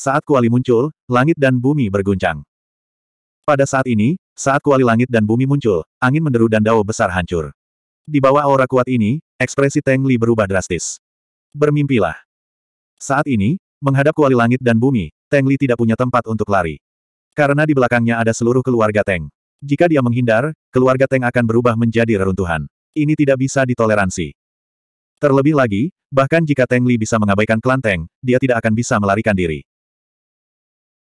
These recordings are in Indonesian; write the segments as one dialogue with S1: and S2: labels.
S1: Saat kuali muncul, langit dan bumi berguncang. Pada saat ini, saat kuali langit dan bumi muncul, angin menderu dan dao besar hancur. Di bawah aura kuat ini, ekspresi Teng Li berubah drastis. Bermimpilah. Saat ini, menghadap kuali langit dan bumi, Teng Li tidak punya tempat untuk lari. Karena di belakangnya ada seluruh keluarga Teng. Jika dia menghindar, keluarga Teng akan berubah menjadi reruntuhan. Ini tidak bisa ditoleransi. Terlebih lagi, bahkan jika Teng Li bisa mengabaikan klan Teng, dia tidak akan bisa melarikan diri.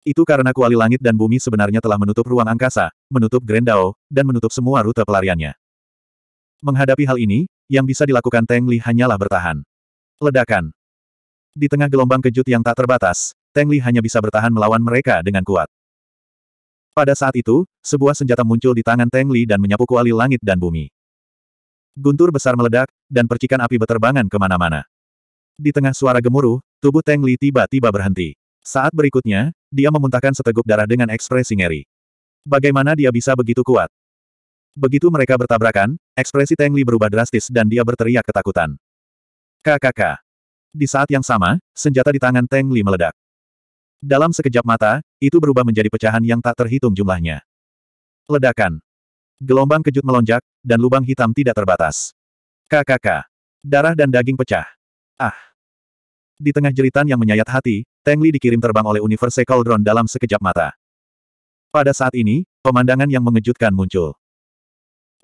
S1: Itu karena kuali langit dan bumi sebenarnya telah menutup ruang angkasa, menutup Grendao, dan menutup semua rute pelariannya. Menghadapi hal ini, yang bisa dilakukan Teng Li hanyalah bertahan. Ledakan. Di tengah gelombang kejut yang tak terbatas, Teng Li hanya bisa bertahan melawan mereka dengan kuat. Pada saat itu, sebuah senjata muncul di tangan Teng Li dan menyapu kuali langit dan bumi. Guntur besar meledak, dan percikan api beterbangan kemana-mana. Di tengah suara gemuruh, tubuh Teng Li tiba-tiba berhenti. Saat berikutnya, dia memuntahkan seteguk darah dengan ekspresi ngeri. Bagaimana dia bisa begitu kuat? Begitu mereka bertabrakan, ekspresi Teng Li berubah drastis dan dia berteriak ketakutan. Kakak! Di saat yang sama, senjata di tangan Teng Li meledak. Dalam sekejap mata, itu berubah menjadi pecahan yang tak terhitung jumlahnya. Ledakan. Gelombang kejut melonjak, dan lubang hitam tidak terbatas. KKK. Darah dan daging pecah. Ah. Di tengah jeritan yang menyayat hati, Tang Li dikirim terbang oleh Universe Cauldron dalam sekejap mata. Pada saat ini, pemandangan yang mengejutkan muncul.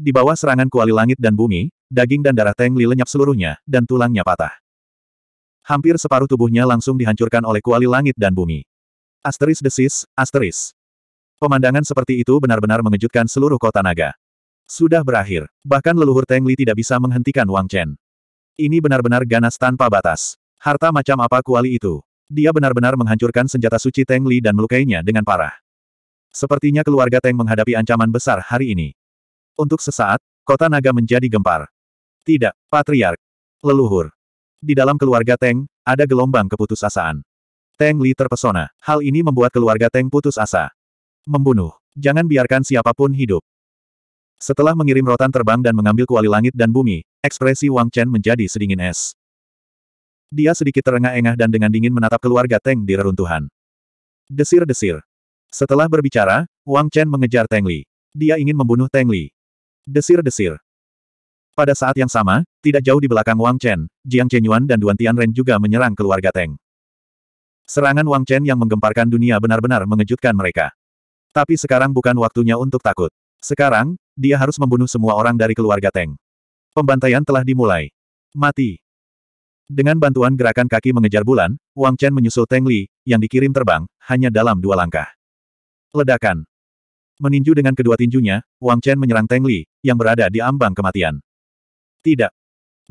S1: Di bawah serangan kuali langit dan bumi, daging dan darah Tang Li lenyap seluruhnya, dan tulangnya patah. Hampir separuh tubuhnya langsung dihancurkan oleh kuali langit dan bumi. Asteris desis, asteris. Pemandangan seperti itu benar-benar mengejutkan seluruh kota naga. Sudah berakhir. Bahkan leluhur Teng Li tidak bisa menghentikan Wang Chen. Ini benar-benar ganas tanpa batas. Harta macam apa kuali itu? Dia benar-benar menghancurkan senjata suci Teng Li dan melukainya dengan parah. Sepertinya keluarga Teng menghadapi ancaman besar hari ini. Untuk sesaat, kota naga menjadi gempar. Tidak, Patriark. Leluhur. Di dalam keluarga Teng, ada gelombang keputusasaan. Teng Li terpesona. Hal ini membuat keluarga Teng putus asa. Membunuh. Jangan biarkan siapapun hidup. Setelah mengirim rotan terbang dan mengambil kuali langit dan bumi, ekspresi Wang Chen menjadi sedingin es. Dia sedikit terengah-engah dan dengan dingin menatap keluarga Teng di reruntuhan. Desir-desir. Setelah berbicara, Wang Chen mengejar Teng Li. Dia ingin membunuh Teng Li. Desir-desir. Pada saat yang sama, tidak jauh di belakang Wang Chen, Jiang Chenyuan dan Duan Tianren juga menyerang keluarga Teng. Serangan Wang Chen yang menggemparkan dunia benar-benar mengejutkan mereka. Tapi sekarang bukan waktunya untuk takut. Sekarang, dia harus membunuh semua orang dari keluarga Teng. Pembantaian telah dimulai. Mati. Dengan bantuan gerakan kaki mengejar bulan, Wang Chen menyusul Teng Li, yang dikirim terbang, hanya dalam dua langkah. Ledakan. Meninju dengan kedua tinjunya, Wang Chen menyerang Teng Li, yang berada di ambang kematian. Tidak.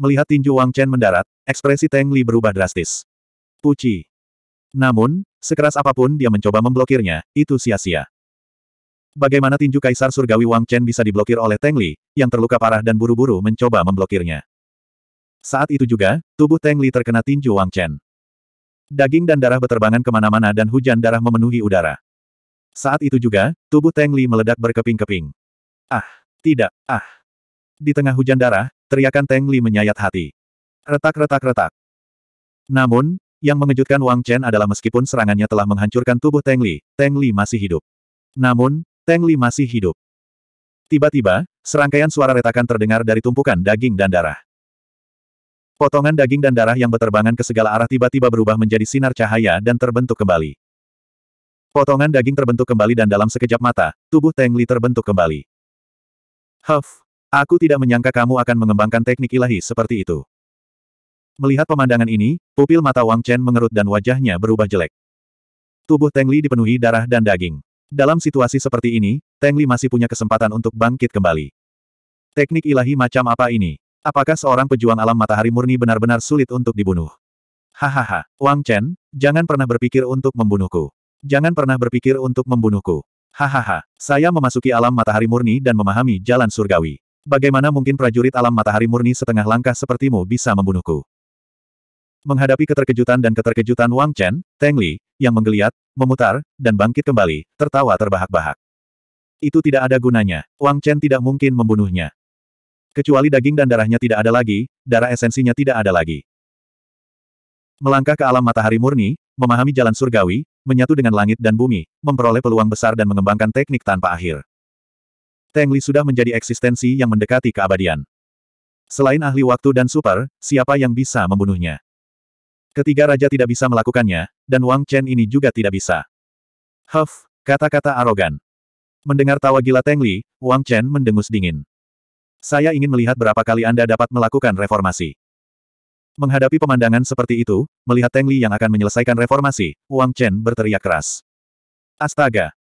S1: Melihat tinju Wang Chen mendarat, ekspresi Teng Li berubah drastis. Puci. Namun, sekeras apapun dia mencoba memblokirnya, itu sia-sia. Bagaimana tinju Kaisar Surgawi Wang Chen bisa diblokir oleh Teng Li, yang terluka parah dan buru-buru mencoba memblokirnya. Saat itu juga, tubuh Teng Li terkena tinju Wang Chen. Daging dan darah beterbangan kemana-mana dan hujan darah memenuhi udara. Saat itu juga, tubuh Teng Li meledak berkeping-keping. Ah, tidak, ah. Di tengah hujan darah, teriakan Teng Li menyayat hati. Retak-retak-retak. Namun, yang mengejutkan Wang Chen adalah meskipun serangannya telah menghancurkan tubuh Teng Li, Teng Li masih hidup. Namun, Teng Li masih hidup. Tiba-tiba, serangkaian suara retakan terdengar dari tumpukan daging dan darah. Potongan daging dan darah yang beterbangan ke segala arah tiba-tiba berubah menjadi sinar cahaya dan terbentuk kembali. Potongan daging terbentuk kembali dan dalam sekejap mata, tubuh Teng Li terbentuk kembali. Huff, Aku tidak menyangka kamu akan mengembangkan teknik ilahi seperti itu. Melihat pemandangan ini, pupil mata Wang Chen mengerut dan wajahnya berubah jelek. Tubuh Teng Li dipenuhi darah dan daging. Dalam situasi seperti ini, Teng Li masih punya kesempatan untuk bangkit kembali. Teknik ilahi macam apa ini? Apakah seorang pejuang alam matahari murni benar-benar sulit untuk dibunuh? Hahaha, Wang Chen, jangan pernah berpikir untuk membunuhku. Jangan pernah berpikir untuk membunuhku. Hahaha, saya memasuki alam matahari murni dan memahami jalan surgawi. Bagaimana mungkin prajurit alam matahari murni setengah langkah sepertimu bisa membunuhku? Menghadapi keterkejutan dan keterkejutan Wang Chen, Teng Li, yang menggeliat, memutar, dan bangkit kembali, tertawa terbahak-bahak. Itu tidak ada gunanya, Wang Chen tidak mungkin membunuhnya. Kecuali daging dan darahnya tidak ada lagi, darah esensinya tidak ada lagi. Melangkah ke alam matahari murni, memahami jalan surgawi, menyatu dengan langit dan bumi, memperoleh peluang besar dan mengembangkan teknik tanpa akhir. Teng Li sudah menjadi eksistensi yang mendekati keabadian. Selain ahli waktu dan super, siapa yang bisa membunuhnya? Ketiga raja tidak bisa melakukannya, dan Wang Chen ini juga tidak bisa. Huff, kata-kata arogan. Mendengar tawa gila Teng Li, Wang Chen mendengus dingin. Saya ingin melihat berapa kali Anda dapat melakukan reformasi. Menghadapi pemandangan seperti itu, melihat Teng Li yang akan menyelesaikan reformasi, Wang Chen berteriak keras. Astaga,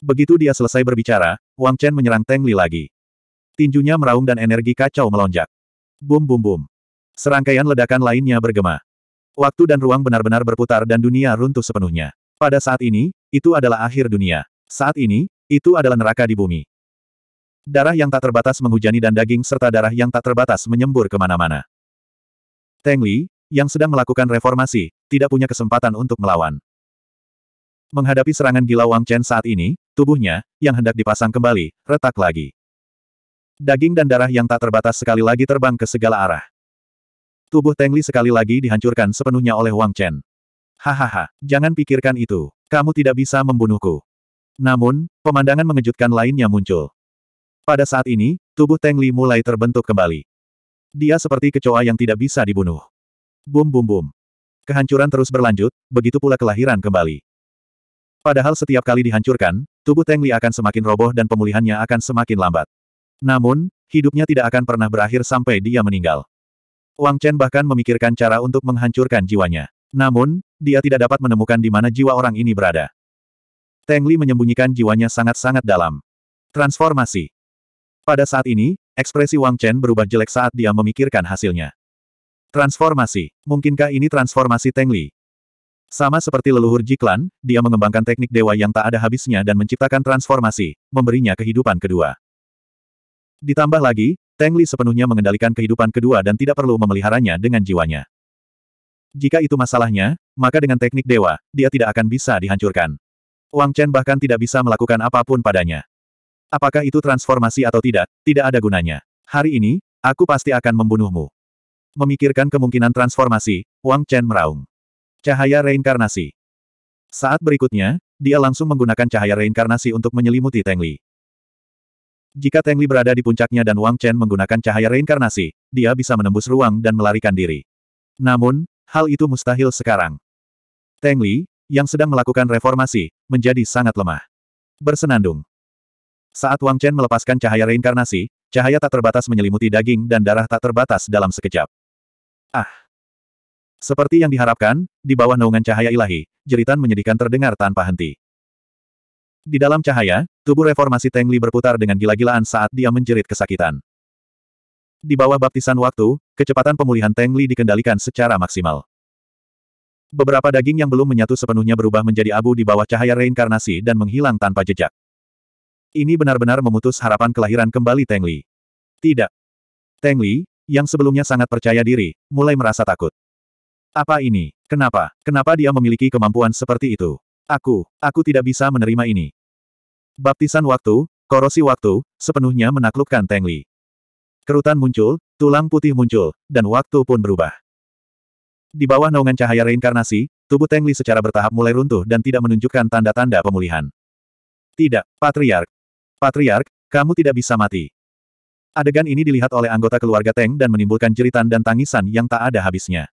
S1: Begitu dia selesai berbicara, Wang Chen menyerang Teng Li lagi. Tinjunya meraung dan energi kacau melonjak. Bum bum bum. Serangkaian ledakan lainnya bergema. Waktu dan ruang benar-benar berputar dan dunia runtuh sepenuhnya. Pada saat ini, itu adalah akhir dunia. Saat ini, itu adalah neraka di bumi. Darah yang tak terbatas menghujani dan daging serta darah yang tak terbatas menyembur kemana-mana. Teng Li, yang sedang melakukan reformasi, tidak punya kesempatan untuk melawan. Menghadapi serangan gila Wang Chen saat ini, tubuhnya, yang hendak dipasang kembali, retak lagi. Daging dan darah yang tak terbatas sekali lagi terbang ke segala arah. Tubuh Teng Li sekali lagi dihancurkan sepenuhnya oleh Wang Chen. Hahaha, jangan pikirkan itu. Kamu tidak bisa membunuhku. Namun, pemandangan mengejutkan lainnya muncul. Pada saat ini, tubuh Teng Li mulai terbentuk kembali. Dia seperti kecoa yang tidak bisa dibunuh. Bum bum bum. Kehancuran terus berlanjut, begitu pula kelahiran kembali. Padahal setiap kali dihancurkan, tubuh Teng Li akan semakin roboh dan pemulihannya akan semakin lambat. Namun, hidupnya tidak akan pernah berakhir sampai dia meninggal. Wang Chen bahkan memikirkan cara untuk menghancurkan jiwanya. Namun, dia tidak dapat menemukan di mana jiwa orang ini berada. Teng Li menyembunyikan jiwanya sangat-sangat dalam. Transformasi. Pada saat ini, ekspresi Wang Chen berubah jelek saat dia memikirkan hasilnya. Transformasi. Mungkinkah ini transformasi Teng Li? Sama seperti leluhur Jiklan, dia mengembangkan teknik dewa yang tak ada habisnya dan menciptakan transformasi, memberinya kehidupan kedua. Ditambah lagi, Teng Li sepenuhnya mengendalikan kehidupan kedua dan tidak perlu memeliharanya dengan jiwanya. Jika itu masalahnya, maka dengan teknik dewa, dia tidak akan bisa dihancurkan. Wang Chen bahkan tidak bisa melakukan apapun padanya. Apakah itu transformasi atau tidak, tidak ada gunanya. Hari ini, aku pasti akan membunuhmu. Memikirkan kemungkinan transformasi, Wang Chen meraung. Cahaya reinkarnasi. Saat berikutnya, dia langsung menggunakan cahaya reinkarnasi untuk menyelimuti Teng Li. Jika Teng Li berada di puncaknya dan Wang Chen menggunakan cahaya reinkarnasi, dia bisa menembus ruang dan melarikan diri. Namun, hal itu mustahil sekarang. Teng Li, yang sedang melakukan reformasi, menjadi sangat lemah. Bersenandung. Saat Wang Chen melepaskan cahaya reinkarnasi, cahaya tak terbatas menyelimuti daging dan darah tak terbatas dalam sekejap. Ah! Seperti yang diharapkan, di bawah naungan cahaya ilahi, jeritan menyedihkan terdengar tanpa henti. Di dalam cahaya, tubuh reformasi Tengli berputar dengan gila-gilaan saat dia menjerit kesakitan. Di bawah baptisan waktu, kecepatan pemulihan Tengli dikendalikan secara maksimal. Beberapa daging yang belum menyatu sepenuhnya berubah menjadi abu di bawah cahaya reinkarnasi dan menghilang tanpa jejak. Ini benar-benar memutus harapan kelahiran kembali Tengli. Tidak. Tengli, yang sebelumnya sangat percaya diri, mulai merasa takut. Apa ini? Kenapa? Kenapa dia memiliki kemampuan seperti itu? Aku, aku tidak bisa menerima ini. Baptisan waktu, korosi waktu, sepenuhnya menaklukkan Teng Li. Kerutan muncul, tulang putih muncul, dan waktu pun berubah. Di bawah naungan cahaya reinkarnasi, tubuh Teng Li secara bertahap mulai runtuh dan tidak menunjukkan tanda-tanda pemulihan. Tidak, Patriark. Patriark, kamu tidak bisa mati. Adegan ini dilihat oleh anggota keluarga Teng dan menimbulkan jeritan dan tangisan yang tak ada habisnya.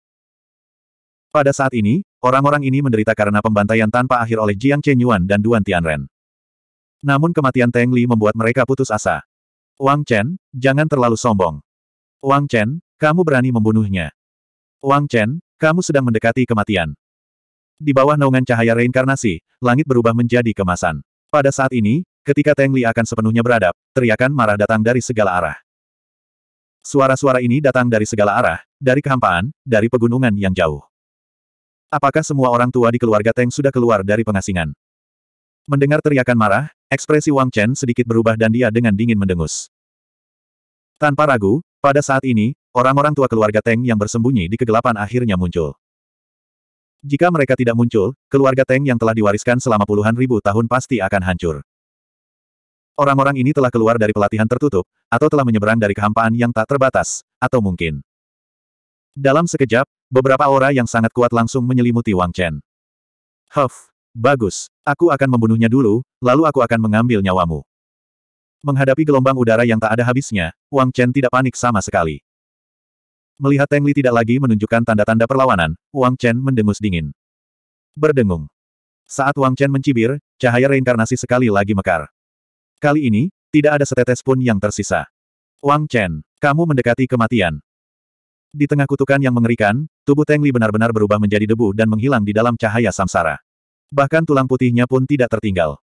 S1: Pada saat ini, orang-orang ini menderita karena pembantaian tanpa akhir oleh Jiang Chenyuan dan Duan Tianren. Namun kematian Teng Li membuat mereka putus asa. Wang Chen, jangan terlalu sombong. Wang Chen, kamu berani membunuhnya. Wang Chen, kamu sedang mendekati kematian. Di bawah naungan cahaya reinkarnasi, langit berubah menjadi kemasan. Pada saat ini, ketika Teng Li akan sepenuhnya beradab, teriakan marah datang dari segala arah. Suara-suara ini datang dari segala arah, dari kehampaan, dari pegunungan yang jauh. Apakah semua orang tua di keluarga Teng sudah keluar dari pengasingan? Mendengar teriakan marah, ekspresi Wang Chen sedikit berubah dan dia dengan dingin mendengus. Tanpa ragu, pada saat ini, orang-orang tua keluarga Teng yang bersembunyi di kegelapan akhirnya muncul. Jika mereka tidak muncul, keluarga Teng yang telah diwariskan selama puluhan ribu tahun pasti akan hancur. Orang-orang ini telah keluar dari pelatihan tertutup, atau telah menyeberang dari kehampaan yang tak terbatas, atau mungkin. Dalam sekejap, Beberapa aura yang sangat kuat langsung menyelimuti Wang Chen. Huff, bagus. Aku akan membunuhnya dulu, lalu aku akan mengambil nyawamu. Menghadapi gelombang udara yang tak ada habisnya, Wang Chen tidak panik sama sekali. Melihat Teng Li tidak lagi menunjukkan tanda-tanda perlawanan, Wang Chen mendengus dingin. Berdengung. Saat Wang Chen mencibir, cahaya reinkarnasi sekali lagi mekar. Kali ini, tidak ada setetes pun yang tersisa. Wang Chen, kamu mendekati kematian. Di tengah kutukan yang mengerikan, tubuh Teng Li benar-benar berubah menjadi debu dan menghilang di dalam cahaya samsara. Bahkan tulang putihnya pun tidak tertinggal.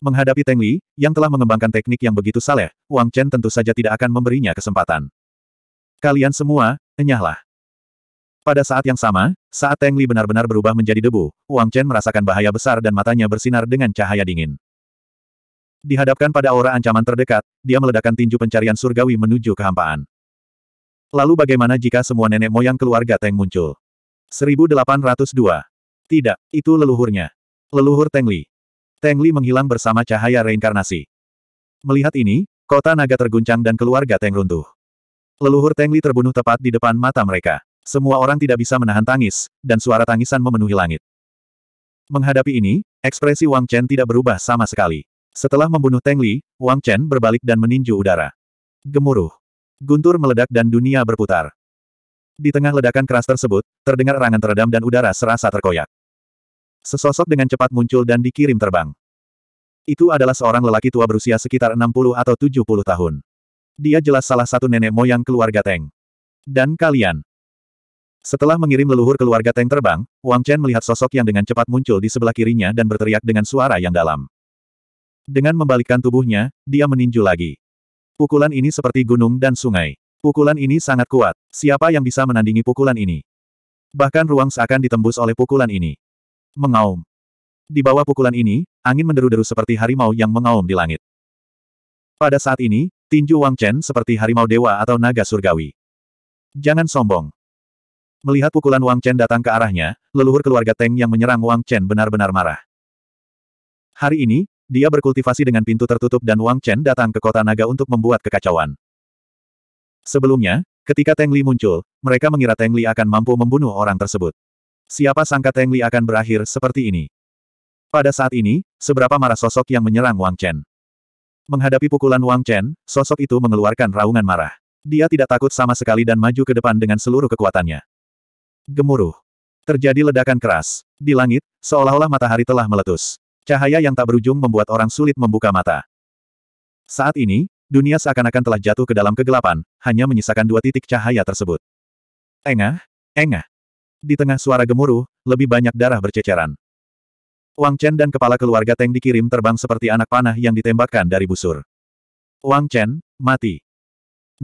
S1: Menghadapi Teng Li, yang telah mengembangkan teknik yang begitu saleh, Wang Chen tentu saja tidak akan memberinya kesempatan. Kalian semua, enyahlah. Pada saat yang sama, saat Teng Li benar-benar berubah menjadi debu, Wang Chen merasakan bahaya besar dan matanya bersinar dengan cahaya dingin. Dihadapkan pada aura ancaman terdekat, dia meledakkan tinju pencarian surgawi menuju kehampaan. Lalu bagaimana jika semua nenek moyang keluarga Teng muncul? 1802. Tidak, itu leluhurnya. Leluhur Teng Li. Teng Li menghilang bersama cahaya reinkarnasi. Melihat ini, kota naga terguncang dan keluarga Teng runtuh. Leluhur Teng Li terbunuh tepat di depan mata mereka. Semua orang tidak bisa menahan tangis, dan suara tangisan memenuhi langit. Menghadapi ini, ekspresi Wang Chen tidak berubah sama sekali. Setelah membunuh Teng Li, Wang Chen berbalik dan meninju udara. Gemuruh. Guntur meledak dan dunia berputar. Di tengah ledakan keras tersebut, terdengar erangan teredam dan udara serasa terkoyak. Sesosok dengan cepat muncul dan dikirim terbang. Itu adalah seorang lelaki tua berusia sekitar 60 atau 70 tahun. Dia jelas salah satu nenek moyang keluarga Teng. Dan kalian. Setelah mengirim leluhur keluarga Teng terbang, Wang Chen melihat sosok yang dengan cepat muncul di sebelah kirinya dan berteriak dengan suara yang dalam. Dengan membalikkan tubuhnya, dia meninju lagi. Pukulan ini seperti gunung dan sungai. Pukulan ini sangat kuat. Siapa yang bisa menandingi pukulan ini? Bahkan ruang seakan ditembus oleh pukulan ini. Mengaum. Di bawah pukulan ini, angin menderu-deru seperti harimau yang mengaum di langit. Pada saat ini, tinju Wang Chen seperti harimau dewa atau naga surgawi. Jangan sombong. Melihat pukulan Wang Chen datang ke arahnya, leluhur keluarga Teng yang menyerang Wang Chen benar-benar marah. Hari ini, dia berkultivasi dengan pintu tertutup dan Wang Chen datang ke kota naga untuk membuat kekacauan. Sebelumnya, ketika Teng Li muncul, mereka mengira Teng Li akan mampu membunuh orang tersebut. Siapa sangka Teng Li akan berakhir seperti ini? Pada saat ini, seberapa marah sosok yang menyerang Wang Chen. Menghadapi pukulan Wang Chen, sosok itu mengeluarkan raungan marah. Dia tidak takut sama sekali dan maju ke depan dengan seluruh kekuatannya. Gemuruh. Terjadi ledakan keras. Di langit, seolah-olah matahari telah meletus. Cahaya yang tak berujung membuat orang sulit membuka mata. Saat ini, dunia seakan-akan telah jatuh ke dalam kegelapan, hanya menyisakan dua titik cahaya tersebut. Engah, engah. Di tengah suara gemuruh, lebih banyak darah berceceran. Wang Chen dan kepala keluarga Teng dikirim terbang seperti anak panah yang ditembakkan dari busur. Wang Chen, mati.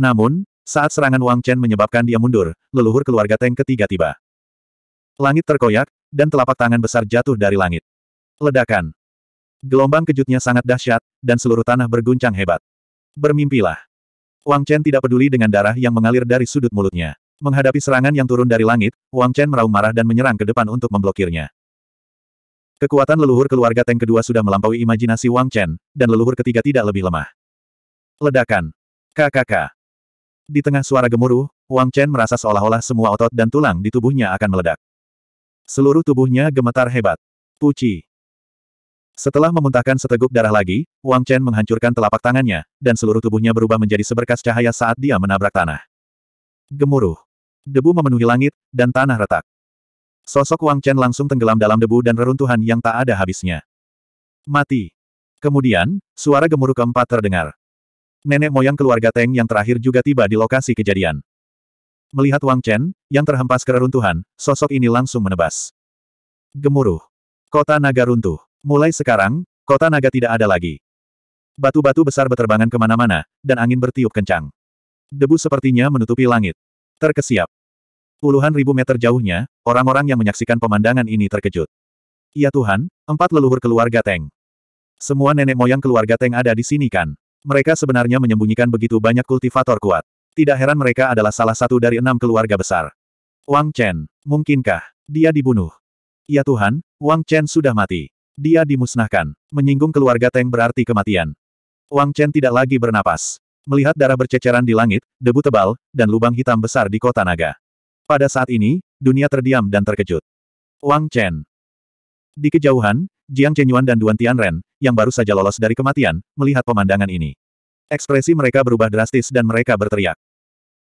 S1: Namun, saat serangan Wang Chen menyebabkan dia mundur, leluhur keluarga Teng ketiga tiba. Langit terkoyak, dan telapak tangan besar jatuh dari langit. Ledakan. Gelombang kejutnya sangat dahsyat, dan seluruh tanah berguncang hebat. Bermimpilah. Wang Chen tidak peduli dengan darah yang mengalir dari sudut mulutnya. Menghadapi serangan yang turun dari langit, Wang Chen meraung marah dan menyerang ke depan untuk memblokirnya. Kekuatan leluhur keluarga Teng kedua sudah melampaui imajinasi Wang Chen, dan leluhur ketiga tidak lebih lemah. Ledakan. KKK. Di tengah suara gemuruh, Wang Chen merasa seolah-olah semua otot dan tulang di tubuhnya akan meledak. Seluruh tubuhnya gemetar hebat. Puci. Setelah memuntahkan seteguk darah lagi, Wang Chen menghancurkan telapak tangannya, dan seluruh tubuhnya berubah menjadi seberkas cahaya saat dia menabrak tanah. Gemuruh. Debu memenuhi langit, dan tanah retak. Sosok Wang Chen langsung tenggelam dalam debu dan reruntuhan yang tak ada habisnya. Mati. Kemudian, suara gemuruh keempat terdengar. Nenek moyang keluarga Teng yang terakhir juga tiba di lokasi kejadian. Melihat Wang Chen, yang terhempas ke reruntuhan, sosok ini langsung menebas. Gemuruh. Kota naga runtuh. Mulai sekarang, kota naga tidak ada lagi. Batu-batu besar beterbangan kemana-mana, dan angin bertiup kencang. Debu sepertinya menutupi langit. Terkesiap. Puluhan ribu meter jauhnya, orang-orang yang menyaksikan pemandangan ini terkejut. Ya Tuhan, empat leluhur keluarga Teng. Semua nenek moyang keluarga Teng ada di sini kan? Mereka sebenarnya menyembunyikan begitu banyak kultivator kuat. Tidak heran mereka adalah salah satu dari enam keluarga besar. Wang Chen, mungkinkah dia dibunuh? Ya Tuhan, Wang Chen sudah mati. Dia dimusnahkan. Menyinggung keluarga Teng berarti kematian. Wang Chen tidak lagi bernapas. Melihat darah berceceran di langit, debu tebal, dan lubang hitam besar di kota naga. Pada saat ini, dunia terdiam dan terkejut. Wang Chen. Di kejauhan, Jiang Chenyuan dan Duan Tianren, yang baru saja lolos dari kematian, melihat pemandangan ini. Ekspresi mereka berubah drastis dan mereka berteriak.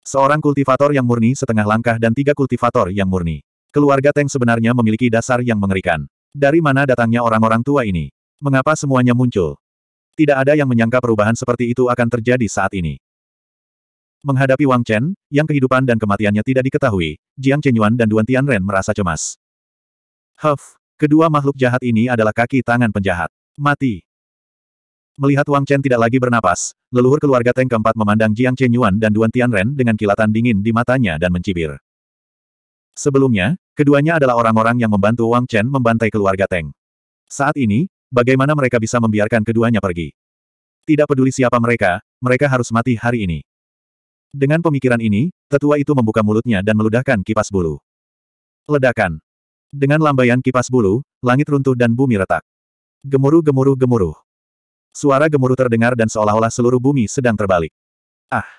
S1: Seorang kultivator yang murni setengah langkah dan tiga kultivator yang murni. Keluarga Teng sebenarnya memiliki dasar yang mengerikan. Dari mana datangnya orang-orang tua ini? Mengapa semuanya muncul? Tidak ada yang menyangka perubahan seperti itu akan terjadi saat ini. Menghadapi Wang Chen, yang kehidupan dan kematiannya tidak diketahui, Jiang Chenyuan dan Duan Tianren merasa cemas. Huff, kedua makhluk jahat ini adalah kaki tangan penjahat. Mati. Melihat Wang Chen tidak lagi bernapas, leluhur keluarga Teng keempat memandang Jiang Chenyuan dan Duan Tianren dengan kilatan dingin di matanya dan mencibir. Sebelumnya, keduanya adalah orang-orang yang membantu Wang Chen membantai keluarga Teng. Saat ini, bagaimana mereka bisa membiarkan keduanya pergi? Tidak peduli siapa mereka, mereka harus mati hari ini. Dengan pemikiran ini, tetua itu membuka mulutnya dan meludahkan kipas bulu. Ledakan. Dengan lambaian kipas bulu, langit runtuh dan bumi retak. Gemuruh gemuruh gemuruh. Suara gemuruh terdengar dan seolah-olah seluruh bumi sedang terbalik. Ah!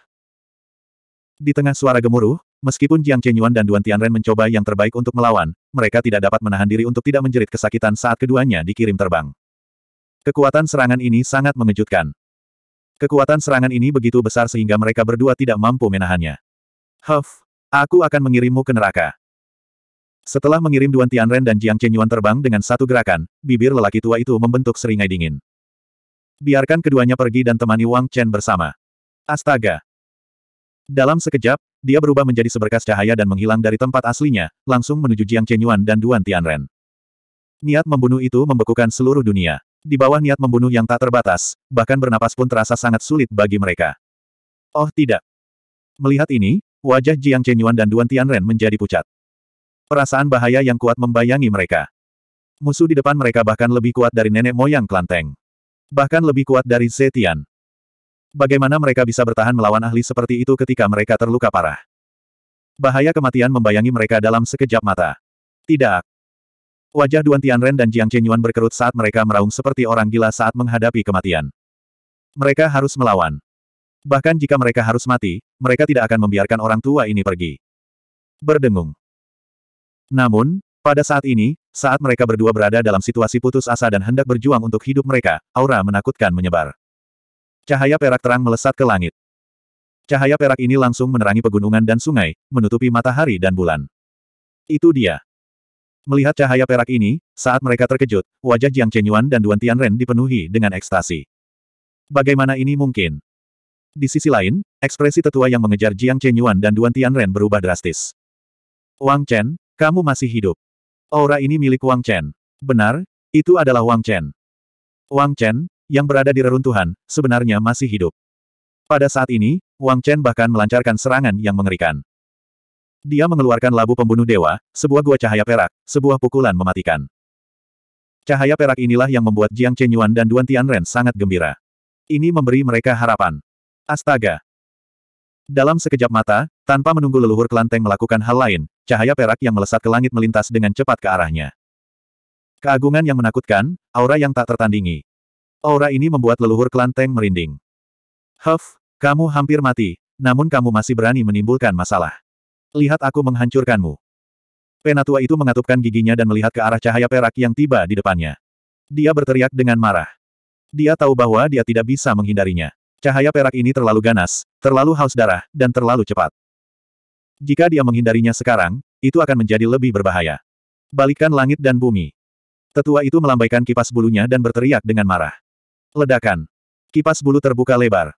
S1: Di tengah suara gemuruh, meskipun Jiang Chenyuan dan Duan Tianren mencoba yang terbaik untuk melawan, mereka tidak dapat menahan diri untuk tidak menjerit kesakitan saat keduanya dikirim terbang. Kekuatan serangan ini sangat mengejutkan. Kekuatan serangan ini begitu besar sehingga mereka berdua tidak mampu menahannya. Huff, aku akan mengirimmu ke neraka. Setelah mengirim Duan Tianren dan Jiang Chenyuan terbang dengan satu gerakan, bibir lelaki tua itu membentuk seringai dingin. Biarkan keduanya pergi dan temani Wang Chen bersama. Astaga! Dalam sekejap, dia berubah menjadi seberkas cahaya dan menghilang dari tempat aslinya, langsung menuju Jiang Chenyuan dan Duan Tianren. Niat membunuh itu membekukan seluruh dunia. Di bawah niat membunuh yang tak terbatas, bahkan bernapas pun terasa sangat sulit bagi mereka. Oh tidak. Melihat ini, wajah Jiang Chenyuan dan Duan Tianren menjadi pucat. Perasaan bahaya yang kuat membayangi mereka. Musuh di depan mereka bahkan lebih kuat dari nenek moyang Klanteng. Bahkan lebih kuat dari Zetian. Bagaimana mereka bisa bertahan melawan ahli seperti itu ketika mereka terluka parah? Bahaya kematian membayangi mereka dalam sekejap mata. Tidak. Wajah Duan Tianren dan Jiang Chenyuan berkerut saat mereka meraung seperti orang gila saat menghadapi kematian. Mereka harus melawan. Bahkan jika mereka harus mati, mereka tidak akan membiarkan orang tua ini pergi. Berdengung. Namun, pada saat ini, saat mereka berdua berada dalam situasi putus asa dan hendak berjuang untuk hidup mereka, aura menakutkan menyebar. Cahaya perak terang melesat ke langit. Cahaya perak ini langsung menerangi pegunungan dan sungai, menutupi matahari dan bulan. Itu dia. Melihat cahaya perak ini, saat mereka terkejut, wajah Jiang Chenyuan dan Duan Tianren dipenuhi dengan ekstasi. Bagaimana ini mungkin? Di sisi lain, ekspresi tetua yang mengejar Jiang Chenyuan dan Duan Tianren berubah drastis. Wang Chen, kamu masih hidup. Aura ini milik Wang Chen. Benar, itu adalah Wang Chen. Wang Chen, yang berada di reruntuhan, sebenarnya masih hidup. Pada saat ini, Wang Chen bahkan melancarkan serangan yang mengerikan. Dia mengeluarkan labu pembunuh dewa, sebuah gua cahaya perak, sebuah pukulan mematikan. Cahaya perak inilah yang membuat Jiang Chen Yuan dan Duan Tianren sangat gembira. Ini memberi mereka harapan. Astaga! Dalam sekejap mata, tanpa menunggu leluhur kelanteng melakukan hal lain, cahaya perak yang melesat ke langit melintas dengan cepat ke arahnya. Keagungan yang menakutkan, aura yang tak tertandingi, Aura ini membuat leluhur klan merinding. Huff, kamu hampir mati, namun kamu masih berani menimbulkan masalah. Lihat aku menghancurkanmu. Penatua itu mengatupkan giginya dan melihat ke arah cahaya perak yang tiba di depannya. Dia berteriak dengan marah. Dia tahu bahwa dia tidak bisa menghindarinya. Cahaya perak ini terlalu ganas, terlalu haus darah, dan terlalu cepat. Jika dia menghindarinya sekarang, itu akan menjadi lebih berbahaya. Balikan langit dan bumi. Tetua itu melambaikan kipas bulunya dan berteriak dengan marah. Ledakan. Kipas bulu terbuka lebar.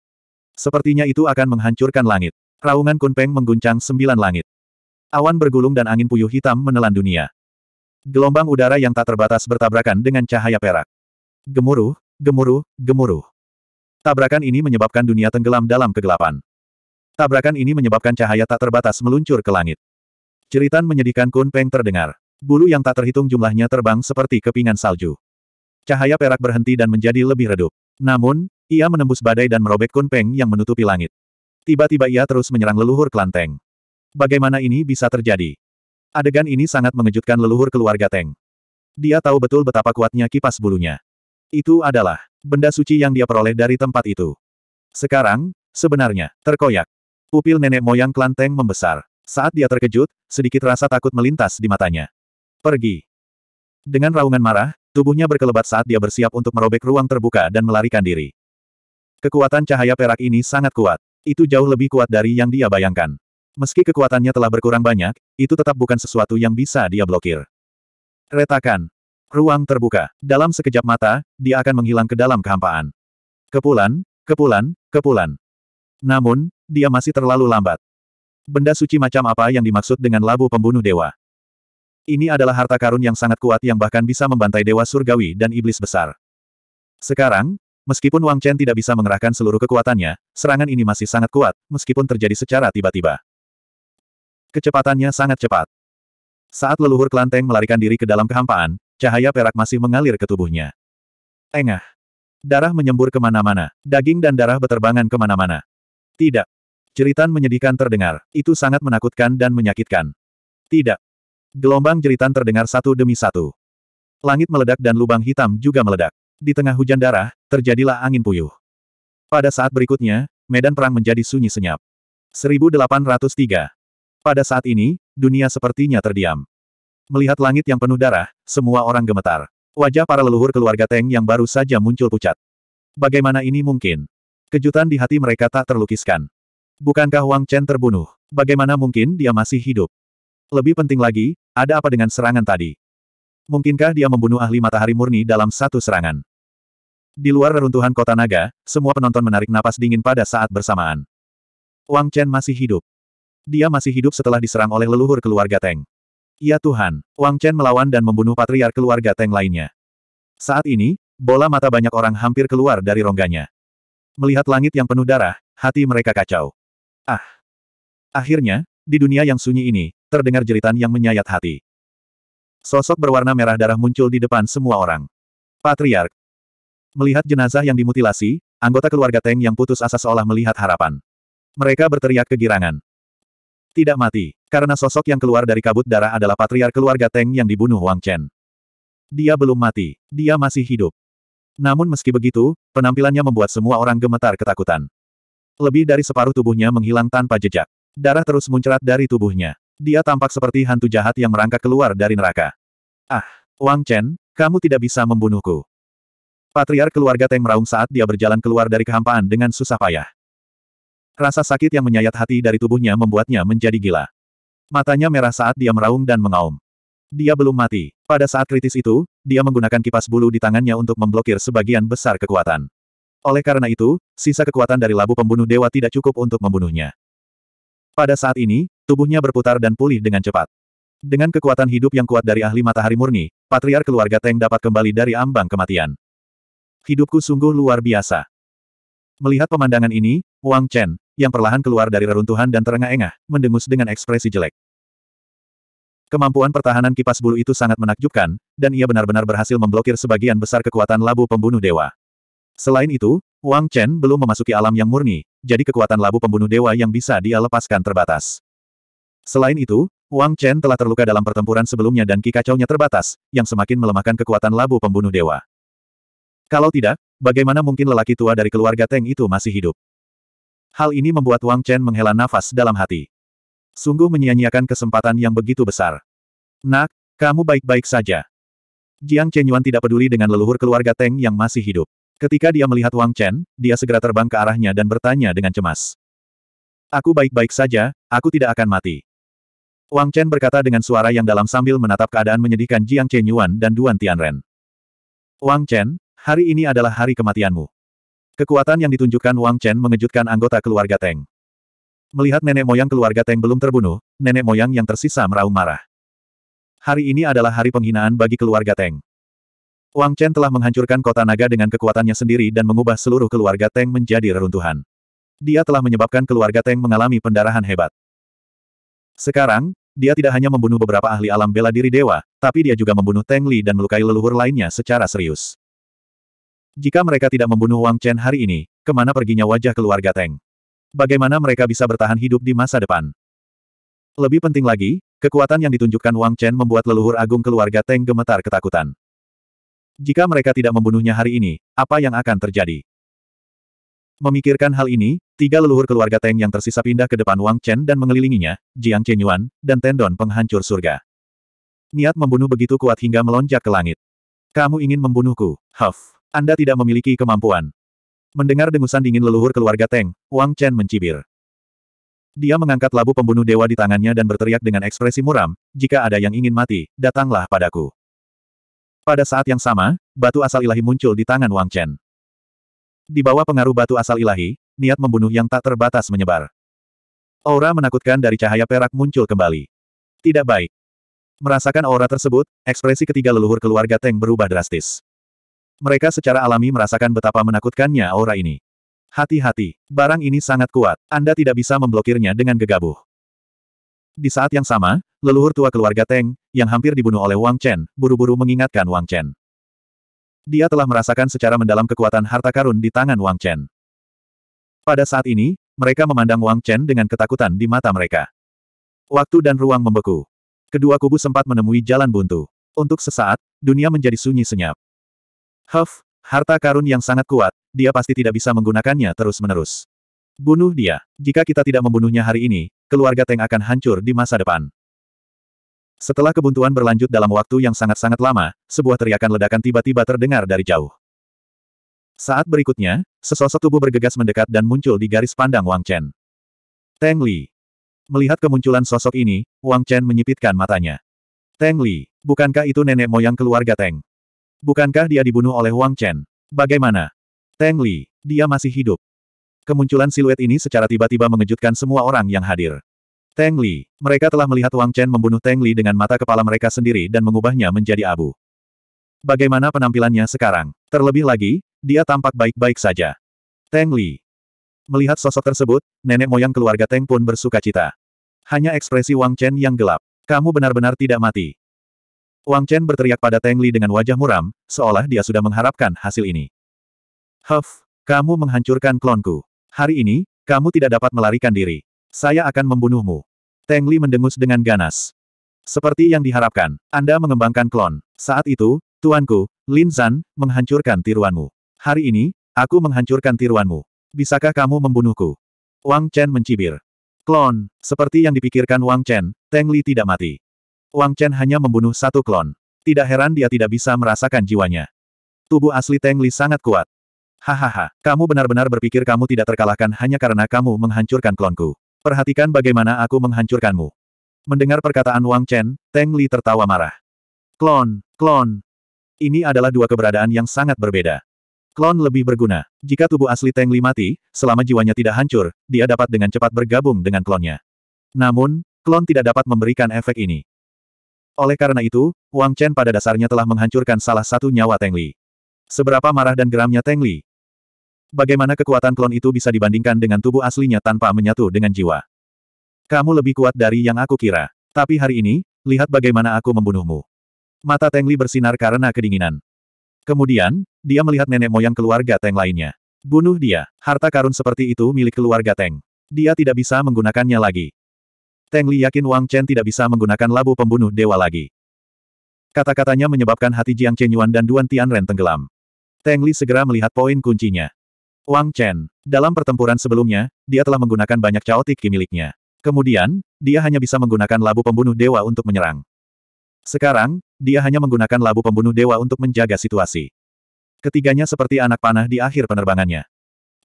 S1: Sepertinya itu akan menghancurkan langit. Raungan Kunpeng mengguncang sembilan langit. Awan bergulung dan angin puyuh hitam menelan dunia. Gelombang udara yang tak terbatas bertabrakan dengan cahaya perak. Gemuruh, gemuruh, gemuruh. Tabrakan ini menyebabkan dunia tenggelam dalam kegelapan. Tabrakan ini menyebabkan cahaya tak terbatas meluncur ke langit. Ceritan menyedihkan Kun Peng terdengar. Bulu yang tak terhitung jumlahnya terbang seperti kepingan salju. Cahaya perak berhenti dan menjadi lebih redup. Namun, ia menembus badai dan merobek kunpeng yang menutupi langit. Tiba-tiba ia terus menyerang leluhur Klanteng. Bagaimana ini bisa terjadi? Adegan ini sangat mengejutkan leluhur keluarga Teng. Dia tahu betul betapa kuatnya kipas bulunya. Itu adalah benda suci yang dia peroleh dari tempat itu. Sekarang, sebenarnya, terkoyak. Pupil nenek moyang Klanteng membesar. Saat dia terkejut, sedikit rasa takut melintas di matanya. Pergi. Dengan raungan marah, Tubuhnya berkelebat saat dia bersiap untuk merobek ruang terbuka dan melarikan diri. Kekuatan cahaya perak ini sangat kuat. Itu jauh lebih kuat dari yang dia bayangkan. Meski kekuatannya telah berkurang banyak, itu tetap bukan sesuatu yang bisa dia blokir. Retakan. Ruang terbuka. Dalam sekejap mata, dia akan menghilang ke dalam kehampaan. Kepulan, kepulan, kepulan. Namun, dia masih terlalu lambat. Benda suci macam apa yang dimaksud dengan labu pembunuh dewa? Ini adalah harta karun yang sangat kuat yang bahkan bisa membantai dewa surgawi dan iblis besar. Sekarang, meskipun Wang Chen tidak bisa mengerahkan seluruh kekuatannya, serangan ini masih sangat kuat, meskipun terjadi secara tiba-tiba. Kecepatannya sangat cepat. Saat leluhur kelanteng melarikan diri ke dalam kehampaan, cahaya perak masih mengalir ke tubuhnya. Engah. Darah menyembur kemana-mana, daging dan darah beterbangan kemana-mana. Tidak. Jeritan menyedihkan terdengar, itu sangat menakutkan dan menyakitkan. Tidak. Gelombang jeritan terdengar satu demi satu. Langit meledak dan lubang hitam juga meledak. Di tengah hujan darah, terjadilah angin puyuh. Pada saat berikutnya, medan perang menjadi sunyi senyap. 1803. Pada saat ini, dunia sepertinya terdiam. Melihat langit yang penuh darah, semua orang gemetar. Wajah para leluhur keluarga Teng yang baru saja muncul pucat. Bagaimana ini mungkin? Kejutan di hati mereka tak terlukiskan. Bukankah Wang Chen terbunuh? Bagaimana mungkin dia masih hidup? Lebih penting lagi, ada apa dengan serangan tadi? Mungkinkah dia membunuh ahli matahari murni dalam satu serangan? Di luar reruntuhan kota naga, semua penonton menarik napas dingin pada saat bersamaan. Wang Chen masih hidup. Dia masih hidup setelah diserang oleh leluhur keluarga Teng. Ya Tuhan, Wang Chen melawan dan membunuh patriar keluarga Teng lainnya. Saat ini, bola mata banyak orang hampir keluar dari rongganya. Melihat langit yang penuh darah, hati mereka kacau. Ah! Akhirnya, di dunia yang sunyi ini, terdengar jeritan yang menyayat hati. Sosok berwarna merah darah muncul di depan semua orang. Patriark. Melihat jenazah yang dimutilasi, anggota keluarga Teng yang putus asa seolah melihat harapan. Mereka berteriak kegirangan. Tidak mati, karena sosok yang keluar dari kabut darah adalah patriark keluarga Teng yang dibunuh Wang Chen. Dia belum mati, dia masih hidup. Namun meski begitu, penampilannya membuat semua orang gemetar ketakutan. Lebih dari separuh tubuhnya menghilang tanpa jejak. Darah terus muncrat dari tubuhnya. Dia tampak seperti hantu jahat yang merangkak keluar dari neraka. Ah, Wang Chen, kamu tidak bisa membunuhku. Patriar keluarga Teng meraung saat dia berjalan keluar dari kehampaan dengan susah payah. Rasa sakit yang menyayat hati dari tubuhnya membuatnya menjadi gila. Matanya merah saat dia meraung dan mengaum. Dia belum mati. Pada saat kritis itu, dia menggunakan kipas bulu di tangannya untuk memblokir sebagian besar kekuatan. Oleh karena itu, sisa kekuatan dari labu pembunuh dewa tidak cukup untuk membunuhnya. Pada saat ini, tubuhnya berputar dan pulih dengan cepat. Dengan kekuatan hidup yang kuat dari ahli matahari murni, patriar keluarga Teng dapat kembali dari ambang kematian. Hidupku sungguh luar biasa. Melihat pemandangan ini, Wang Chen, yang perlahan keluar dari reruntuhan dan terengah-engah, mendengus dengan ekspresi jelek. Kemampuan pertahanan kipas bulu itu sangat menakjubkan, dan ia benar-benar berhasil memblokir sebagian besar kekuatan labu pembunuh dewa. Selain itu, Wang Chen belum memasuki alam yang murni, jadi kekuatan labu pembunuh dewa yang bisa dia lepaskan terbatas. Selain itu, Wang Chen telah terluka dalam pertempuran sebelumnya dan kikacaunya terbatas, yang semakin melemahkan kekuatan labu pembunuh dewa. Kalau tidak, bagaimana mungkin lelaki tua dari keluarga Teng itu masih hidup? Hal ini membuat Wang Chen menghela nafas dalam hati. Sungguh menyia-nyiakan kesempatan yang begitu besar. Nak, kamu baik-baik saja. Jiang Chenyuan tidak peduli dengan leluhur keluarga Teng yang masih hidup. Ketika dia melihat Wang Chen, dia segera terbang ke arahnya dan bertanya dengan cemas. Aku baik-baik saja, aku tidak akan mati. Wang Chen berkata dengan suara yang dalam sambil menatap keadaan menyedihkan Jiang Chen Yuan dan Duan Tianren. Wang Chen, hari ini adalah hari kematianmu. Kekuatan yang ditunjukkan Wang Chen mengejutkan anggota keluarga Teng. Melihat nenek moyang keluarga Teng belum terbunuh, nenek moyang yang tersisa meraung marah. Hari ini adalah hari penghinaan bagi keluarga Teng. Wang Chen telah menghancurkan kota naga dengan kekuatannya sendiri dan mengubah seluruh keluarga Teng menjadi reruntuhan. Dia telah menyebabkan keluarga Teng mengalami pendarahan hebat. Sekarang, dia tidak hanya membunuh beberapa ahli alam bela diri dewa, tapi dia juga membunuh Teng Li dan melukai leluhur lainnya secara serius. Jika mereka tidak membunuh Wang Chen hari ini, kemana perginya wajah keluarga Teng? Bagaimana mereka bisa bertahan hidup di masa depan? Lebih penting lagi, kekuatan yang ditunjukkan Wang Chen membuat leluhur agung keluarga Teng gemetar ketakutan. Jika mereka tidak membunuhnya hari ini, apa yang akan terjadi? Memikirkan hal ini, tiga leluhur keluarga Teng yang tersisa pindah ke depan Wang Chen dan mengelilinginya, Jiang Chenyuan, dan Tendon penghancur surga. Niat membunuh begitu kuat hingga melonjak ke langit. Kamu ingin membunuhku, Huff. Anda tidak memiliki kemampuan. Mendengar dengusan dingin leluhur keluarga Teng, Wang Chen mencibir. Dia mengangkat labu pembunuh dewa di tangannya dan berteriak dengan ekspresi muram, jika ada yang ingin mati, datanglah padaku. Pada saat yang sama, batu asal ilahi muncul di tangan Wang Chen. Di bawah pengaruh batu asal ilahi, niat membunuh yang tak terbatas menyebar. Aura menakutkan dari cahaya perak muncul kembali. Tidak baik. Merasakan aura tersebut, ekspresi ketiga leluhur keluarga Teng berubah drastis. Mereka secara alami merasakan betapa menakutkannya aura ini. Hati-hati, barang ini sangat kuat, Anda tidak bisa memblokirnya dengan gegabah. Di saat yang sama, Leluhur tua keluarga Teng, yang hampir dibunuh oleh Wang Chen, buru-buru mengingatkan Wang Chen. Dia telah merasakan secara mendalam kekuatan harta karun di tangan Wang Chen. Pada saat ini, mereka memandang Wang Chen dengan ketakutan di mata mereka. Waktu dan ruang membeku. Kedua kubu sempat menemui jalan buntu. Untuk sesaat, dunia menjadi sunyi senyap. Huff, harta karun yang sangat kuat, dia pasti tidak bisa menggunakannya terus-menerus. Bunuh dia. Jika kita tidak membunuhnya hari ini, keluarga Teng akan hancur di masa depan. Setelah kebuntuan berlanjut dalam waktu yang sangat-sangat lama, sebuah teriakan ledakan tiba-tiba terdengar dari jauh. Saat berikutnya, sesosok tubuh bergegas mendekat dan muncul di garis pandang Wang Chen. Teng Li. Melihat kemunculan sosok ini, Wang Chen menyipitkan matanya. Teng Li, bukankah itu nenek moyang keluarga Teng? Bukankah dia dibunuh oleh Wang Chen? Bagaimana? Teng Li, dia masih hidup. Kemunculan siluet ini secara tiba-tiba mengejutkan semua orang yang hadir. Teng Li. Mereka telah melihat Wang Chen membunuh Teng Li dengan mata kepala mereka sendiri dan mengubahnya menjadi abu. Bagaimana penampilannya sekarang? Terlebih lagi, dia tampak baik-baik saja. Teng Li. Melihat sosok tersebut, nenek moyang keluarga Teng pun bersuka cita. Hanya ekspresi Wang Chen yang gelap. Kamu benar-benar tidak mati. Wang Chen berteriak pada Teng Li dengan wajah muram, seolah dia sudah mengharapkan hasil ini. Huff, kamu menghancurkan klonku. Hari ini, kamu tidak dapat melarikan diri. Saya akan membunuhmu. Teng Li mendengus dengan ganas. Seperti yang diharapkan, Anda mengembangkan klon. Saat itu, Tuanku, Lin Zan, menghancurkan tiruanmu. Hari ini, aku menghancurkan tiruanmu. Bisakah kamu membunuhku? Wang Chen mencibir. Klon, seperti yang dipikirkan Wang Chen, Teng Li tidak mati. Wang Chen hanya membunuh satu klon. Tidak heran dia tidak bisa merasakan jiwanya. Tubuh asli Teng Li sangat kuat. Hahaha, kamu benar-benar berpikir kamu tidak terkalahkan hanya karena kamu menghancurkan klonku. Perhatikan bagaimana aku menghancurkanmu. Mendengar perkataan Wang Chen, Teng Li tertawa marah. Klon, klon. Ini adalah dua keberadaan yang sangat berbeda. Klon lebih berguna. Jika tubuh asli Teng Li mati, selama jiwanya tidak hancur, dia dapat dengan cepat bergabung dengan klonnya. Namun, klon tidak dapat memberikan efek ini. Oleh karena itu, Wang Chen pada dasarnya telah menghancurkan salah satu nyawa Teng Li. Seberapa marah dan geramnya Teng Li, Bagaimana kekuatan klon itu bisa dibandingkan dengan tubuh aslinya tanpa menyatu dengan jiwa? Kamu lebih kuat dari yang aku kira. Tapi hari ini, lihat bagaimana aku membunuhmu. Mata Li bersinar karena kedinginan. Kemudian, dia melihat nenek moyang keluarga Teng lainnya. Bunuh dia, harta karun seperti itu milik keluarga Teng. Dia tidak bisa menggunakannya lagi. Teng Li yakin Wang Chen tidak bisa menggunakan labu pembunuh dewa lagi. Kata-katanya menyebabkan hati Jiang Chenyuan dan Duan Tianren tenggelam. Teng Li segera melihat poin kuncinya. Wang Chen. Dalam pertempuran sebelumnya, dia telah menggunakan banyak caotik ki miliknya. Kemudian, dia hanya bisa menggunakan labu pembunuh dewa untuk menyerang. Sekarang, dia hanya menggunakan labu pembunuh dewa untuk menjaga situasi. Ketiganya seperti anak panah di akhir penerbangannya.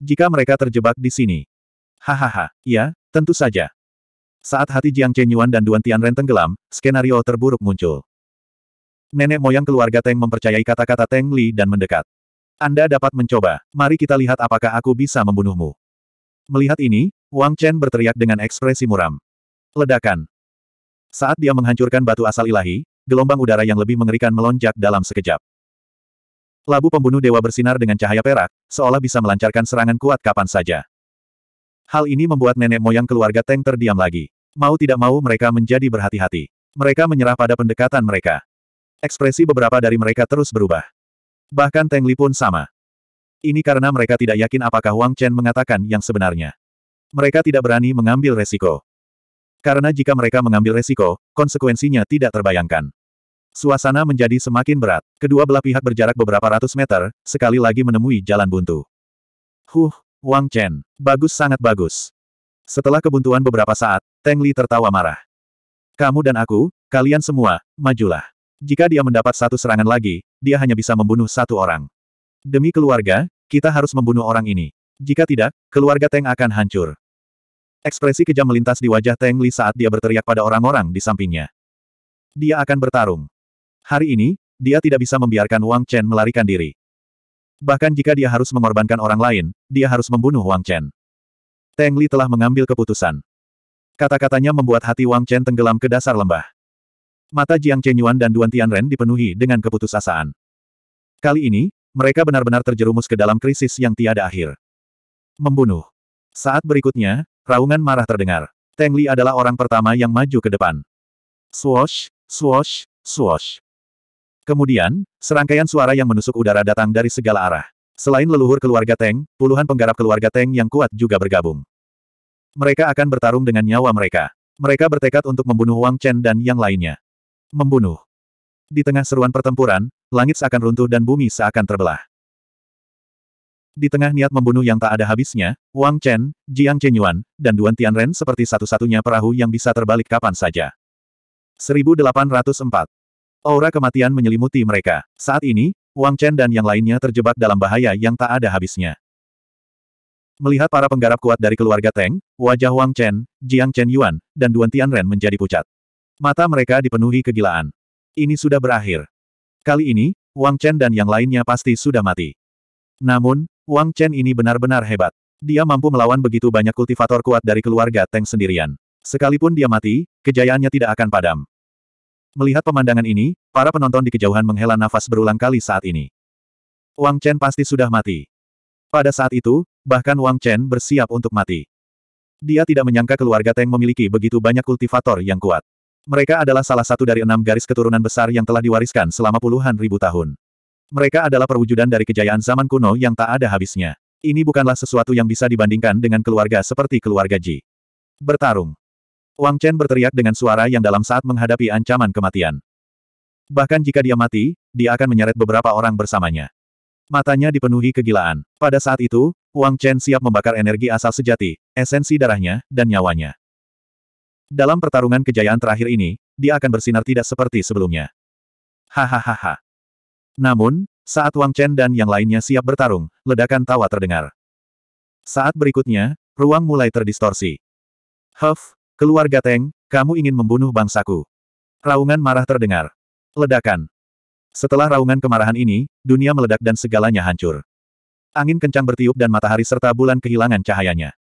S1: Jika mereka terjebak di sini. Hahaha, ya, tentu saja. Saat hati Jiang Chen Yuan dan Duan Tianren tenggelam, skenario terburuk muncul. Nenek moyang keluarga Teng mempercayai kata-kata Teng Li dan mendekat. Anda dapat mencoba. Mari kita lihat apakah aku bisa membunuhmu. Melihat ini, Wang Chen berteriak dengan ekspresi muram. Ledakan. Saat dia menghancurkan batu asal ilahi, gelombang udara yang lebih mengerikan melonjak dalam sekejap. Labu pembunuh dewa bersinar dengan cahaya perak, seolah bisa melancarkan serangan kuat kapan saja. Hal ini membuat nenek moyang keluarga Teng terdiam lagi. Mau tidak mau mereka menjadi berhati-hati. Mereka menyerah pada pendekatan mereka. Ekspresi beberapa dari mereka terus berubah. Bahkan Teng Li pun sama. Ini karena mereka tidak yakin apakah Wang Chen mengatakan yang sebenarnya. Mereka tidak berani mengambil resiko. Karena jika mereka mengambil resiko, konsekuensinya tidak terbayangkan. Suasana menjadi semakin berat. Kedua belah pihak berjarak beberapa ratus meter, sekali lagi menemui jalan buntu. Huh, Wang Chen, bagus sangat bagus. Setelah kebuntuan beberapa saat, Teng Li tertawa marah. Kamu dan aku, kalian semua, majulah. Jika dia mendapat satu serangan lagi, dia hanya bisa membunuh satu orang. Demi keluarga, kita harus membunuh orang ini. Jika tidak, keluarga Teng akan hancur. Ekspresi kejam melintas di wajah Teng Li saat dia berteriak pada orang-orang di sampingnya. Dia akan bertarung. Hari ini, dia tidak bisa membiarkan Wang Chen melarikan diri. Bahkan jika dia harus mengorbankan orang lain, dia harus membunuh Wang Chen. Teng Li telah mengambil keputusan. Kata-katanya membuat hati Wang Chen tenggelam ke dasar lembah. Mata Jiang Chenyuan dan Duan Tianren dipenuhi dengan keputusasaan. Kali ini, mereka benar-benar terjerumus ke dalam krisis yang tiada akhir. Membunuh. Saat berikutnya, raungan marah terdengar. Teng Li adalah orang pertama yang maju ke depan. Swosh, swosh, swosh. Kemudian, serangkaian suara yang menusuk udara datang dari segala arah. Selain leluhur keluarga Teng, puluhan penggarap keluarga Teng yang kuat juga bergabung. Mereka akan bertarung dengan nyawa mereka. Mereka bertekad untuk membunuh Wang Chen dan yang lainnya. Membunuh. Di tengah seruan pertempuran, langit seakan runtuh dan bumi seakan terbelah. Di tengah niat membunuh yang tak ada habisnya, Wang Chen, Jiang Chenyuan, dan Duan Tianren seperti satu-satunya perahu yang bisa terbalik kapan saja. 1804. Aura kematian menyelimuti mereka. Saat ini, Wang Chen dan yang lainnya terjebak dalam bahaya yang tak ada habisnya. Melihat para penggarap kuat dari keluarga Teng, wajah Wang Chen, Jiang Chenyuan, dan Duan Tianren menjadi pucat. Mata mereka dipenuhi kegilaan. Ini sudah berakhir. Kali ini, Wang Chen dan yang lainnya pasti sudah mati. Namun, Wang Chen ini benar-benar hebat. Dia mampu melawan begitu banyak kultivator kuat dari keluarga Teng sendirian. Sekalipun dia mati, kejayaannya tidak akan padam. Melihat pemandangan ini, para penonton di kejauhan menghela nafas berulang kali saat ini. Wang Chen pasti sudah mati. Pada saat itu, bahkan Wang Chen bersiap untuk mati. Dia tidak menyangka keluarga Teng memiliki begitu banyak kultivator yang kuat. Mereka adalah salah satu dari enam garis keturunan besar yang telah diwariskan selama puluhan ribu tahun. Mereka adalah perwujudan dari kejayaan zaman kuno yang tak ada habisnya. Ini bukanlah sesuatu yang bisa dibandingkan dengan keluarga seperti keluarga Ji. Bertarung. Wang Chen berteriak dengan suara yang dalam saat menghadapi ancaman kematian. Bahkan jika dia mati, dia akan menyeret beberapa orang bersamanya. Matanya dipenuhi kegilaan. Pada saat itu, Wang Chen siap membakar energi asal sejati, esensi darahnya, dan nyawanya. Dalam pertarungan kejayaan terakhir ini, dia akan bersinar tidak seperti sebelumnya. Hahaha. Namun, saat Wang Chen dan yang lainnya siap bertarung, ledakan tawa terdengar. Saat berikutnya, ruang mulai terdistorsi. Huff, keluarga Teng, kamu ingin membunuh bangsaku. Raungan marah terdengar. Ledakan. Setelah raungan kemarahan ini, dunia meledak dan segalanya hancur. Angin kencang bertiup dan matahari serta bulan kehilangan cahayanya.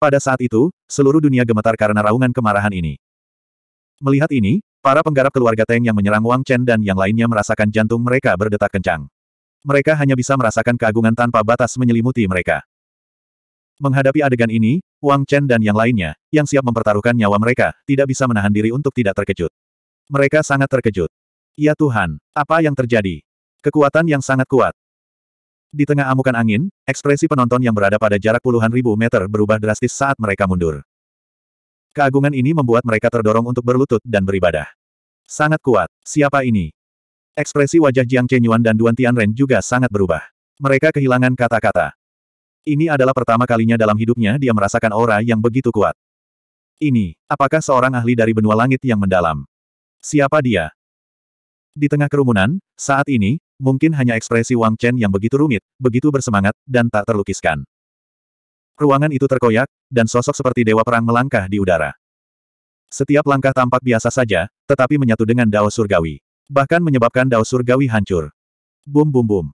S1: Pada saat itu, seluruh dunia gemetar karena raungan kemarahan ini. Melihat ini, para penggarap keluarga Teng yang menyerang Wang Chen dan yang lainnya merasakan jantung mereka berdetak kencang. Mereka hanya bisa merasakan keagungan tanpa batas menyelimuti mereka. Menghadapi adegan ini, Wang Chen dan yang lainnya, yang siap mempertaruhkan nyawa mereka, tidak bisa menahan diri untuk tidak terkejut. Mereka sangat terkejut. Ya Tuhan, apa yang terjadi? Kekuatan yang sangat kuat. Di tengah amukan angin, ekspresi penonton yang berada pada jarak puluhan ribu meter berubah drastis saat mereka mundur. Keagungan ini membuat mereka terdorong untuk berlutut dan beribadah. Sangat kuat, siapa ini? Ekspresi wajah Jiang Chenyuan dan Duan Tianren juga sangat berubah. Mereka kehilangan kata-kata. Ini adalah pertama kalinya dalam hidupnya dia merasakan aura yang begitu kuat. Ini, apakah seorang ahli dari benua langit yang mendalam? Siapa dia? Di tengah kerumunan, saat ini, Mungkin hanya ekspresi Wang Chen yang begitu rumit, begitu bersemangat, dan tak terlukiskan. Ruangan itu terkoyak, dan sosok seperti dewa perang melangkah di udara. Setiap langkah tampak biasa saja, tetapi menyatu dengan dao surgawi. Bahkan menyebabkan dao surgawi hancur. Bum bum bum.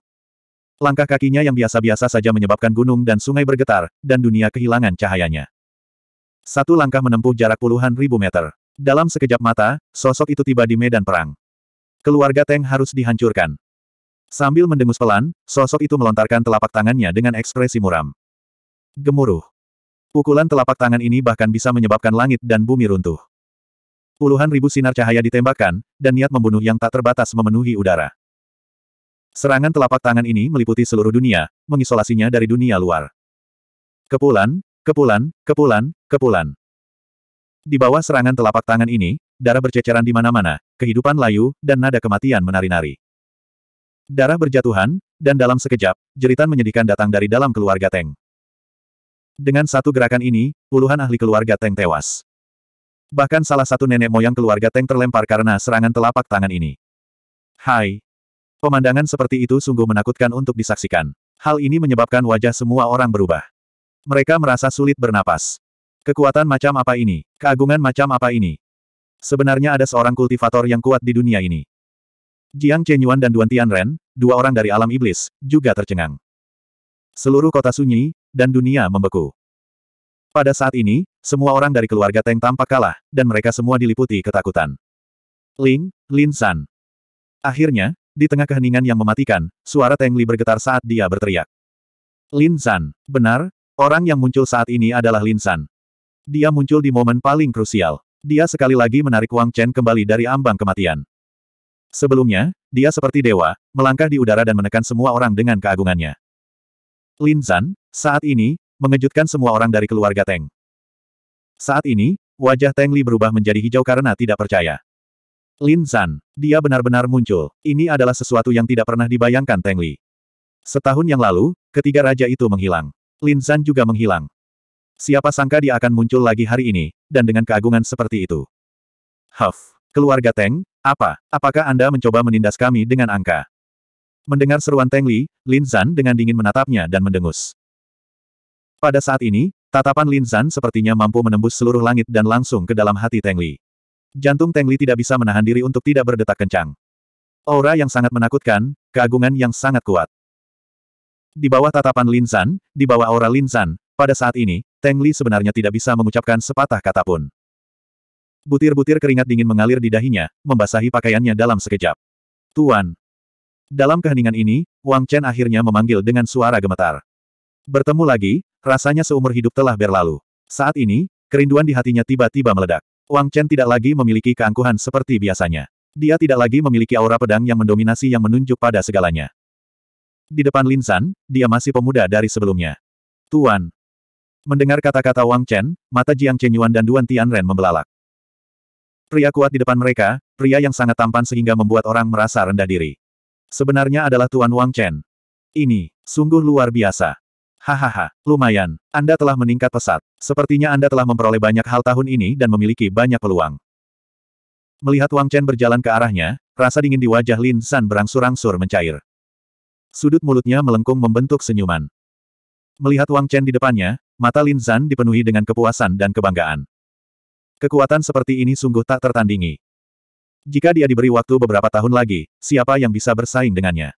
S1: Langkah kakinya yang biasa-biasa saja menyebabkan gunung dan sungai bergetar, dan dunia kehilangan cahayanya. Satu langkah menempuh jarak puluhan ribu meter. Dalam sekejap mata, sosok itu tiba di medan perang. Keluarga Teng harus dihancurkan. Sambil mendengus pelan, sosok itu melontarkan telapak tangannya dengan ekspresi muram. Gemuruh. Pukulan telapak tangan ini bahkan bisa menyebabkan langit dan bumi runtuh. Puluhan ribu sinar cahaya ditembakkan, dan niat membunuh yang tak terbatas memenuhi udara. Serangan telapak tangan ini meliputi seluruh dunia, mengisolasinya dari dunia luar. Kepulan, kepulan, kepulan, kepulan. Di bawah serangan telapak tangan ini, darah berceceran di mana-mana, kehidupan layu, dan nada kematian menari-nari. Darah berjatuhan, dan dalam sekejap, jeritan menyedihkan datang dari dalam keluarga Teng. Dengan satu gerakan ini, puluhan ahli keluarga Teng tewas. Bahkan salah satu nenek moyang keluarga Teng terlempar karena serangan telapak tangan ini. Hai. Pemandangan seperti itu sungguh menakutkan untuk disaksikan. Hal ini menyebabkan wajah semua orang berubah. Mereka merasa sulit bernapas. Kekuatan macam apa ini? Keagungan macam apa ini? Sebenarnya ada seorang kultivator yang kuat di dunia ini. Jiang Chenyuan dan Duan Tianren, dua orang dari alam iblis, juga tercengang. Seluruh kota sunyi, dan dunia membeku. Pada saat ini, semua orang dari keluarga Teng tampak kalah, dan mereka semua diliputi ketakutan. Ling, Lin San. Akhirnya, di tengah keheningan yang mematikan, suara Teng Li bergetar saat dia berteriak. Lin San, benar, orang yang muncul saat ini adalah Lin San. Dia muncul di momen paling krusial. Dia sekali lagi menarik Wang Chen kembali dari ambang kematian. Sebelumnya, dia seperti dewa, melangkah di udara dan menekan semua orang dengan keagungannya. Lin Zan, saat ini, mengejutkan semua orang dari keluarga Teng. Saat ini, wajah Teng Li berubah menjadi hijau karena tidak percaya. Lin Zan, dia benar-benar muncul. Ini adalah sesuatu yang tidak pernah dibayangkan Teng Li. Setahun yang lalu, ketiga raja itu menghilang. Lin Zan juga menghilang. Siapa sangka dia akan muncul lagi hari ini, dan dengan keagungan seperti itu. Huff, keluarga Teng, apa, apakah Anda mencoba menindas kami dengan angka? Mendengar seruan Teng Li, Lin Zan dengan dingin menatapnya dan mendengus. Pada saat ini, tatapan Lin Zan sepertinya mampu menembus seluruh langit dan langsung ke dalam hati Teng Li. Jantung Teng Li tidak bisa menahan diri untuk tidak berdetak kencang. Aura yang sangat menakutkan, keagungan yang sangat kuat. Di bawah tatapan Lin Zan, di bawah aura Lin Zan, pada saat ini, Teng Li sebenarnya tidak bisa mengucapkan sepatah kata pun. Butir-butir keringat dingin mengalir di dahinya, membasahi pakaiannya dalam sekejap. Tuan. Dalam keheningan ini, Wang Chen akhirnya memanggil dengan suara gemetar. Bertemu lagi, rasanya seumur hidup telah berlalu. Saat ini, kerinduan di hatinya tiba-tiba meledak. Wang Chen tidak lagi memiliki keangkuhan seperti biasanya. Dia tidak lagi memiliki aura pedang yang mendominasi yang menunjuk pada segalanya. Di depan Linsan, dia masih pemuda dari sebelumnya. Tuan. Mendengar kata-kata Wang Chen, mata Jiang Chenyuan dan Duan Tianren membelalak. Pria kuat di depan mereka, pria yang sangat tampan sehingga membuat orang merasa rendah diri. Sebenarnya adalah Tuan Wang Chen. Ini, sungguh luar biasa. Hahaha, lumayan, Anda telah meningkat pesat. Sepertinya Anda telah memperoleh banyak hal tahun ini dan memiliki banyak peluang. Melihat Wang Chen berjalan ke arahnya, rasa dingin di wajah Lin San berangsur-angsur mencair. Sudut mulutnya melengkung membentuk senyuman. Melihat Wang Chen di depannya, mata Lin San dipenuhi dengan kepuasan dan kebanggaan. Kekuatan seperti ini sungguh tak tertandingi. Jika dia diberi waktu beberapa tahun lagi, siapa yang bisa bersaing dengannya?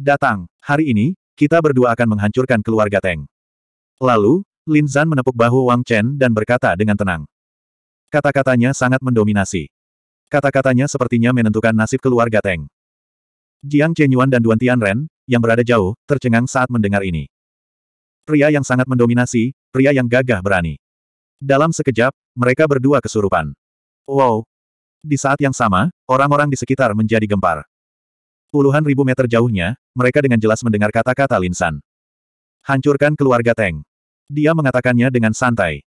S1: Datang, hari ini, kita berdua akan menghancurkan keluarga Teng. Lalu, Lin Zan menepuk bahu Wang Chen dan berkata dengan tenang. Kata-katanya sangat mendominasi. Kata-katanya sepertinya menentukan nasib keluarga Teng. Jiang Chenyuan dan Duan Tianren, yang berada jauh, tercengang saat mendengar ini. Pria yang sangat mendominasi, pria yang gagah berani. Dalam sekejap, mereka berdua kesurupan. Wow! Di saat yang sama, orang-orang di sekitar menjadi gempar. Puluhan ribu meter jauhnya, mereka dengan jelas mendengar kata-kata Linsan. Hancurkan keluarga Teng. Dia mengatakannya dengan santai.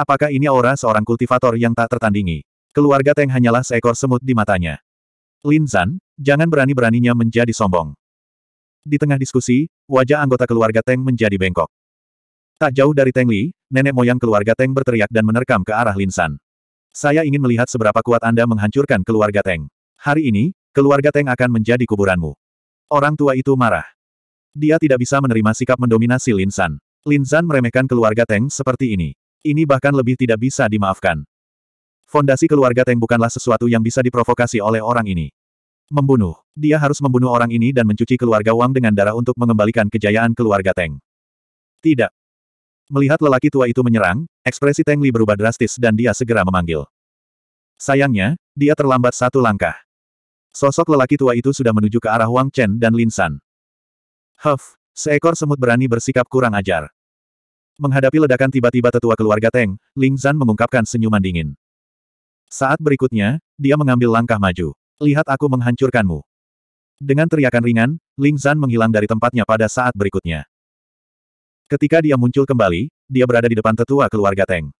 S1: Apakah ini aura seorang kultivator yang tak tertandingi? Keluarga Teng hanyalah seekor semut di matanya. Linsan, jangan berani-beraninya menjadi sombong. Di tengah diskusi, wajah anggota keluarga Teng menjadi bengkok. Tak jauh dari Teng Li, nenek moyang keluarga Teng berteriak dan menerkam ke arah Linsan. Saya ingin melihat seberapa kuat Anda menghancurkan keluarga Teng. Hari ini, keluarga Teng akan menjadi kuburanmu. Orang tua itu marah. Dia tidak bisa menerima sikap mendominasi Linsan. Linsan meremehkan keluarga Teng seperti ini. Ini bahkan lebih tidak bisa dimaafkan. Fondasi keluarga Teng bukanlah sesuatu yang bisa diprovokasi oleh orang ini. Membunuh. Dia harus membunuh orang ini dan mencuci keluarga Wang dengan darah untuk mengembalikan kejayaan keluarga Teng. Tidak, Melihat lelaki tua itu menyerang, ekspresi Teng Li berubah drastis dan dia segera memanggil. Sayangnya, dia terlambat satu langkah. Sosok lelaki tua itu sudah menuju ke arah Wang Chen dan Lin San. Huff, seekor semut berani bersikap kurang ajar. Menghadapi ledakan tiba-tiba tetua keluarga Teng, Ling Zan mengungkapkan senyuman dingin. Saat berikutnya, dia mengambil langkah maju. Lihat aku menghancurkanmu. Dengan teriakan ringan, Ling Zan menghilang dari tempatnya pada saat berikutnya. Ketika dia muncul kembali, dia berada di depan tetua keluarga Teng.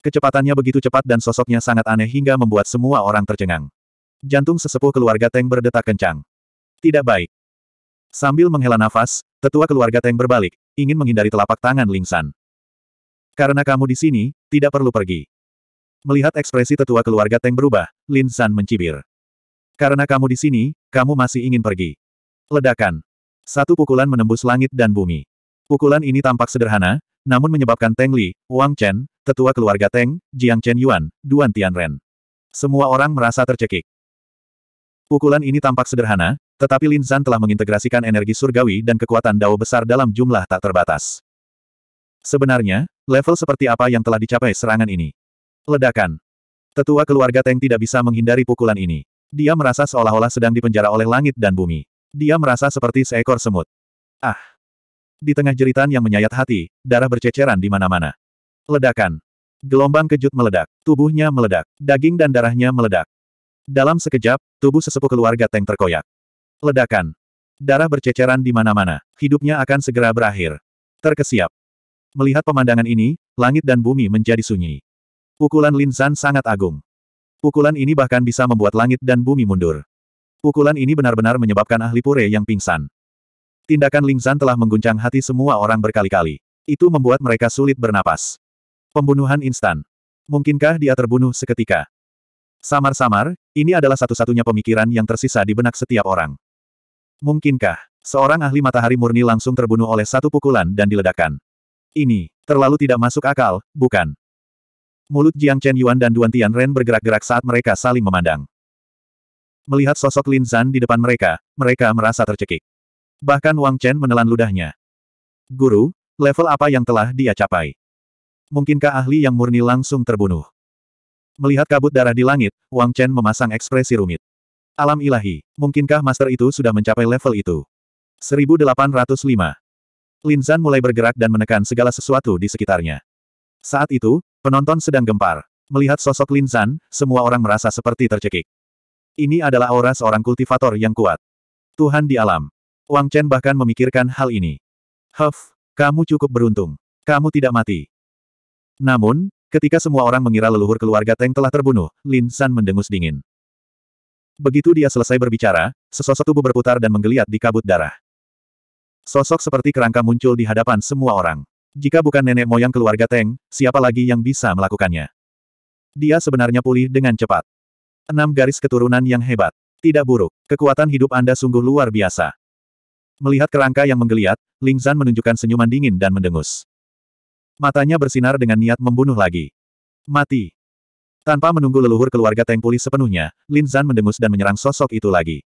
S1: Kecepatannya begitu cepat dan sosoknya sangat aneh hingga membuat semua orang tercengang. Jantung sesepuh keluarga Teng berdetak kencang. Tidak baik. Sambil menghela nafas, tetua keluarga Teng berbalik, ingin menghindari telapak tangan Lingsan. Karena kamu di sini, tidak perlu pergi. Melihat ekspresi tetua keluarga Teng berubah, Lin San mencibir. Karena kamu di sini, kamu masih ingin pergi. Ledakan. Satu pukulan menembus langit dan bumi. Pukulan ini tampak sederhana, namun menyebabkan Teng Li, Wang Chen, tetua keluarga Teng, Jiang Chen Yuan, Duan Tianren. Semua orang merasa tercekik. Pukulan ini tampak sederhana, tetapi Lin Zhan telah mengintegrasikan energi surgawi dan kekuatan dao besar dalam jumlah tak terbatas. Sebenarnya, level seperti apa yang telah dicapai serangan ini? Ledakan. Tetua keluarga Teng tidak bisa menghindari pukulan ini. Dia merasa seolah-olah sedang dipenjara oleh langit dan bumi. Dia merasa seperti seekor semut. Ah! Di tengah jeritan yang menyayat hati, darah berceceran di mana-mana. Ledakan. Gelombang kejut meledak. Tubuhnya meledak. Daging dan darahnya meledak. Dalam sekejap, tubuh sesepuh keluarga Teng terkoyak. Ledakan. Darah berceceran di mana-mana. Hidupnya akan segera berakhir. Terkesiap. Melihat pemandangan ini, langit dan bumi menjadi sunyi. Pukulan Linzan sangat agung. Pukulan ini bahkan bisa membuat langit dan bumi mundur. Pukulan ini benar-benar menyebabkan ahli pure yang pingsan. Tindakan Zhan telah mengguncang hati semua orang berkali-kali. Itu membuat mereka sulit bernapas. Pembunuhan instan. Mungkinkah dia terbunuh seketika? Samar-samar, ini adalah satu-satunya pemikiran yang tersisa di benak setiap orang. Mungkinkah, seorang ahli matahari murni langsung terbunuh oleh satu pukulan dan diledakkan? Ini, terlalu tidak masuk akal, bukan? Mulut Jiang Chen Yuan dan Duan Tian Ren bergerak-gerak saat mereka saling memandang. Melihat sosok Lin Zan di depan mereka, mereka merasa tercekik. Bahkan Wang Chen menelan ludahnya. Guru, level apa yang telah dia capai? Mungkinkah ahli yang murni langsung terbunuh? Melihat kabut darah di langit, Wang Chen memasang ekspresi rumit. Alam ilahi, mungkinkah master itu sudah mencapai level itu? 1805. Lin Zan mulai bergerak dan menekan segala sesuatu di sekitarnya. Saat itu, penonton sedang gempar. Melihat sosok Lin Zan, semua orang merasa seperti tercekik. Ini adalah aura seorang kultivator yang kuat. Tuhan di alam, Wang Chen bahkan memikirkan hal ini. Huff, kamu cukup beruntung. Kamu tidak mati. Namun, ketika semua orang mengira leluhur keluarga Teng telah terbunuh, Lin San mendengus dingin. Begitu dia selesai berbicara, sesosok tubuh berputar dan menggeliat di kabut darah. Sosok seperti kerangka muncul di hadapan semua orang. Jika bukan nenek moyang keluarga Teng, siapa lagi yang bisa melakukannya? Dia sebenarnya pulih dengan cepat. Enam garis keturunan yang hebat. Tidak buruk, kekuatan hidup Anda sungguh luar biasa. Melihat kerangka yang menggeliat, Ling Zan menunjukkan senyuman dingin dan mendengus. Matanya bersinar dengan niat membunuh lagi. Mati. Tanpa menunggu leluhur keluarga Teng Pulih sepenuhnya, Lin Zan mendengus dan menyerang sosok itu lagi.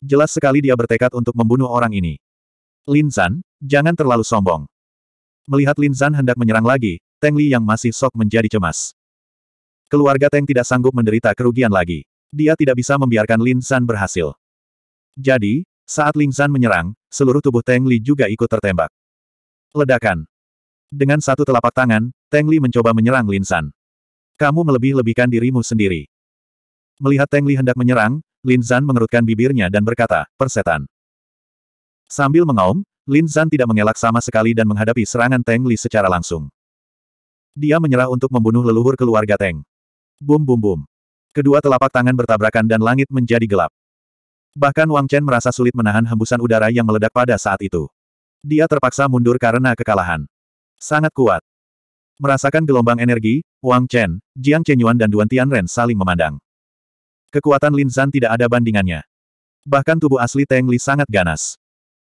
S1: Jelas sekali dia bertekad untuk membunuh orang ini. Lin Zan, jangan terlalu sombong. Melihat Lin Zan hendak menyerang lagi, Teng Li yang masih sok menjadi cemas. Keluarga Teng tidak sanggup menderita kerugian lagi. Dia tidak bisa membiarkan Lin Zan berhasil. Jadi, saat Ling Zan menyerang, seluruh tubuh Teng Li juga ikut tertembak. Ledakan. Dengan satu telapak tangan, Teng Li mencoba menyerang Lin San. Kamu melebih-lebihkan dirimu sendiri. Melihat Teng Li hendak menyerang, Lin Zan mengerutkan bibirnya dan berkata, persetan. Sambil mengaum, Lin Zan tidak mengelak sama sekali dan menghadapi serangan Teng Li secara langsung. Dia menyerah untuk membunuh leluhur keluarga Teng. Bum bum bum. Kedua telapak tangan bertabrakan dan langit menjadi gelap. Bahkan Wang Chen merasa sulit menahan hembusan udara yang meledak pada saat itu. Dia terpaksa mundur karena kekalahan. Sangat kuat. Merasakan gelombang energi, Wang Chen, Jiang Chenyuan dan Duan Tianren saling memandang. Kekuatan Lin Zan tidak ada bandingannya. Bahkan tubuh asli Teng Li sangat ganas.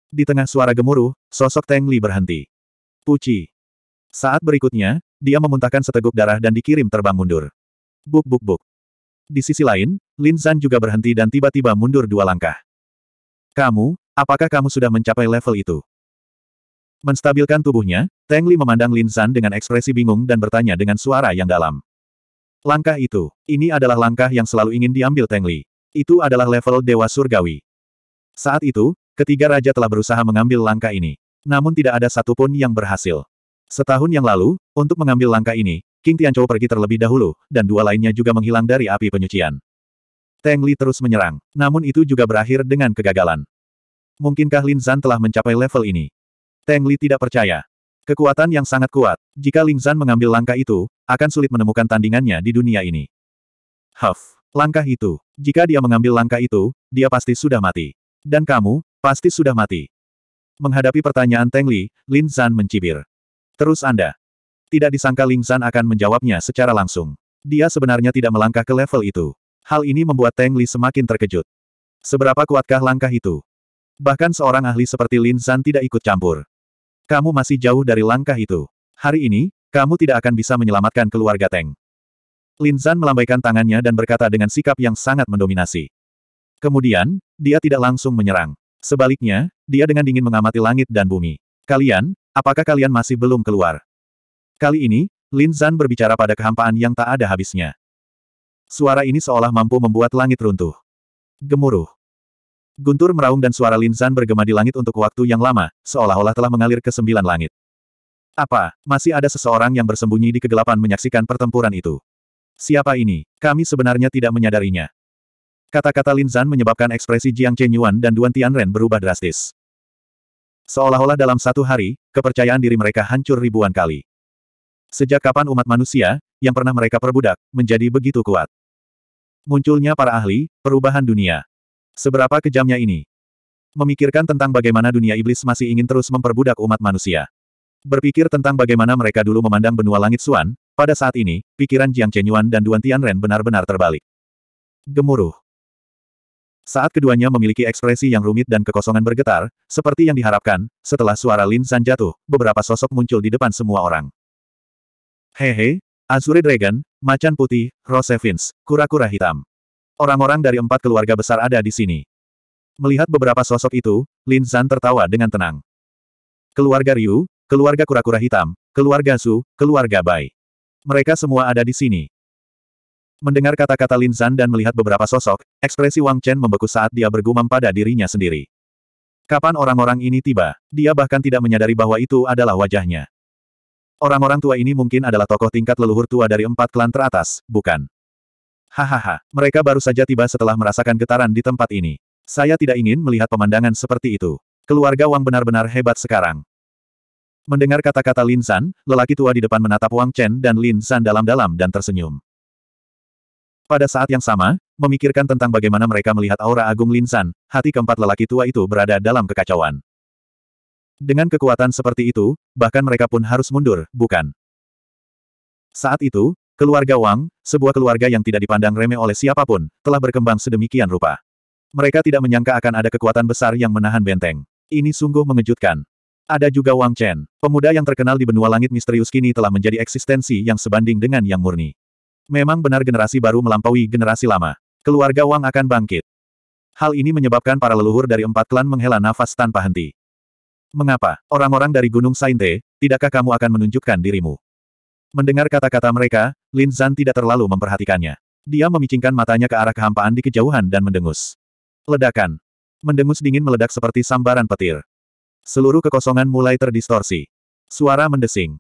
S1: Di tengah suara gemuruh, sosok Teng Li berhenti. Puci. Saat berikutnya, dia memuntahkan seteguk darah dan dikirim terbang mundur. Buk buk buk. Di sisi lain, Lin Zan juga berhenti dan tiba-tiba mundur dua langkah. Kamu, apakah kamu sudah mencapai level itu? Menstabilkan tubuhnya, Tang Li memandang Lin Zan dengan ekspresi bingung dan bertanya dengan suara yang dalam. Langkah itu, ini adalah langkah yang selalu ingin diambil Tang Li. Itu adalah level Dewa Surgawi. Saat itu, ketiga raja telah berusaha mengambil langkah ini. Namun tidak ada satupun yang berhasil. Setahun yang lalu, untuk mengambil langkah ini, King Tianchou pergi terlebih dahulu, dan dua lainnya juga menghilang dari api penyucian. Tang Li terus menyerang, namun itu juga berakhir dengan kegagalan. Mungkinkah Lin Zan telah mencapai level ini? Tang Li tidak percaya. Kekuatan yang sangat kuat, jika Lin Zan mengambil langkah itu, akan sulit menemukan tandingannya di dunia ini. Huff, langkah itu, jika dia mengambil langkah itu, dia pasti sudah mati. Dan kamu, pasti sudah mati. Menghadapi pertanyaan Tang Li, Lin Zan mencibir. Terus Anda, tidak disangka Ling San akan menjawabnya secara langsung. Dia sebenarnya tidak melangkah ke level itu. Hal ini membuat Teng Li semakin terkejut. Seberapa kuatkah langkah itu? Bahkan seorang ahli seperti Lin San tidak ikut campur. Kamu masih jauh dari langkah itu. Hari ini, kamu tidak akan bisa menyelamatkan keluarga Teng. Lin San melambaikan tangannya dan berkata dengan sikap yang sangat mendominasi. Kemudian, dia tidak langsung menyerang. Sebaliknya, dia dengan dingin mengamati langit dan bumi. Kalian, apakah kalian masih belum keluar? Kali ini, Lin Zan berbicara pada kehampaan yang tak ada habisnya. Suara ini seolah mampu membuat langit runtuh. Gemuruh. Guntur meraung dan suara Lin Zan bergema di langit untuk waktu yang lama, seolah-olah telah mengalir ke sembilan langit. Apa, masih ada seseorang yang bersembunyi di kegelapan menyaksikan pertempuran itu? Siapa ini? Kami sebenarnya tidak menyadarinya. Kata-kata Lin Zan menyebabkan ekspresi Jiang Chen Yuan dan Duan Tianren berubah drastis. Seolah-olah dalam satu hari, kepercayaan diri mereka hancur ribuan kali. Sejak kapan umat manusia, yang pernah mereka perbudak, menjadi begitu kuat? Munculnya para ahli, perubahan dunia. Seberapa kejamnya ini? Memikirkan tentang bagaimana dunia iblis masih ingin terus memperbudak umat manusia. Berpikir tentang bagaimana mereka dulu memandang benua langit Suan, pada saat ini, pikiran Jiang Chenyuan dan Duan Tianren benar-benar terbalik. Gemuruh. Saat keduanya memiliki ekspresi yang rumit dan kekosongan bergetar, seperti yang diharapkan, setelah suara Lin San jatuh, beberapa sosok muncul di depan semua orang. Hehe, Azure Dragon, Macan Putih, Rosevins, Kura-Kura Hitam. Orang-orang dari empat keluarga besar ada di sini. Melihat beberapa sosok itu, Lin Zan tertawa dengan tenang. Keluarga Ryu, keluarga Kura-Kura Hitam, keluarga Su, keluarga Bai. Mereka semua ada di sini. Mendengar kata-kata Lin Zan dan melihat beberapa sosok, ekspresi Wang Chen membeku saat dia bergumam pada dirinya sendiri. Kapan orang-orang ini tiba, dia bahkan tidak menyadari bahwa itu adalah wajahnya. Orang-orang tua ini mungkin adalah tokoh tingkat leluhur tua dari empat klan teratas, bukan? Hahaha, mereka baru saja tiba setelah merasakan getaran di tempat ini. Saya tidak ingin melihat pemandangan seperti itu. Keluarga Wang benar-benar hebat sekarang. Mendengar kata-kata Lin San, lelaki tua di depan menatap Wang Chen dan Lin San dalam-dalam dan tersenyum. Pada saat yang sama, memikirkan tentang bagaimana mereka melihat aura agung Lin San, hati keempat lelaki tua itu berada dalam kekacauan. Dengan kekuatan seperti itu, bahkan mereka pun harus mundur, bukan? Saat itu, keluarga Wang, sebuah keluarga yang tidak dipandang remeh oleh siapapun, telah berkembang sedemikian rupa. Mereka tidak menyangka akan ada kekuatan besar yang menahan benteng. Ini sungguh mengejutkan. Ada juga Wang Chen, pemuda yang terkenal di benua langit misterius kini telah menjadi eksistensi yang sebanding dengan yang murni. Memang benar generasi baru melampaui generasi lama. Keluarga Wang akan bangkit. Hal ini menyebabkan para leluhur dari empat klan menghela nafas tanpa henti. Mengapa, orang-orang dari Gunung Sainte, tidakkah kamu akan menunjukkan dirimu? Mendengar kata-kata mereka, Lin Zan tidak terlalu memperhatikannya. Dia memicingkan matanya ke arah kehampaan di kejauhan dan mendengus. Ledakan. Mendengus dingin meledak seperti sambaran petir. Seluruh kekosongan mulai terdistorsi. Suara mendesing.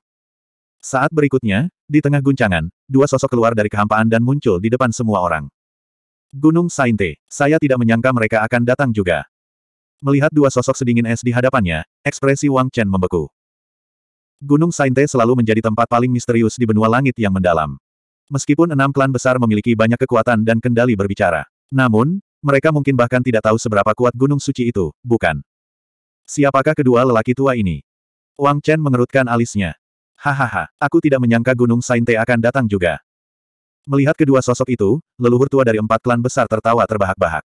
S1: Saat berikutnya, di tengah guncangan, dua sosok keluar dari kehampaan dan muncul di depan semua orang. Gunung Sainte, saya tidak menyangka mereka akan datang juga. Melihat dua sosok sedingin es di hadapannya, ekspresi Wang Chen membeku. Gunung Sainte selalu menjadi tempat paling misterius di benua langit yang mendalam. Meskipun enam klan besar memiliki banyak kekuatan dan kendali berbicara. Namun, mereka mungkin bahkan tidak tahu seberapa kuat gunung suci itu, bukan? Siapakah kedua lelaki tua ini? Wang Chen mengerutkan alisnya. Hahaha, aku tidak menyangka gunung Sainte akan datang juga. Melihat kedua sosok itu, leluhur tua dari empat klan besar tertawa terbahak-bahak.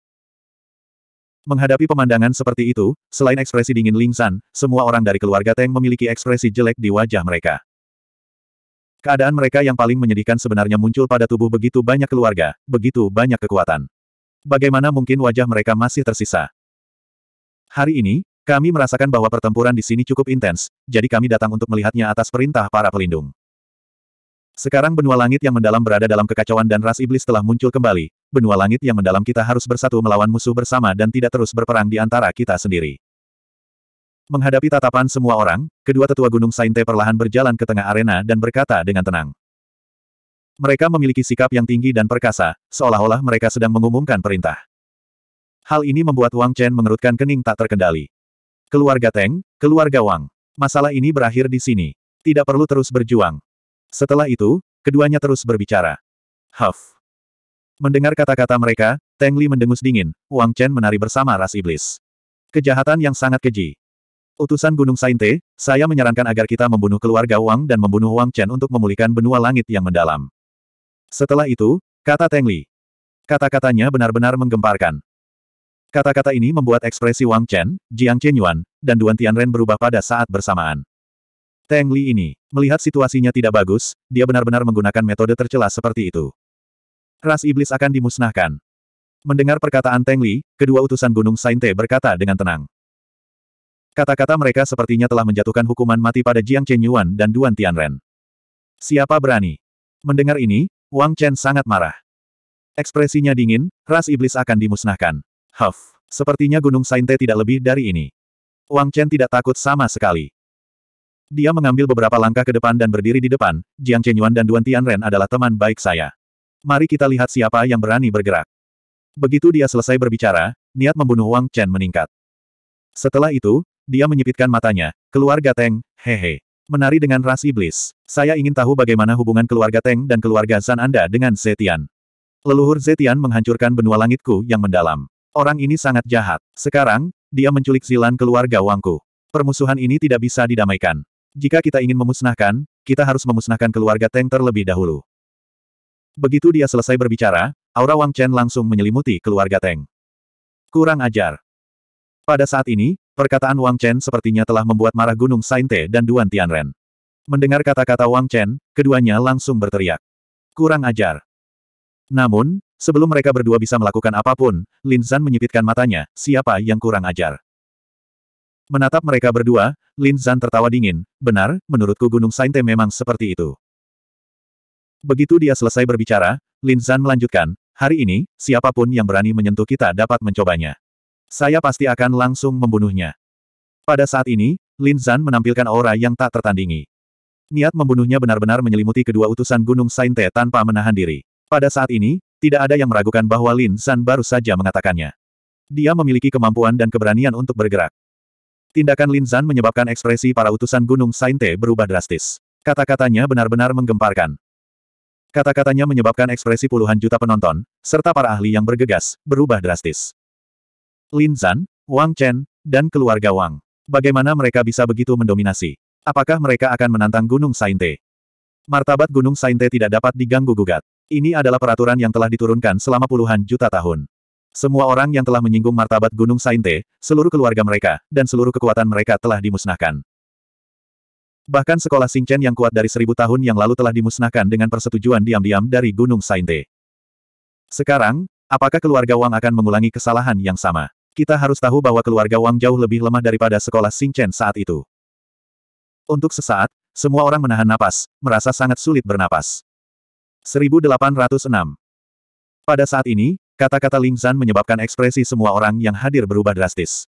S1: Menghadapi pemandangan seperti itu, selain ekspresi dingin Ling semua orang dari keluarga Teng memiliki ekspresi jelek di wajah mereka. Keadaan mereka yang paling menyedihkan sebenarnya muncul pada tubuh begitu banyak keluarga, begitu banyak kekuatan. Bagaimana mungkin wajah mereka masih tersisa? Hari ini, kami merasakan bahwa pertempuran di sini cukup intens, jadi kami datang untuk melihatnya atas perintah para pelindung. Sekarang benua langit yang mendalam berada dalam kekacauan dan ras iblis telah muncul kembali, benua langit yang mendalam kita harus bersatu melawan musuh bersama dan tidak terus berperang di antara kita sendiri. Menghadapi tatapan semua orang, kedua tetua Gunung Sainte perlahan berjalan ke tengah arena dan berkata dengan tenang. Mereka memiliki sikap yang tinggi dan perkasa, seolah-olah mereka sedang mengumumkan perintah. Hal ini membuat Wang Chen mengerutkan kening tak terkendali. Keluarga Teng, keluarga Wang. Masalah ini berakhir di sini. Tidak perlu terus berjuang. Setelah itu, keduanya terus berbicara. Huff. Mendengar kata-kata mereka, Teng Li mendengus dingin, Wang Chen menari bersama ras iblis. Kejahatan yang sangat keji. Utusan Gunung Sainte, saya menyarankan agar kita membunuh keluarga Wang dan membunuh Wang Chen untuk memulihkan benua langit yang mendalam. Setelah itu, kata Teng Li. Kata-katanya benar-benar menggemparkan. Kata-kata ini membuat ekspresi Wang Chen, Jiang Chenyuan, dan Duan Tianren berubah pada saat bersamaan. Teng Li ini, melihat situasinya tidak bagus, dia benar-benar menggunakan metode tercela seperti itu ras iblis akan dimusnahkan. Mendengar perkataan Teng Li, kedua utusan Gunung Sainte berkata dengan tenang. Kata-kata mereka sepertinya telah menjatuhkan hukuman mati pada Jiang Chen Yuan dan Duan Tianren. Siapa berani? Mendengar ini, Wang Chen sangat marah. Ekspresinya dingin, ras iblis akan dimusnahkan. Huff, sepertinya Gunung Sainte tidak lebih dari ini. Wang Chen tidak takut sama sekali. Dia mengambil beberapa langkah ke depan dan berdiri di depan, Jiang Chen Yuan dan Duan Tianren adalah teman baik saya. Mari kita lihat siapa yang berani bergerak. Begitu dia selesai berbicara, niat membunuh Wang Chen meningkat. Setelah itu, dia menyipitkan matanya, keluarga Teng, hehe. Menari dengan ras iblis. Saya ingin tahu bagaimana hubungan keluarga Teng dan keluarga San Anda dengan Zetian. Leluhur Zetian menghancurkan benua langitku yang mendalam. Orang ini sangat jahat. Sekarang, dia menculik Zilan keluarga Wangku. Permusuhan ini tidak bisa didamaikan. Jika kita ingin memusnahkan, kita harus memusnahkan keluarga Teng terlebih dahulu. Begitu dia selesai berbicara, aura Wang Chen langsung menyelimuti keluarga Teng. Kurang ajar. Pada saat ini, perkataan Wang Chen sepertinya telah membuat marah Gunung Sainte dan Duan Tianren. Mendengar kata-kata Wang Chen, keduanya langsung berteriak. Kurang ajar. Namun, sebelum mereka berdua bisa melakukan apapun, Lin Zan menyipitkan matanya, siapa yang kurang ajar. Menatap mereka berdua, Lin Zan tertawa dingin, benar, menurutku Gunung Sainte memang seperti itu. Begitu dia selesai berbicara, Lin Zan melanjutkan, hari ini, siapapun yang berani menyentuh kita dapat mencobanya. Saya pasti akan langsung membunuhnya. Pada saat ini, Lin Zan menampilkan aura yang tak tertandingi. Niat membunuhnya benar-benar menyelimuti kedua utusan Gunung Sainte tanpa menahan diri. Pada saat ini, tidak ada yang meragukan bahwa Lin Zan baru saja mengatakannya. Dia memiliki kemampuan dan keberanian untuk bergerak. Tindakan Lin Zan menyebabkan ekspresi para utusan Gunung Sainte berubah drastis. Kata-katanya benar-benar menggemparkan. Kata-katanya menyebabkan ekspresi puluhan juta penonton, serta para ahli yang bergegas, berubah drastis. Lin Zan, Wang Chen, dan keluarga Wang. Bagaimana mereka bisa begitu mendominasi? Apakah mereka akan menantang Gunung Sainte? Martabat Gunung Sainte tidak dapat diganggu-gugat. Ini adalah peraturan yang telah diturunkan selama puluhan juta tahun. Semua orang yang telah menyinggung martabat Gunung Sainte, seluruh keluarga mereka, dan seluruh kekuatan mereka telah dimusnahkan. Bahkan sekolah Singchen yang kuat dari seribu tahun yang lalu telah dimusnahkan dengan persetujuan diam-diam dari Gunung Sainte. Sekarang, apakah keluarga Wang akan mengulangi kesalahan yang sama? Kita harus tahu bahwa keluarga Wang jauh lebih lemah daripada sekolah Singchen saat itu. Untuk sesaat, semua orang menahan napas, merasa sangat sulit bernapas. 1806 Pada saat ini, kata-kata Ling Zan menyebabkan ekspresi semua orang yang hadir berubah drastis.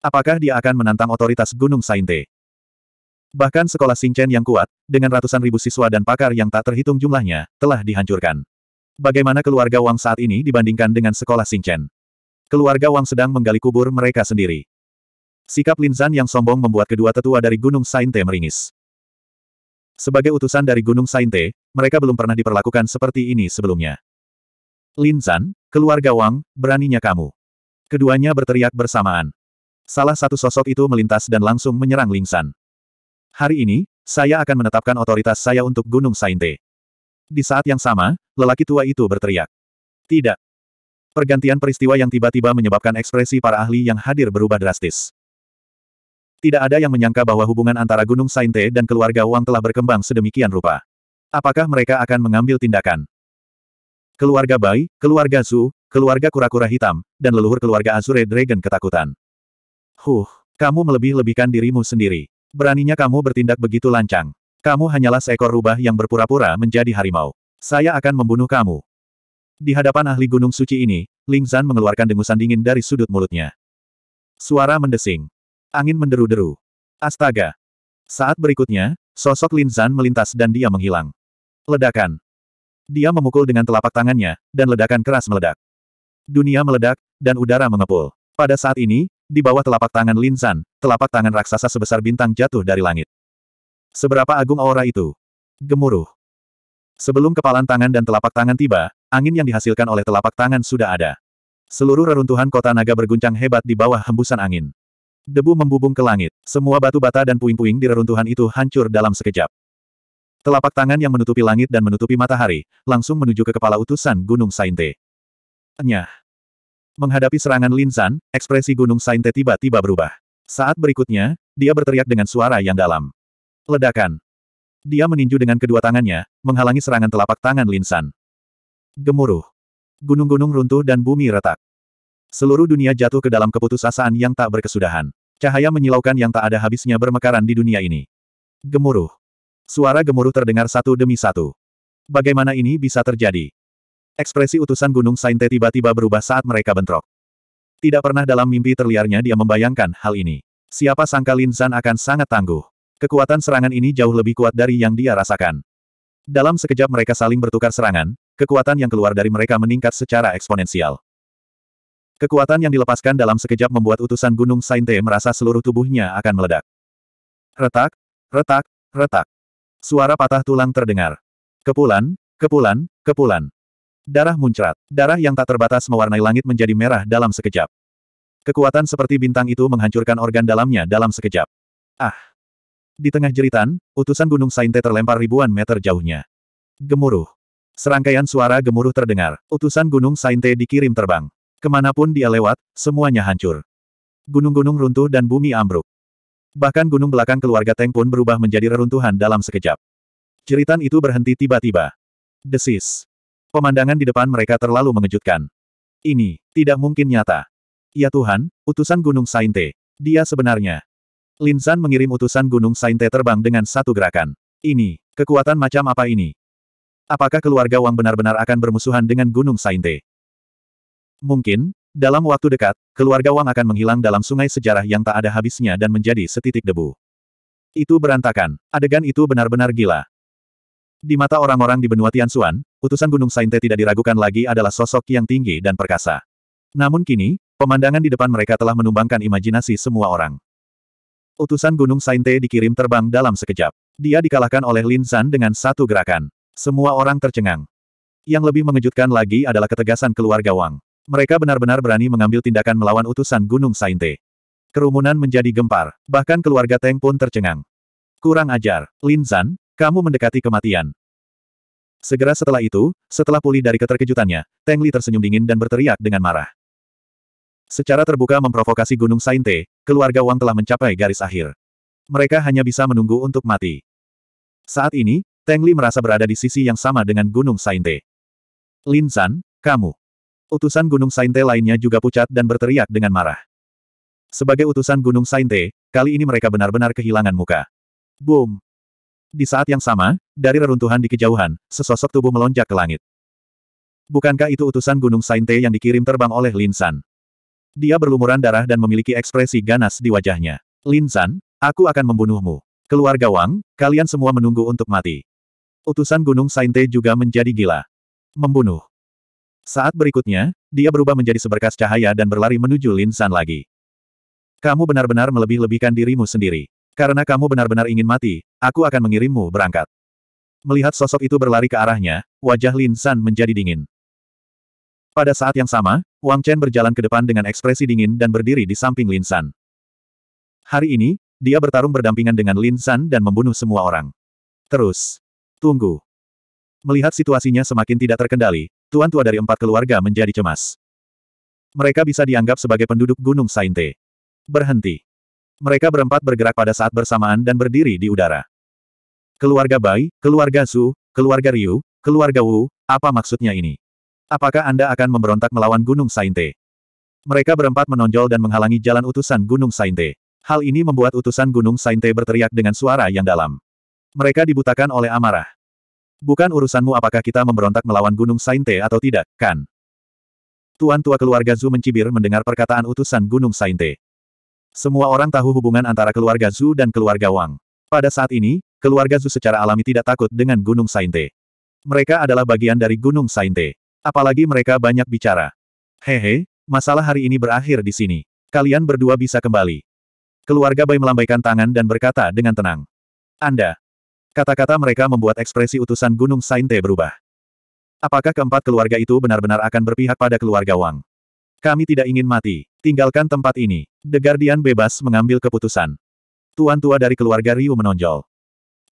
S1: Apakah dia akan menantang otoritas Gunung Sainte? Bahkan sekolah Xingchen yang kuat, dengan ratusan ribu siswa dan pakar yang tak terhitung jumlahnya, telah dihancurkan. Bagaimana keluarga Wang saat ini dibandingkan dengan sekolah Xingchen? Keluarga Wang sedang menggali kubur mereka sendiri. Sikap Lin Linzan yang sombong membuat kedua tetua dari Gunung Sainte meringis. Sebagai utusan dari Gunung Sainte, mereka belum pernah diperlakukan seperti ini sebelumnya. Lin Linzan, keluarga Wang, beraninya kamu. Keduanya berteriak bersamaan. Salah satu sosok itu melintas dan langsung menyerang San. Hari ini, saya akan menetapkan otoritas saya untuk Gunung Sainte. Di saat yang sama, lelaki tua itu berteriak. Tidak. Pergantian peristiwa yang tiba-tiba menyebabkan ekspresi para ahli yang hadir berubah drastis. Tidak ada yang menyangka bahwa hubungan antara Gunung Sainte dan keluarga Wang telah berkembang sedemikian rupa. Apakah mereka akan mengambil tindakan? Keluarga Bai, keluarga Zhu, keluarga kura-kura hitam, dan leluhur keluarga Azure Dragon ketakutan. Huh, kamu melebih-lebihkan dirimu sendiri. Beraninya kamu bertindak begitu lancang. Kamu hanyalah seekor rubah yang berpura-pura menjadi harimau. Saya akan membunuh kamu. Di hadapan ahli gunung suci ini, Ling Zan mengeluarkan dengusan dingin dari sudut mulutnya. Suara mendesing. Angin menderu-deru. Astaga. Saat berikutnya, sosok Lin Zan melintas dan dia menghilang. Ledakan. Dia memukul dengan telapak tangannya, dan ledakan keras meledak. Dunia meledak, dan udara mengepul. Pada saat ini, di bawah telapak tangan Linsan, telapak tangan raksasa sebesar bintang jatuh dari langit. Seberapa agung aura itu? Gemuruh. Sebelum kepalan tangan dan telapak tangan tiba, angin yang dihasilkan oleh telapak tangan sudah ada. Seluruh reruntuhan kota naga berguncang hebat di bawah hembusan angin. Debu membubung ke langit, semua batu bata dan puing-puing di reruntuhan itu hancur dalam sekejap. Telapak tangan yang menutupi langit dan menutupi matahari, langsung menuju ke kepala utusan Gunung Sainte. Nyah. Menghadapi serangan Linsan, ekspresi Gunung Sainte tiba-tiba berubah. Saat berikutnya, dia berteriak dengan suara yang dalam. Ledakan. Dia meninju dengan kedua tangannya, menghalangi serangan telapak tangan Linsan. Gemuruh. Gunung-gunung runtuh dan bumi retak. Seluruh dunia jatuh ke dalam keputusasaan yang tak berkesudahan. Cahaya menyilaukan yang tak ada habisnya bermekaran di dunia ini. Gemuruh. Suara gemuruh terdengar satu demi satu. Bagaimana ini bisa terjadi? Ekspresi utusan Gunung Sainte tiba-tiba berubah saat mereka bentrok. Tidak pernah dalam mimpi terliarnya dia membayangkan hal ini. Siapa sangka Lin Zan akan sangat tangguh. Kekuatan serangan ini jauh lebih kuat dari yang dia rasakan. Dalam sekejap mereka saling bertukar serangan, kekuatan yang keluar dari mereka meningkat secara eksponensial. Kekuatan yang dilepaskan dalam sekejap membuat utusan Gunung Sainte merasa seluruh tubuhnya akan meledak. Retak, retak, retak. Suara patah tulang terdengar. Kepulan, kepulan, kepulan. Darah muncrat. Darah yang tak terbatas mewarnai langit menjadi merah dalam sekejap. Kekuatan seperti bintang itu menghancurkan organ dalamnya dalam sekejap. Ah! Di tengah jeritan, utusan Gunung Sainte terlempar ribuan meter jauhnya. Gemuruh. Serangkaian suara gemuruh terdengar. Utusan Gunung Sainte dikirim terbang. Kemanapun dia lewat, semuanya hancur. Gunung-gunung runtuh dan bumi ambruk. Bahkan gunung belakang keluarga Teng pun berubah menjadi reruntuhan dalam sekejap. Jeritan itu berhenti tiba-tiba. Desis. Pemandangan di depan mereka terlalu mengejutkan. Ini, tidak mungkin nyata. Ya Tuhan, utusan Gunung Sainte. Dia sebenarnya. Linsan mengirim utusan Gunung Sainte terbang dengan satu gerakan. Ini, kekuatan macam apa ini? Apakah keluarga Wang benar-benar akan bermusuhan dengan Gunung Sainte? Mungkin, dalam waktu dekat, keluarga Wang akan menghilang dalam sungai sejarah yang tak ada habisnya dan menjadi setitik debu. Itu berantakan. Adegan itu benar-benar gila. Di mata orang-orang di benua Tianxuan, utusan Gunung Sainte tidak diragukan lagi adalah sosok yang tinggi dan perkasa. Namun kini, pemandangan di depan mereka telah menumbangkan imajinasi semua orang. Utusan Gunung Sainte dikirim terbang dalam sekejap. Dia dikalahkan oleh Lin Zan dengan satu gerakan. Semua orang tercengang. Yang lebih mengejutkan lagi adalah ketegasan keluarga Wang. Mereka benar-benar berani mengambil tindakan melawan utusan Gunung Sainte. Kerumunan menjadi gempar, bahkan keluarga Teng pun tercengang. Kurang ajar, Lin Zan, kamu mendekati kematian. Segera setelah itu, setelah pulih dari keterkejutannya, Teng Li tersenyum dingin dan berteriak dengan marah. Secara terbuka memprovokasi Gunung Sainte, keluarga Wang telah mencapai garis akhir. Mereka hanya bisa menunggu untuk mati. Saat ini, Teng Li merasa berada di sisi yang sama dengan Gunung Sainte. Lin San, kamu. Utusan Gunung Sainte lainnya juga pucat dan berteriak dengan marah. Sebagai utusan Gunung Sainte, kali ini mereka benar-benar kehilangan muka. Boom! Di saat yang sama, dari reruntuhan di kejauhan, sesosok tubuh melonjak ke langit. Bukankah itu utusan Gunung Sainte yang dikirim terbang oleh Lin San? Dia berlumuran darah dan memiliki ekspresi ganas di wajahnya. Lin San, aku akan membunuhmu. Keluarga Wang, kalian semua menunggu untuk mati. Utusan Gunung Sainte juga menjadi gila. Membunuh. Saat berikutnya, dia berubah menjadi seberkas cahaya dan berlari menuju Lin San lagi. Kamu benar-benar melebih-lebihkan dirimu sendiri. Karena kamu benar-benar ingin mati, aku akan mengirimmu berangkat. Melihat sosok itu berlari ke arahnya, wajah Lin San menjadi dingin. Pada saat yang sama, Wang Chen berjalan ke depan dengan ekspresi dingin dan berdiri di samping Lin San. Hari ini, dia bertarung berdampingan dengan Lin San dan membunuh semua orang. Terus. Tunggu. Melihat situasinya semakin tidak terkendali, tuan tua dari empat keluarga menjadi cemas. Mereka bisa dianggap sebagai penduduk Gunung Sainte. Berhenti. Mereka berempat bergerak pada saat bersamaan dan berdiri di udara. Keluarga Bai, keluarga Su, keluarga Ryu, keluarga Wu, apa maksudnya ini? Apakah Anda akan memberontak melawan Gunung Sainte? Mereka berempat menonjol dan menghalangi jalan utusan Gunung Sainte. Hal ini membuat utusan Gunung Sainte berteriak dengan suara yang dalam. Mereka dibutakan oleh amarah. Bukan urusanmu apakah kita memberontak melawan Gunung Sainte atau tidak, kan? Tuan tua keluarga Zhu mencibir mendengar perkataan utusan Gunung Sainte. Semua orang tahu hubungan antara keluarga Zhu dan keluarga Wang. Pada saat ini, keluarga Zhu secara alami tidak takut dengan Gunung Sainte. Mereka adalah bagian dari Gunung Sainte. Apalagi mereka banyak bicara. Hehe, masalah hari ini berakhir di sini. Kalian berdua bisa kembali. Keluarga Bai melambaikan tangan dan berkata dengan tenang. Anda. Kata-kata mereka membuat ekspresi utusan Gunung Sainte berubah. Apakah keempat keluarga itu benar-benar akan berpihak pada keluarga Wang? Kami tidak ingin mati. Tinggalkan tempat ini. The Guardian bebas mengambil keputusan. Tuan tua dari keluarga Ryu menonjol.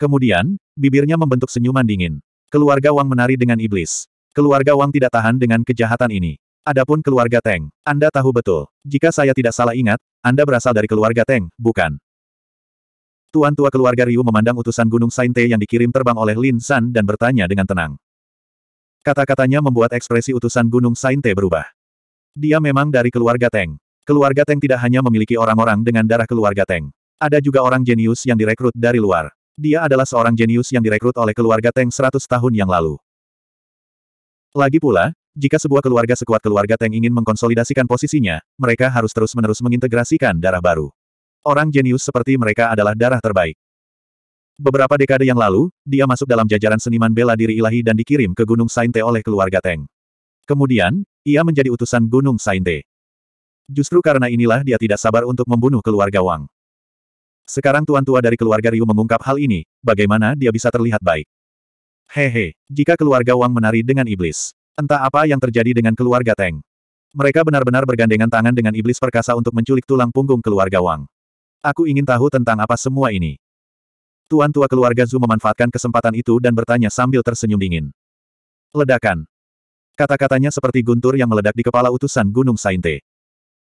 S1: Kemudian, bibirnya membentuk senyuman dingin. Keluarga Wang menari dengan iblis. Keluarga Wang tidak tahan dengan kejahatan ini. Adapun keluarga Teng, Anda tahu betul. Jika saya tidak salah ingat, Anda berasal dari keluarga Teng, bukan? Tuan tua keluarga Ryu memandang utusan Gunung Sainte yang dikirim terbang oleh Lin San dan bertanya dengan tenang. Kata-katanya membuat ekspresi utusan Gunung Sainte berubah. Dia memang dari keluarga Teng. Keluarga Teng tidak hanya memiliki orang-orang dengan darah keluarga Teng. Ada juga orang jenius yang direkrut dari luar. Dia adalah seorang jenius yang direkrut oleh keluarga Teng 100 tahun yang lalu. Lagi pula, jika sebuah keluarga sekuat keluarga Teng ingin mengkonsolidasikan posisinya, mereka harus terus-menerus mengintegrasikan darah baru. Orang jenius seperti mereka adalah darah terbaik. Beberapa dekade yang lalu, dia masuk dalam jajaran seniman bela diri ilahi dan dikirim ke Gunung Sainte oleh keluarga Teng. Kemudian, ia menjadi utusan Gunung Sainte. Justru karena inilah dia tidak sabar untuk membunuh keluarga Wang. Sekarang tuan tua dari keluarga Ryu mengungkap hal ini, bagaimana dia bisa terlihat baik. Hehe, jika keluarga Wang menari dengan iblis. Entah apa yang terjadi dengan keluarga Teng. Mereka benar-benar bergandengan tangan dengan iblis perkasa untuk menculik tulang punggung keluarga Wang. Aku ingin tahu tentang apa semua ini. Tuan tua keluarga Zhu memanfaatkan kesempatan itu dan bertanya sambil tersenyum dingin. Ledakan. Kata-katanya seperti guntur yang meledak di kepala utusan Gunung Sainte.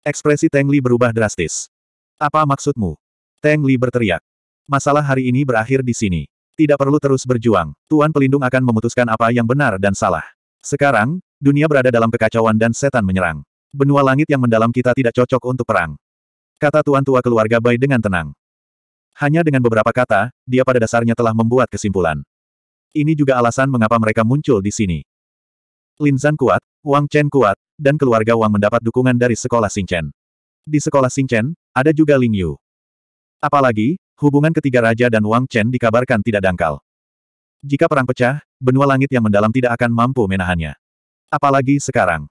S1: Ekspresi Teng Li berubah drastis. Apa maksudmu? Teng Li berteriak. Masalah hari ini berakhir di sini. Tidak perlu terus berjuang, Tuan Pelindung akan memutuskan apa yang benar dan salah. Sekarang, dunia berada dalam kekacauan dan setan menyerang. Benua langit yang mendalam kita tidak cocok untuk perang. Kata Tuan Tua keluarga Bai dengan tenang. Hanya dengan beberapa kata, dia pada dasarnya telah membuat kesimpulan. Ini juga alasan mengapa mereka muncul di sini. Lin Zan kuat, Wang Chen kuat, dan keluarga Wang mendapat dukungan dari sekolah Chen. Di sekolah Chen, ada juga Ling Yu. Apalagi, hubungan ketiga raja dan Wang Chen dikabarkan tidak dangkal. Jika perang pecah, benua langit yang mendalam tidak akan mampu menahannya. Apalagi sekarang.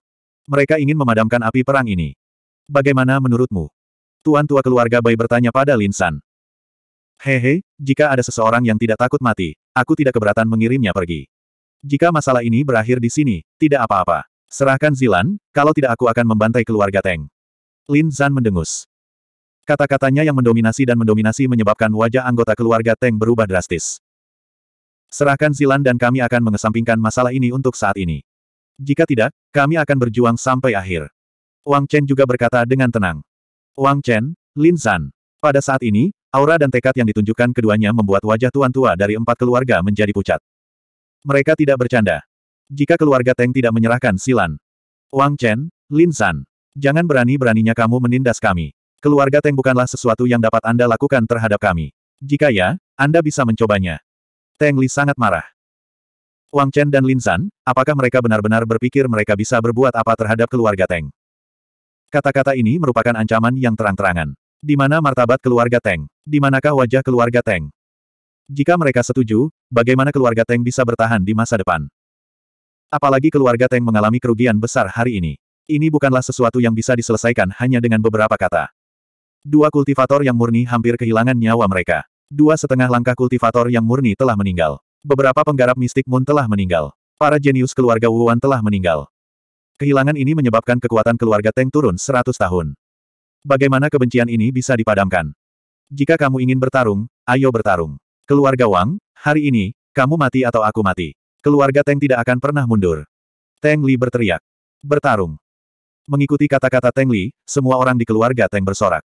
S1: Mereka ingin memadamkan api perang ini. Bagaimana menurutmu? Tuan tua keluarga Bai bertanya pada Lin San. Hehe, jika ada seseorang yang tidak takut mati, aku tidak keberatan mengirimnya pergi. Jika masalah ini berakhir di sini, tidak apa-apa. Serahkan Zilan, kalau tidak aku akan membantai keluarga Teng. Lin Zan mendengus. Kata-katanya yang mendominasi dan mendominasi menyebabkan wajah anggota keluarga Teng berubah drastis. Serahkan Zilan dan kami akan mengesampingkan masalah ini untuk saat ini. Jika tidak, kami akan berjuang sampai akhir. Wang Chen juga berkata dengan tenang. Wang Chen, Lin Zan. Pada saat ini, aura dan tekad yang ditunjukkan keduanya membuat wajah tuan tua dari empat keluarga menjadi pucat. Mereka tidak bercanda. Jika keluarga Teng tidak menyerahkan Silan. Wang Chen, Lin San. Jangan berani-beraninya kamu menindas kami. Keluarga Teng bukanlah sesuatu yang dapat Anda lakukan terhadap kami. Jika ya, Anda bisa mencobanya. Teng Li sangat marah. Wang Chen dan Lin San, apakah mereka benar-benar berpikir mereka bisa berbuat apa terhadap keluarga Teng? Kata-kata ini merupakan ancaman yang terang-terangan. Di mana martabat keluarga Teng? Di manakah wajah keluarga Teng? Jika mereka setuju, bagaimana keluarga Teng bisa bertahan di masa depan? Apalagi keluarga Teng mengalami kerugian besar hari ini. Ini bukanlah sesuatu yang bisa diselesaikan hanya dengan beberapa kata. Dua kultivator yang murni hampir kehilangan nyawa mereka. Dua setengah langkah kultivator yang murni telah meninggal. Beberapa penggarap mistik Moon telah meninggal. Para jenius keluarga Wuan telah meninggal. Kehilangan ini menyebabkan kekuatan keluarga Teng turun 100 tahun. Bagaimana kebencian ini bisa dipadamkan? Jika kamu ingin bertarung, ayo bertarung. Keluarga Wang, hari ini, kamu mati atau aku mati. Keluarga Teng tidak akan pernah mundur. Teng Li berteriak. Bertarung. Mengikuti kata-kata Teng Li, semua orang di keluarga Teng bersorak.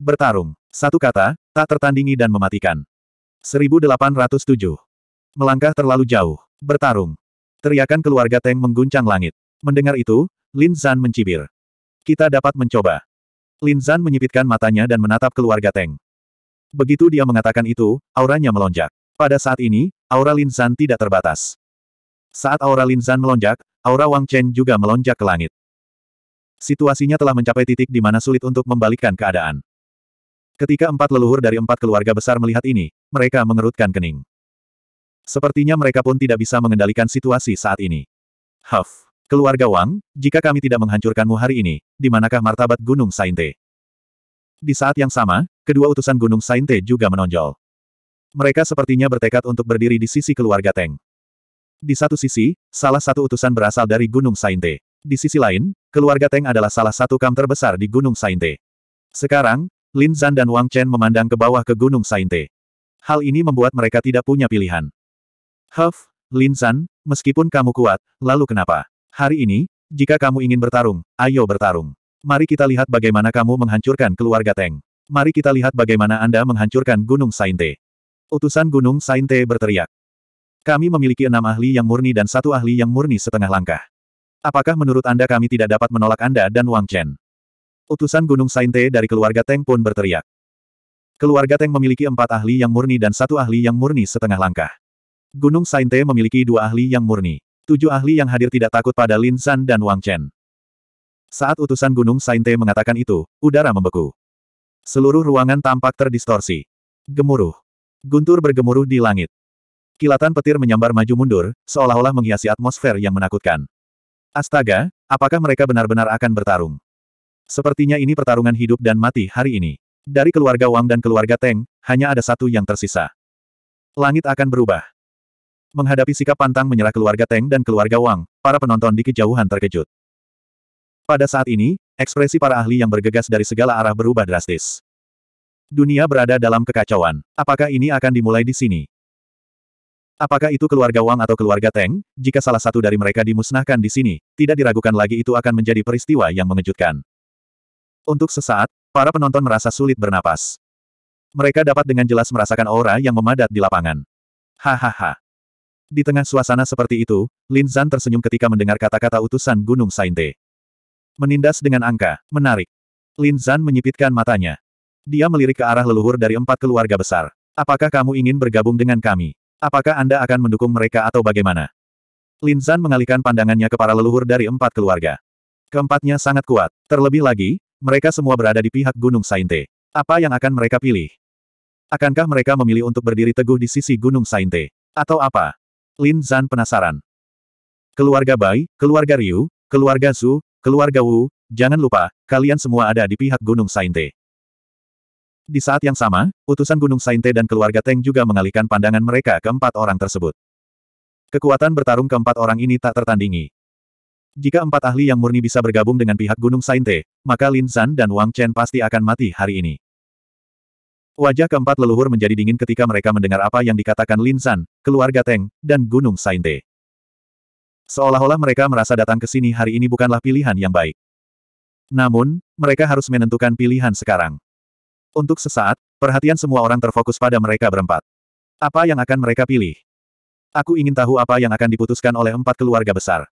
S1: Bertarung. Satu kata, tak tertandingi dan mematikan. 1807. Melangkah terlalu jauh. Bertarung. Teriakan keluarga Teng mengguncang langit. Mendengar itu, Lin Zan mencibir. Kita dapat mencoba. Lin Zan menyipitkan matanya dan menatap keluarga Teng. Begitu dia mengatakan itu, auranya melonjak. Pada saat ini, aura Lin Zan tidak terbatas. Saat aura Lin Zan melonjak, aura Wang Chen juga melonjak ke langit. Situasinya telah mencapai titik di mana sulit untuk membalikkan keadaan. Ketika empat leluhur dari empat keluarga besar melihat ini, mereka mengerutkan kening. Sepertinya mereka pun tidak bisa mengendalikan situasi saat ini. Huff, keluarga Wang, jika kami tidak menghancurkanmu hari ini, di manakah martabat Gunung Sainte? Di saat yang sama, kedua utusan Gunung Sainte juga menonjol. Mereka sepertinya bertekad untuk berdiri di sisi keluarga Teng. Di satu sisi, salah satu utusan berasal dari Gunung Sainte. Di sisi lain, keluarga Teng adalah salah satu kam terbesar di Gunung Sainte. Sekarang, Lin Zan dan Wang Chen memandang ke bawah ke Gunung Sainte. Hal ini membuat mereka tidak punya pilihan. Huff, Lin Zan, meskipun kamu kuat, lalu kenapa? Hari ini, jika kamu ingin bertarung, ayo bertarung. Mari kita lihat bagaimana kamu menghancurkan keluarga Teng. Mari kita lihat bagaimana Anda menghancurkan Gunung Sainte. Utusan Gunung Sainte berteriak. Kami memiliki enam ahli yang murni dan satu ahli yang murni setengah langkah. Apakah menurut Anda kami tidak dapat menolak Anda dan Wang Chen? Utusan Gunung Sainte dari keluarga Teng pun berteriak. Keluarga Teng memiliki empat ahli yang murni dan satu ahli yang murni setengah langkah. Gunung Sainte memiliki dua ahli yang murni. Tujuh ahli yang hadir tidak takut pada Lin San dan Wang Chen. Saat utusan Gunung Sainte mengatakan itu, udara membeku. Seluruh ruangan tampak terdistorsi. Gemuruh. Guntur bergemuruh di langit. Kilatan petir menyambar maju mundur, seolah-olah menghiasi atmosfer yang menakutkan. Astaga, apakah mereka benar-benar akan bertarung? Sepertinya ini pertarungan hidup dan mati hari ini. Dari keluarga Wang dan keluarga Teng, hanya ada satu yang tersisa. Langit akan berubah. Menghadapi sikap pantang menyerah keluarga Teng dan keluarga Wang, para penonton di kejauhan terkejut. Pada saat ini, ekspresi para ahli yang bergegas dari segala arah berubah drastis. Dunia berada dalam kekacauan. Apakah ini akan dimulai di sini? Apakah itu keluarga Wang atau keluarga Teng? Jika salah satu dari mereka dimusnahkan di sini, tidak diragukan lagi itu akan menjadi peristiwa yang mengejutkan. Untuk sesaat, para penonton merasa sulit bernapas. Mereka dapat dengan jelas merasakan aura yang memadat di lapangan. Hahaha. Di tengah suasana seperti itu, Lin Zhan tersenyum ketika mendengar kata-kata utusan Gunung Sainte. Menindas dengan angka. Menarik. Lin Zan menyipitkan matanya. Dia melirik ke arah leluhur dari empat keluarga besar. Apakah kamu ingin bergabung dengan kami? Apakah Anda akan mendukung mereka atau bagaimana? Lin Zan mengalihkan pandangannya ke para leluhur dari empat keluarga. Keempatnya sangat kuat. Terlebih lagi, mereka semua berada di pihak Gunung Sainte. Apa yang akan mereka pilih? Akankah mereka memilih untuk berdiri teguh di sisi Gunung Sainte? Atau apa? Lin Zan penasaran. Keluarga Bai, keluarga Ryu, keluarga Zhu, Keluarga Wu, jangan lupa, kalian semua ada di pihak Gunung Sainte. Di saat yang sama, utusan Gunung Sainte dan keluarga Teng juga mengalihkan pandangan mereka ke empat orang tersebut. Kekuatan bertarung keempat orang ini tak tertandingi. Jika empat ahli yang murni bisa bergabung dengan pihak Gunung Sainte, maka Lin San dan Wang Chen pasti akan mati hari ini. Wajah keempat leluhur menjadi dingin ketika mereka mendengar apa yang dikatakan Lin San, keluarga Teng, dan Gunung Sainte. Seolah-olah mereka merasa datang ke sini hari ini bukanlah pilihan yang baik. Namun, mereka harus menentukan pilihan sekarang. Untuk sesaat, perhatian semua orang terfokus pada mereka berempat. Apa yang akan mereka pilih? Aku ingin tahu apa yang akan diputuskan oleh empat keluarga besar.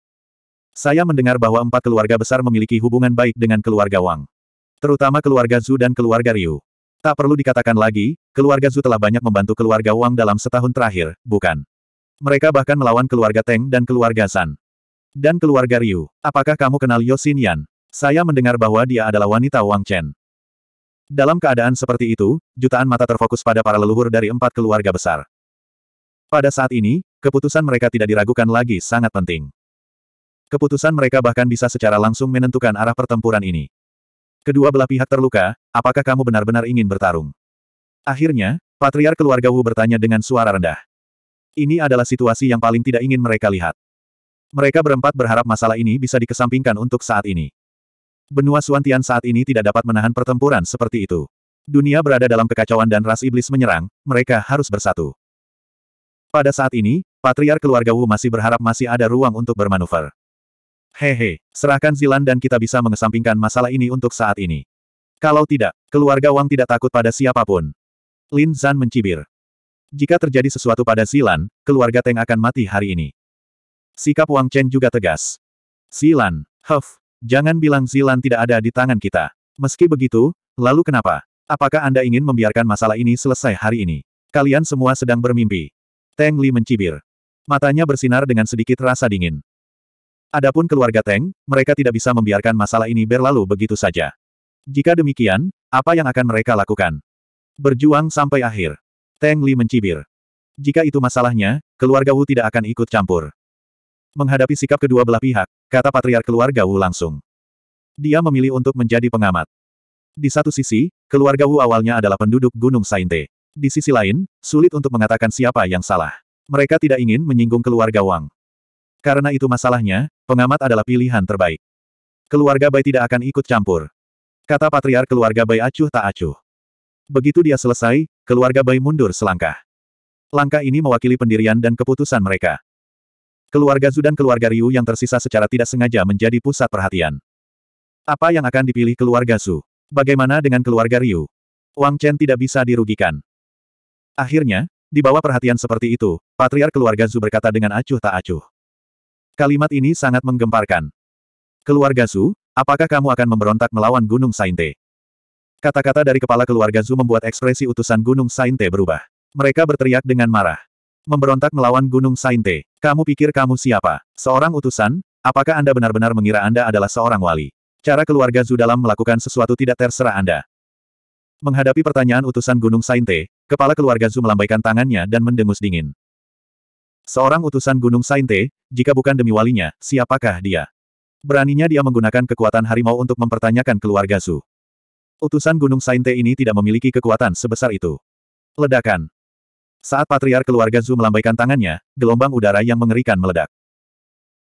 S1: Saya mendengar bahwa empat keluarga besar memiliki hubungan baik dengan keluarga Wang. Terutama keluarga Zhu dan keluarga Ryu. Tak perlu dikatakan lagi, keluarga Zhu telah banyak membantu keluarga Wang dalam setahun terakhir, bukan? Mereka bahkan melawan keluarga Teng dan keluarga San. Dan keluarga Ryu. Apakah kamu kenal Yosin Yan? Saya mendengar bahwa dia adalah wanita Wang Chen. Dalam keadaan seperti itu, jutaan mata terfokus pada para leluhur dari empat keluarga besar. Pada saat ini, keputusan mereka tidak diragukan lagi sangat penting. Keputusan mereka bahkan bisa secara langsung menentukan arah pertempuran ini. Kedua belah pihak terluka, apakah kamu benar-benar ingin bertarung? Akhirnya, patriar keluarga Wu bertanya dengan suara rendah. Ini adalah situasi yang paling tidak ingin mereka lihat. Mereka berempat berharap masalah ini bisa dikesampingkan untuk saat ini. Benua Suantian saat ini tidak dapat menahan pertempuran seperti itu. Dunia berada dalam kekacauan dan ras iblis menyerang, mereka harus bersatu. Pada saat ini, patriar keluarga Wu masih berharap masih ada ruang untuk bermanuver. Hehe, serahkan Zilan dan kita bisa mengesampingkan masalah ini untuk saat ini. Kalau tidak, keluarga Wang tidak takut pada siapapun. Lin Zan mencibir. Jika terjadi sesuatu pada Silan, keluarga Teng akan mati hari ini. Sikap Wang Chen juga tegas. Silan, Huff, jangan bilang Silan tidak ada di tangan kita. Meski begitu, lalu kenapa? Apakah Anda ingin membiarkan masalah ini selesai hari ini? Kalian semua sedang bermimpi. Teng Li mencibir. Matanya bersinar dengan sedikit rasa dingin. Adapun keluarga Teng, mereka tidak bisa membiarkan masalah ini berlalu begitu saja. Jika demikian, apa yang akan mereka lakukan? Berjuang sampai akhir. Teng Li mencibir. Jika itu masalahnya, keluarga Wu tidak akan ikut campur. Menghadapi sikap kedua belah pihak, kata patriar keluarga Wu langsung. Dia memilih untuk menjadi pengamat. Di satu sisi, keluarga Wu awalnya adalah penduduk Gunung Sainte. Di sisi lain, sulit untuk mengatakan siapa yang salah. Mereka tidak ingin menyinggung keluarga Wang. Karena itu masalahnya, pengamat adalah pilihan terbaik. Keluarga Bai tidak akan ikut campur. Kata patriar keluarga Bai acuh tak acuh. Begitu dia selesai, Keluarga Bai mundur selangkah. Langkah ini mewakili pendirian dan keputusan mereka. Keluarga Zu dan keluarga Ryu yang tersisa secara tidak sengaja menjadi pusat perhatian. Apa yang akan dipilih keluarga Zu? Bagaimana dengan keluarga Ryu? Wang Chen tidak bisa dirugikan. Akhirnya, di bawah perhatian seperti itu, patriar keluarga Zu berkata dengan acuh tak acuh. Kalimat ini sangat menggemparkan. Keluarga Zu, apakah kamu akan memberontak melawan Gunung Sainte? Kata-kata dari kepala keluarga Zhu membuat ekspresi utusan Gunung Sainte berubah. Mereka berteriak dengan marah. Memberontak melawan Gunung Sainte. Kamu pikir kamu siapa? Seorang utusan? Apakah Anda benar-benar mengira Anda adalah seorang wali? Cara keluarga Zhu dalam melakukan sesuatu tidak terserah Anda. Menghadapi pertanyaan utusan Gunung Sainte, kepala keluarga Zhu melambaikan tangannya dan mendengus dingin. Seorang utusan Gunung Sainte, jika bukan demi walinya, siapakah dia? Beraninya dia menggunakan kekuatan harimau untuk mempertanyakan keluarga Zhu. Utusan Gunung Sainte ini tidak memiliki kekuatan sebesar itu. Ledakan. Saat Patriar keluarga Zhu melambaikan tangannya, gelombang udara yang mengerikan meledak.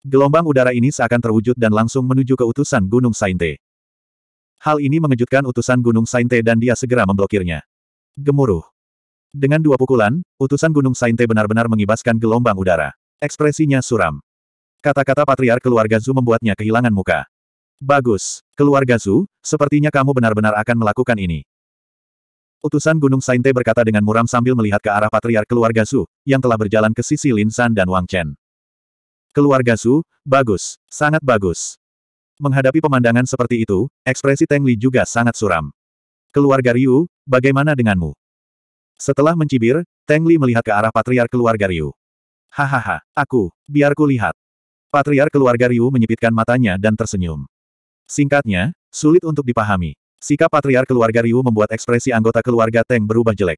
S1: Gelombang udara ini seakan terwujud dan langsung menuju ke utusan Gunung Sainte. Hal ini mengejutkan utusan Gunung Sainte dan dia segera memblokirnya. Gemuruh. Dengan dua pukulan, utusan Gunung Sainte benar-benar mengibaskan gelombang udara. Ekspresinya suram. Kata-kata Patriar keluarga Zhu membuatnya kehilangan muka. Bagus. Keluarga Zhu, sepertinya kamu benar-benar akan melakukan ini. Utusan Gunung Sainte berkata dengan muram sambil melihat ke arah Patriar keluarga Zhu, yang telah berjalan ke sisi Lin San dan Wang Chen. Keluarga Zhu, bagus, sangat bagus. Menghadapi pemandangan seperti itu, ekspresi Teng Li juga sangat suram. Keluarga Ryu, bagaimana denganmu? Setelah mencibir, Teng Li melihat ke arah patriark keluarga Ryu. Hahaha, aku, biarku ku lihat. Patriark keluarga Ryu menyipitkan matanya dan tersenyum. Singkatnya, sulit untuk dipahami. Sikap patriar keluarga Ryu membuat ekspresi anggota keluarga Teng berubah jelek.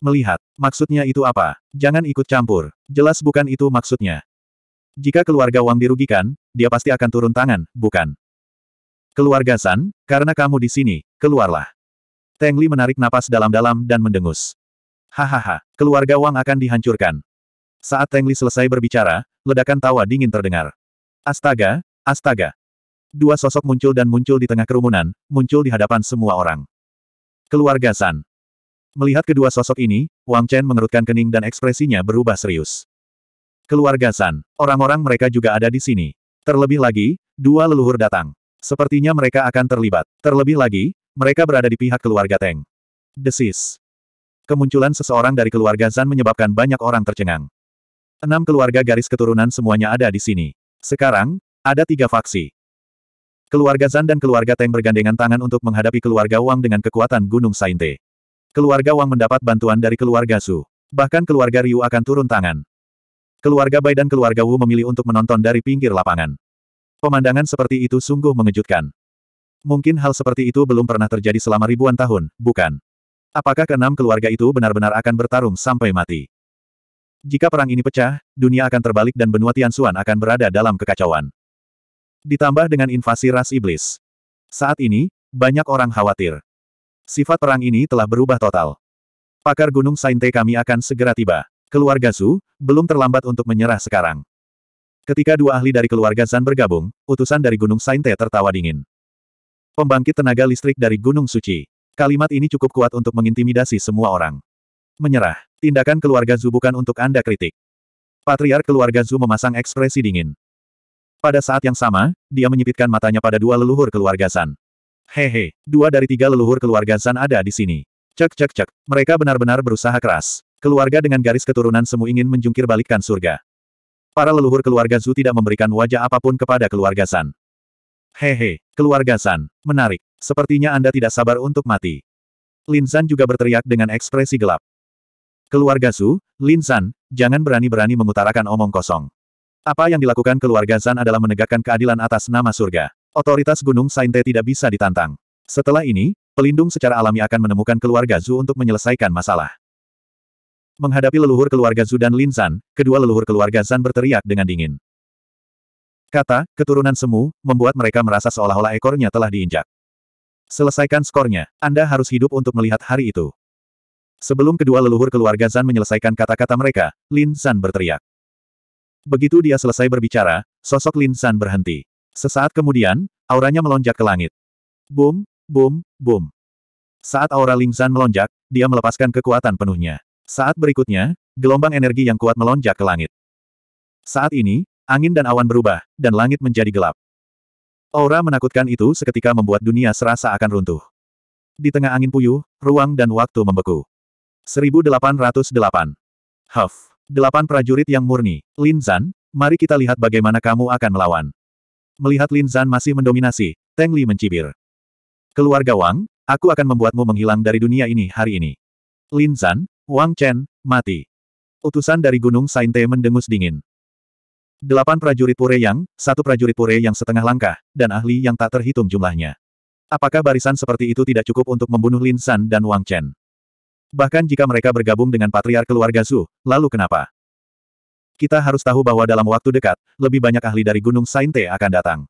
S1: Melihat, maksudnya itu apa? Jangan ikut campur. Jelas bukan itu maksudnya. Jika keluarga Wang dirugikan, dia pasti akan turun tangan, bukan? Keluarga San, karena kamu di sini, keluarlah. Teng Li menarik napas dalam-dalam dan mendengus. Hahaha, keluarga Wang akan dihancurkan. Saat Teng Li selesai berbicara, ledakan tawa dingin terdengar. Astaga, astaga. Dua sosok muncul dan muncul di tengah kerumunan, muncul di hadapan semua orang. Keluarga San. Melihat kedua sosok ini, Wang Chen mengerutkan kening dan ekspresinya berubah serius. Keluarga San. Orang-orang mereka juga ada di sini. Terlebih lagi, dua leluhur datang. Sepertinya mereka akan terlibat. Terlebih lagi, mereka berada di pihak keluarga Teng. Desis. Kemunculan seseorang dari keluarga Zan menyebabkan banyak orang tercengang. Enam keluarga garis keturunan semuanya ada di sini. Sekarang, ada tiga faksi. Keluarga Zan dan keluarga Teng bergandengan tangan untuk menghadapi keluarga Wang dengan kekuatan Gunung Sainte. Keluarga Wang mendapat bantuan dari keluarga Su. Bahkan keluarga Ryu akan turun tangan. Keluarga Bai dan keluarga Wu memilih untuk menonton dari pinggir lapangan. Pemandangan seperti itu sungguh mengejutkan. Mungkin hal seperti itu belum pernah terjadi selama ribuan tahun, bukan? Apakah keenam keluarga itu benar-benar akan bertarung sampai mati? Jika perang ini pecah, dunia akan terbalik dan benua Tian Tianxuan akan berada dalam kekacauan. Ditambah dengan invasi ras iblis. Saat ini, banyak orang khawatir. Sifat perang ini telah berubah total. Pakar Gunung Sainte kami akan segera tiba. Keluarga Su, belum terlambat untuk menyerah sekarang. Ketika dua ahli dari keluarga Zan bergabung, utusan dari Gunung Sainte tertawa dingin. Pembangkit tenaga listrik dari Gunung Suci. Kalimat ini cukup kuat untuk mengintimidasi semua orang. Menyerah. Tindakan keluarga Zu bukan untuk Anda kritik. Patriar keluarga Zu memasang ekspresi dingin. Pada saat yang sama, dia menyipitkan matanya pada dua leluhur keluarga San. Hehe, dua dari tiga leluhur keluarga San ada di sini. Cek cek cek, mereka benar-benar berusaha keras. Keluarga dengan garis keturunan semu ingin menjungkir balikkan surga. Para leluhur keluarga Zu tidak memberikan wajah apapun kepada keluarga San. Hehe, keluarga San, menarik. Sepertinya Anda tidak sabar untuk mati. Lin San juga berteriak dengan ekspresi gelap. Keluarga Su, Lin San, jangan berani-berani mengutarakan omong kosong. Apa yang dilakukan keluarga Zan adalah menegakkan keadilan atas nama surga. Otoritas Gunung Sainte tidak bisa ditantang. Setelah ini, pelindung secara alami akan menemukan keluarga Zu untuk menyelesaikan masalah. Menghadapi leluhur keluarga Zu dan Lin Zan, kedua leluhur keluarga Zan berteriak dengan dingin. Kata, keturunan semu, membuat mereka merasa seolah-olah ekornya telah diinjak. Selesaikan skornya, Anda harus hidup untuk melihat hari itu. Sebelum kedua leluhur keluarga Zan menyelesaikan kata-kata mereka, Lin Zan berteriak. Begitu dia selesai berbicara, sosok Lin San berhenti. Sesaat kemudian, auranya melonjak ke langit. Boom, boom, boom. Saat aura Lin San melonjak, dia melepaskan kekuatan penuhnya. Saat berikutnya, gelombang energi yang kuat melonjak ke langit. Saat ini, angin dan awan berubah, dan langit menjadi gelap. Aura menakutkan itu seketika membuat dunia serasa akan runtuh. Di tengah angin puyuh, ruang dan waktu membeku. 1808. Huff. Delapan prajurit yang murni. Lin Zan, mari kita lihat bagaimana kamu akan melawan. Melihat Lin Zan masih mendominasi, Teng Li mencibir. Keluarga Wang, aku akan membuatmu menghilang dari dunia ini hari ini. Lin Zan, Wang Chen, mati. Utusan dari Gunung Sainte mendengus dingin. Delapan prajurit pure yang, satu prajurit pure yang setengah langkah, dan ahli yang tak terhitung jumlahnya. Apakah barisan seperti itu tidak cukup untuk membunuh Lin San dan Wang Chen? Bahkan jika mereka bergabung dengan patriark keluarga Zhu, lalu kenapa? Kita harus tahu bahwa dalam waktu dekat, lebih banyak ahli dari Gunung Sainte akan datang.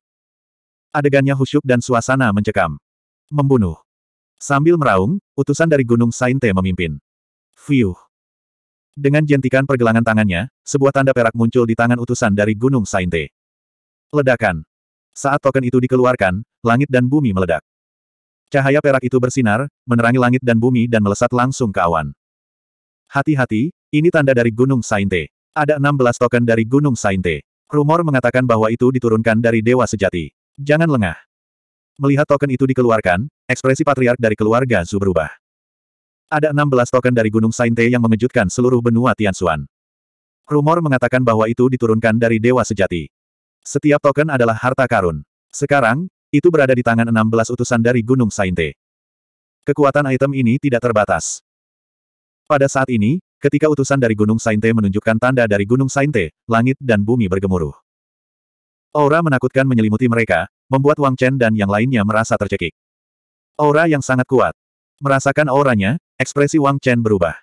S1: Adegannya husyuk dan suasana mencekam. Membunuh. Sambil meraung, utusan dari Gunung Sainte memimpin. Fiuh. Dengan jentikan pergelangan tangannya, sebuah tanda perak muncul di tangan utusan dari Gunung Sainte. Ledakan. Saat token itu dikeluarkan, langit dan bumi meledak. Cahaya perak itu bersinar, menerangi langit dan bumi dan melesat langsung ke awan. Hati-hati, ini tanda dari Gunung Sainte. Ada 16 token dari Gunung Sainte. Rumor mengatakan bahwa itu diturunkan dari Dewa Sejati. Jangan lengah. Melihat token itu dikeluarkan, ekspresi patriark dari keluarga Zu berubah. Ada 16 token dari Gunung Sainte yang mengejutkan seluruh benua Tianxuan. Rumor mengatakan bahwa itu diturunkan dari Dewa Sejati. Setiap token adalah harta karun. Sekarang, itu berada di tangan 16 utusan dari Gunung Sainte. Kekuatan item ini tidak terbatas. Pada saat ini, ketika utusan dari Gunung Sainte menunjukkan tanda dari Gunung Sainte, langit dan bumi bergemuruh. Aura menakutkan menyelimuti mereka, membuat Wang Chen dan yang lainnya merasa tercekik. Aura yang sangat kuat. Merasakan auranya, ekspresi Wang Chen berubah.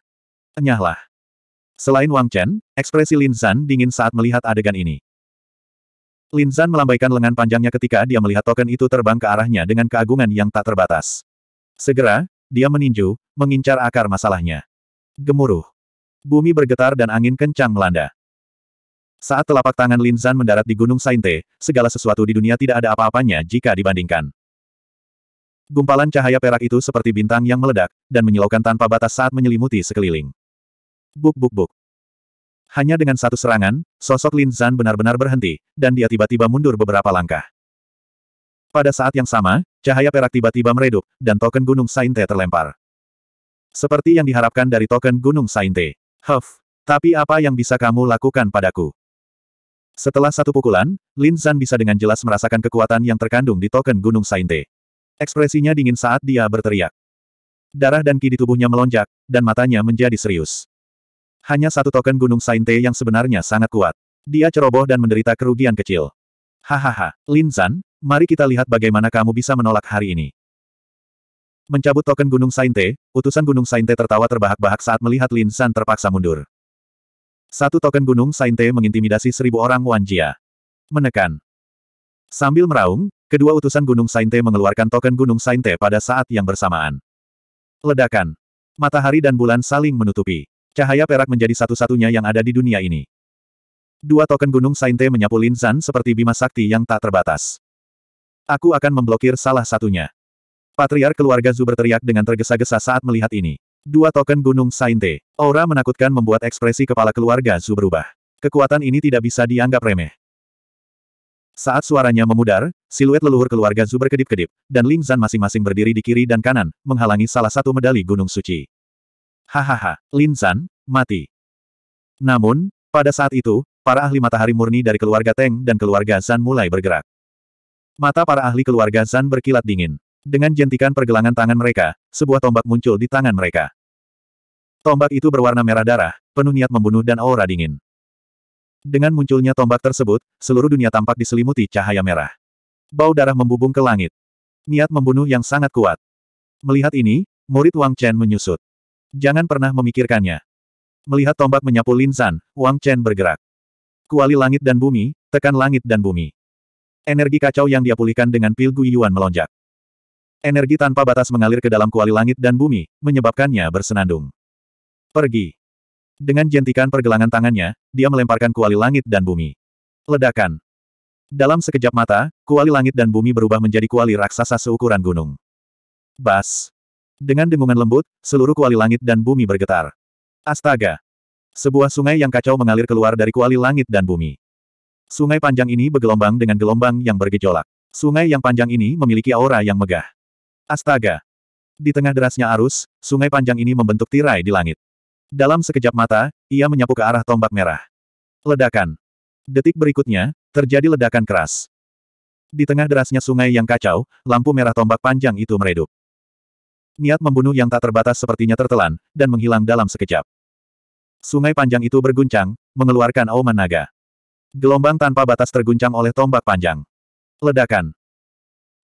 S1: Enyahlah. Selain Wang Chen, ekspresi Lin Zan dingin saat melihat adegan ini. Lin Zan melambaikan lengan panjangnya ketika dia melihat token itu terbang ke arahnya dengan keagungan yang tak terbatas. Segera, dia meninju, mengincar akar masalahnya. Gemuruh. Bumi bergetar dan angin kencang melanda. Saat telapak tangan Lin Zan mendarat di Gunung Sainte, segala sesuatu di dunia tidak ada apa-apanya jika dibandingkan. Gumpalan cahaya perak itu seperti bintang yang meledak, dan menyilaukan tanpa batas saat menyelimuti sekeliling. Buk buk buk. Hanya dengan satu serangan, sosok Lin Zan benar-benar berhenti, dan dia tiba-tiba mundur beberapa langkah. Pada saat yang sama, cahaya perak tiba-tiba meredup, dan token Gunung Sainte terlempar. Seperti yang diharapkan dari token Gunung Sainte. Huff, tapi apa yang bisa kamu lakukan padaku? Setelah satu pukulan, Lin Zan bisa dengan jelas merasakan kekuatan yang terkandung di token Gunung Sainte. Ekspresinya dingin saat dia berteriak. Darah dan ki di tubuhnya melonjak, dan matanya menjadi serius. Hanya satu token Gunung Sainte yang sebenarnya sangat kuat. Dia ceroboh dan menderita kerugian kecil. Hahaha, Lin Zan, mari kita lihat bagaimana kamu bisa menolak hari ini. Mencabut token Gunung Sainte, utusan Gunung Sainte tertawa terbahak-bahak saat melihat Lin Zan terpaksa mundur. Satu token Gunung Sainte mengintimidasi seribu orang Wan Jia. Menekan. Sambil meraung, kedua utusan Gunung Sainte mengeluarkan token Gunung Sainte pada saat yang bersamaan. Ledakan. Matahari dan bulan saling menutupi. Cahaya perak menjadi satu-satunya yang ada di dunia ini. Dua token gunung Sainte menyapu Lin Zan seperti bima sakti yang tak terbatas. Aku akan memblokir salah satunya. Patriar keluarga Zu berteriak dengan tergesa-gesa saat melihat ini. Dua token gunung Sainte. Aura menakutkan membuat ekspresi kepala keluarga Zu berubah. Kekuatan ini tidak bisa dianggap remeh. Saat suaranya memudar, siluet leluhur keluarga Zu berkedip-kedip, dan Lin Zan masing-masing berdiri di kiri dan kanan, menghalangi salah satu medali Gunung Suci. Hahaha, Linsan, mati. Namun, pada saat itu, para ahli matahari murni dari keluarga Teng dan keluarga San mulai bergerak. Mata para ahli keluarga San berkilat dingin. Dengan jentikan pergelangan tangan mereka, sebuah tombak muncul di tangan mereka. Tombak itu berwarna merah darah, penuh niat membunuh dan aura dingin. Dengan munculnya tombak tersebut, seluruh dunia tampak diselimuti cahaya merah. Bau darah membubung ke langit. Niat membunuh yang sangat kuat. Melihat ini, murid Wang Chen menyusut. Jangan pernah memikirkannya. Melihat tombak menyapu Linsan, Wang Chen bergerak. Kuali langit dan bumi, tekan langit dan bumi. Energi kacau yang dia pulihkan dengan pil Guiyuan melonjak. Energi tanpa batas mengalir ke dalam kuali langit dan bumi, menyebabkannya bersenandung. Pergi. Dengan jentikan pergelangan tangannya, dia melemparkan kuali langit dan bumi. Ledakan. Dalam sekejap mata, kuali langit dan bumi berubah menjadi kuali raksasa seukuran gunung. Bas. Dengan dengungan lembut, seluruh kuali langit dan bumi bergetar. Astaga! Sebuah sungai yang kacau mengalir keluar dari kuali langit dan bumi. Sungai panjang ini bergelombang dengan gelombang yang bergejolak. Sungai yang panjang ini memiliki aura yang megah. Astaga! Di tengah derasnya arus, sungai panjang ini membentuk tirai di langit. Dalam sekejap mata, ia menyapu ke arah tombak merah. Ledakan. Detik berikutnya, terjadi ledakan keras. Di tengah derasnya sungai yang kacau, lampu merah tombak panjang itu meredup niat membunuh yang tak terbatas sepertinya tertelan, dan menghilang dalam sekejap. Sungai panjang itu berguncang, mengeluarkan auman naga. Gelombang tanpa batas terguncang oleh tombak panjang. Ledakan.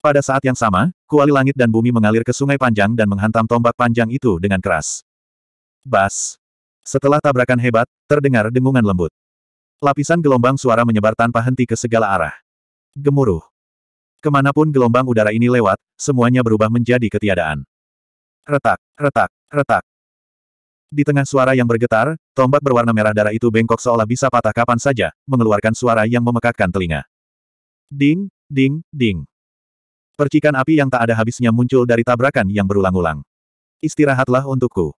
S1: Pada saat yang sama, kuali langit dan bumi mengalir ke sungai panjang dan menghantam tombak panjang itu dengan keras. Bas. Setelah tabrakan hebat, terdengar dengungan lembut. Lapisan gelombang suara menyebar tanpa henti ke segala arah. Gemuruh. Kemanapun gelombang udara ini lewat, semuanya berubah menjadi ketiadaan. Retak, retak, retak. Di tengah suara yang bergetar, tombak berwarna merah darah itu bengkok seolah bisa patah kapan saja, mengeluarkan suara yang memekakkan telinga. Ding, ding, ding. Percikan api yang tak ada habisnya muncul dari tabrakan yang berulang-ulang. Istirahatlah untukku.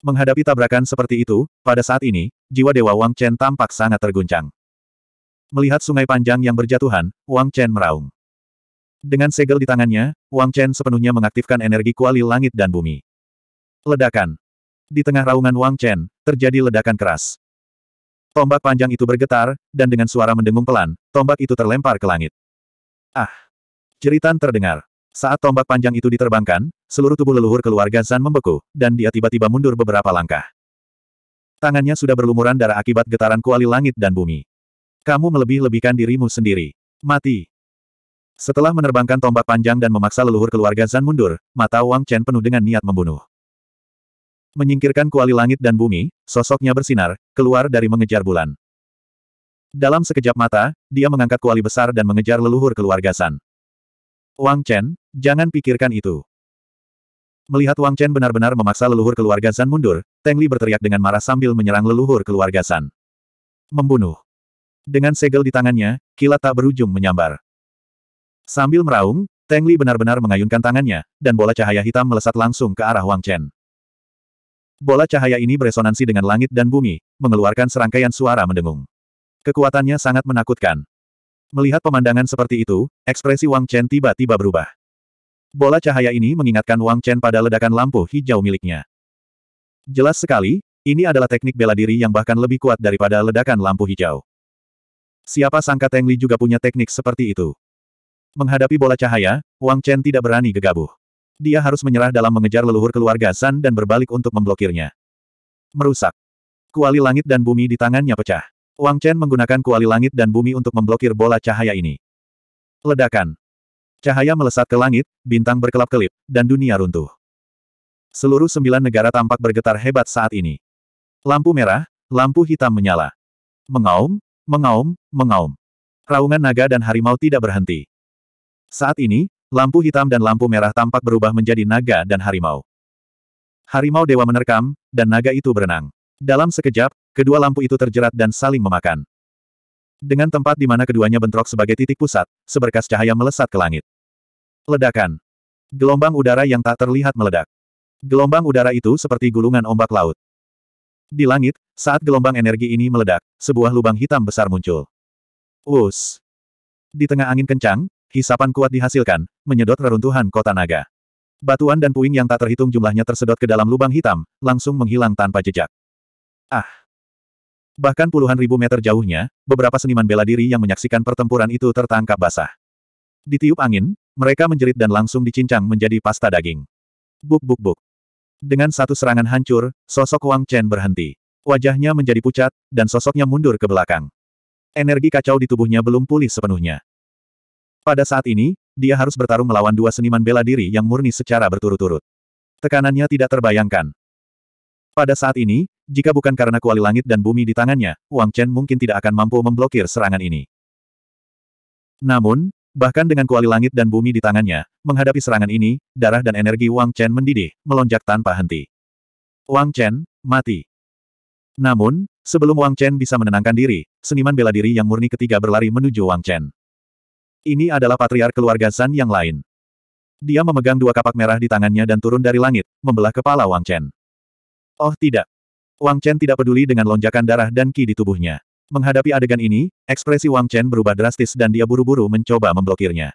S1: Menghadapi tabrakan seperti itu, pada saat ini, jiwa Dewa Wang Chen tampak sangat terguncang. Melihat sungai panjang yang berjatuhan, Wang Chen meraung. Dengan segel di tangannya, Wang Chen sepenuhnya mengaktifkan energi kuali langit dan bumi. Ledakan. Di tengah raungan Wang Chen, terjadi ledakan keras. Tombak panjang itu bergetar, dan dengan suara mendengung pelan, tombak itu terlempar ke langit. Ah! Jeritan terdengar. Saat tombak panjang itu diterbangkan, seluruh tubuh leluhur keluarga Zan membeku, dan dia tiba-tiba mundur beberapa langkah. Tangannya sudah berlumuran darah akibat getaran kuali langit dan bumi. Kamu melebih-lebihkan dirimu sendiri. Mati. Setelah menerbangkan tombak panjang dan memaksa leluhur keluarga Zan mundur, mata Wang Chen penuh dengan niat membunuh. Menyingkirkan kuali langit dan bumi, sosoknya bersinar, keluar dari mengejar bulan. Dalam sekejap mata, dia mengangkat kuali besar dan mengejar leluhur keluarga Zan. Wang Chen, jangan pikirkan itu. Melihat Wang Chen benar-benar memaksa leluhur keluarga Zan mundur, Teng Li berteriak dengan marah sambil menyerang leluhur keluarga Zan. Membunuh. Dengan segel di tangannya, kilat tak berujung menyambar. Sambil meraung, Teng Li benar-benar mengayunkan tangannya, dan bola cahaya hitam melesat langsung ke arah Wang Chen. Bola cahaya ini beresonansi dengan langit dan bumi, mengeluarkan serangkaian suara mendengung. Kekuatannya sangat menakutkan. Melihat pemandangan seperti itu, ekspresi Wang Chen tiba-tiba berubah. Bola cahaya ini mengingatkan Wang Chen pada ledakan lampu hijau miliknya. Jelas sekali, ini adalah teknik bela diri yang bahkan lebih kuat daripada ledakan lampu hijau. Siapa sangka Teng Li juga punya teknik seperti itu. Menghadapi bola cahaya, Wang Chen tidak berani gegabah. Dia harus menyerah dalam mengejar leluhur keluarga San dan berbalik untuk memblokirnya. Merusak. Kuali langit dan bumi di tangannya pecah. Wang Chen menggunakan kuali langit dan bumi untuk memblokir bola cahaya ini. Ledakan. Cahaya melesat ke langit, bintang berkelap-kelip, dan dunia runtuh. Seluruh sembilan negara tampak bergetar hebat saat ini. Lampu merah, lampu hitam menyala. Mengaum, mengaum, mengaum. Raungan naga dan harimau tidak berhenti. Saat ini, lampu hitam dan lampu merah tampak berubah menjadi naga dan harimau. Harimau dewa menerkam, dan naga itu berenang. Dalam sekejap, kedua lampu itu terjerat dan saling memakan. Dengan tempat di mana keduanya bentrok sebagai titik pusat, seberkas cahaya melesat ke langit. Ledakan. Gelombang udara yang tak terlihat meledak. Gelombang udara itu seperti gulungan ombak laut. Di langit, saat gelombang energi ini meledak, sebuah lubang hitam besar muncul. Us. Di tengah angin kencang, Hisapan kuat dihasilkan, menyedot reruntuhan kota naga. Batuan dan puing yang tak terhitung jumlahnya tersedot ke dalam lubang hitam, langsung menghilang tanpa jejak. Ah! Bahkan puluhan ribu meter jauhnya, beberapa seniman bela diri yang menyaksikan pertempuran itu tertangkap basah. Ditiup angin, mereka menjerit dan langsung dicincang menjadi pasta daging. Buk buk buk. Dengan satu serangan hancur, sosok Wang Chen berhenti. Wajahnya menjadi pucat, dan sosoknya mundur ke belakang. Energi kacau di tubuhnya belum pulih sepenuhnya. Pada saat ini, dia harus bertarung melawan dua seniman bela diri yang murni secara berturut-turut. Tekanannya tidak terbayangkan. Pada saat ini, jika bukan karena kuali langit dan bumi di tangannya, Wang Chen mungkin tidak akan mampu memblokir serangan ini. Namun, bahkan dengan kuali langit dan bumi di tangannya, menghadapi serangan ini, darah dan energi Wang Chen mendidih, melonjak tanpa henti. Wang Chen, mati. Namun, sebelum Wang Chen bisa menenangkan diri, seniman bela diri yang murni ketiga berlari menuju Wang Chen. Ini adalah patriar keluarga Zan yang lain. Dia memegang dua kapak merah di tangannya dan turun dari langit, membelah kepala Wang Chen. Oh tidak. Wang Chen tidak peduli dengan lonjakan darah dan ki di tubuhnya. Menghadapi adegan ini, ekspresi Wang Chen berubah drastis dan dia buru-buru mencoba memblokirnya.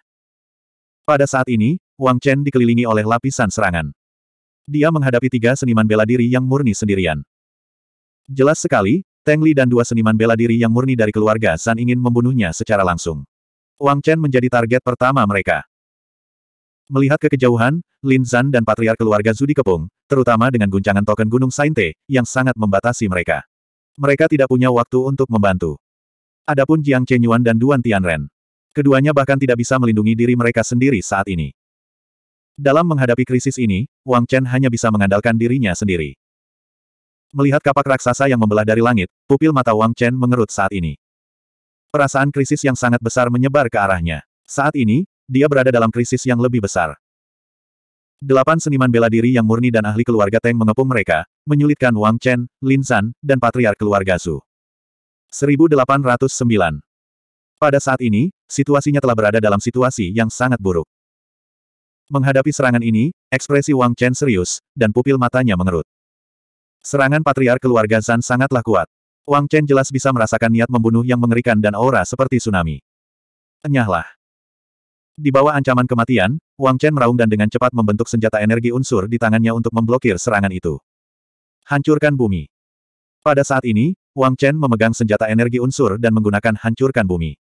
S1: Pada saat ini, Wang Chen dikelilingi oleh lapisan serangan. Dia menghadapi tiga seniman bela diri yang murni sendirian. Jelas sekali, Teng Li dan dua seniman bela diri yang murni dari keluarga San ingin membunuhnya secara langsung. Wang Chen menjadi target pertama mereka. Melihat ke kejauhan, Lin Zan dan patriark keluarga Zudi Kepung, terutama dengan guncangan token Gunung Sainte, yang sangat membatasi mereka. Mereka tidak punya waktu untuk membantu. Adapun Jiang Chenyuan dan Duan Tianren. Keduanya bahkan tidak bisa melindungi diri mereka sendiri saat ini. Dalam menghadapi krisis ini, Wang Chen hanya bisa mengandalkan dirinya sendiri. Melihat kapak raksasa yang membelah dari langit, pupil mata Wang Chen mengerut saat ini. Perasaan krisis yang sangat besar menyebar ke arahnya. Saat ini, dia berada dalam krisis yang lebih besar. Delapan seniman bela diri yang murni dan ahli keluarga Teng mengepung mereka, menyulitkan Wang Chen, Lin San, dan patriark keluarga Su. 1809 Pada saat ini, situasinya telah berada dalam situasi yang sangat buruk. Menghadapi serangan ini, ekspresi Wang Chen serius, dan pupil matanya mengerut. Serangan patriark keluarga San sangatlah kuat. Wang Chen jelas bisa merasakan niat membunuh yang mengerikan dan aura seperti tsunami. Enyahlah. Di bawah ancaman kematian, Wang Chen meraung dan dengan cepat membentuk senjata energi unsur di tangannya untuk memblokir serangan itu. Hancurkan bumi. Pada saat ini, Wang Chen memegang senjata energi unsur dan menggunakan hancurkan bumi.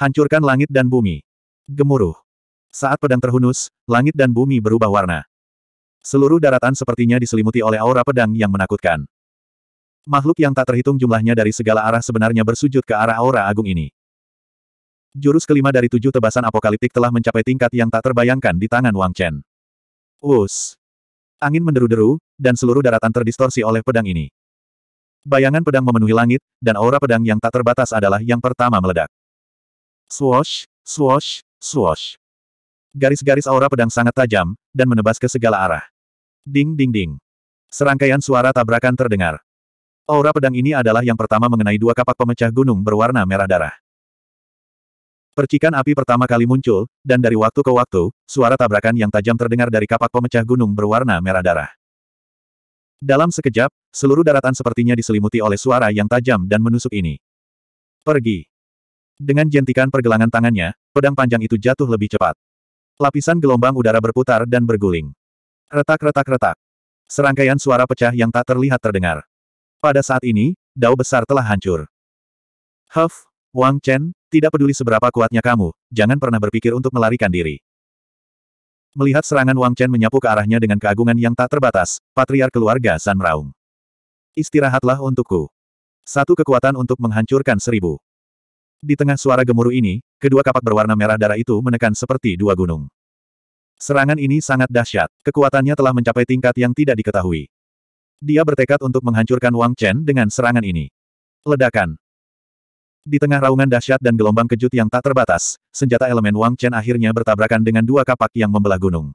S1: Hancurkan langit dan bumi. Gemuruh. Saat pedang terhunus, langit dan bumi berubah warna. Seluruh daratan sepertinya diselimuti oleh aura pedang yang menakutkan. Makhluk yang tak terhitung jumlahnya dari segala arah sebenarnya bersujud ke arah aura agung ini. Jurus kelima dari tujuh tebasan apokaliptik telah mencapai tingkat yang tak terbayangkan di tangan Wang Chen. Us. Angin menderu-deru, dan seluruh daratan terdistorsi oleh pedang ini. Bayangan pedang memenuhi langit, dan aura pedang yang tak terbatas adalah yang pertama meledak. Swosh, swosh, swosh. Garis-garis aura pedang sangat tajam, dan menebas ke segala arah. Ding ding ding. Serangkaian suara tabrakan terdengar. Aura pedang ini adalah yang pertama mengenai dua kapak pemecah gunung berwarna merah darah. Percikan api pertama kali muncul, dan dari waktu ke waktu, suara tabrakan yang tajam terdengar dari kapak pemecah gunung berwarna merah darah. Dalam sekejap, seluruh daratan sepertinya diselimuti oleh suara yang tajam dan menusuk ini. Pergi. Dengan jentikan pergelangan tangannya, pedang panjang itu jatuh lebih cepat. Lapisan gelombang udara berputar dan berguling. Retak-retak-retak. Serangkaian suara pecah yang tak terlihat terdengar. Pada saat ini, dao besar telah hancur. Huff, Wang Chen, tidak peduli seberapa kuatnya kamu, jangan pernah berpikir untuk melarikan diri. Melihat serangan Wang Chen menyapu ke arahnya dengan keagungan yang tak terbatas, patriar keluarga San Meraung. Istirahatlah untukku. Satu kekuatan untuk menghancurkan seribu. Di tengah suara gemuruh ini, kedua kapak berwarna merah darah itu menekan seperti dua gunung. Serangan ini sangat dahsyat, kekuatannya telah mencapai tingkat yang tidak diketahui. Dia bertekad untuk menghancurkan Wang Chen dengan serangan ini. Ledakan. Di tengah raungan dahsyat dan gelombang kejut yang tak terbatas, senjata elemen Wang Chen akhirnya bertabrakan dengan dua kapak yang membelah gunung.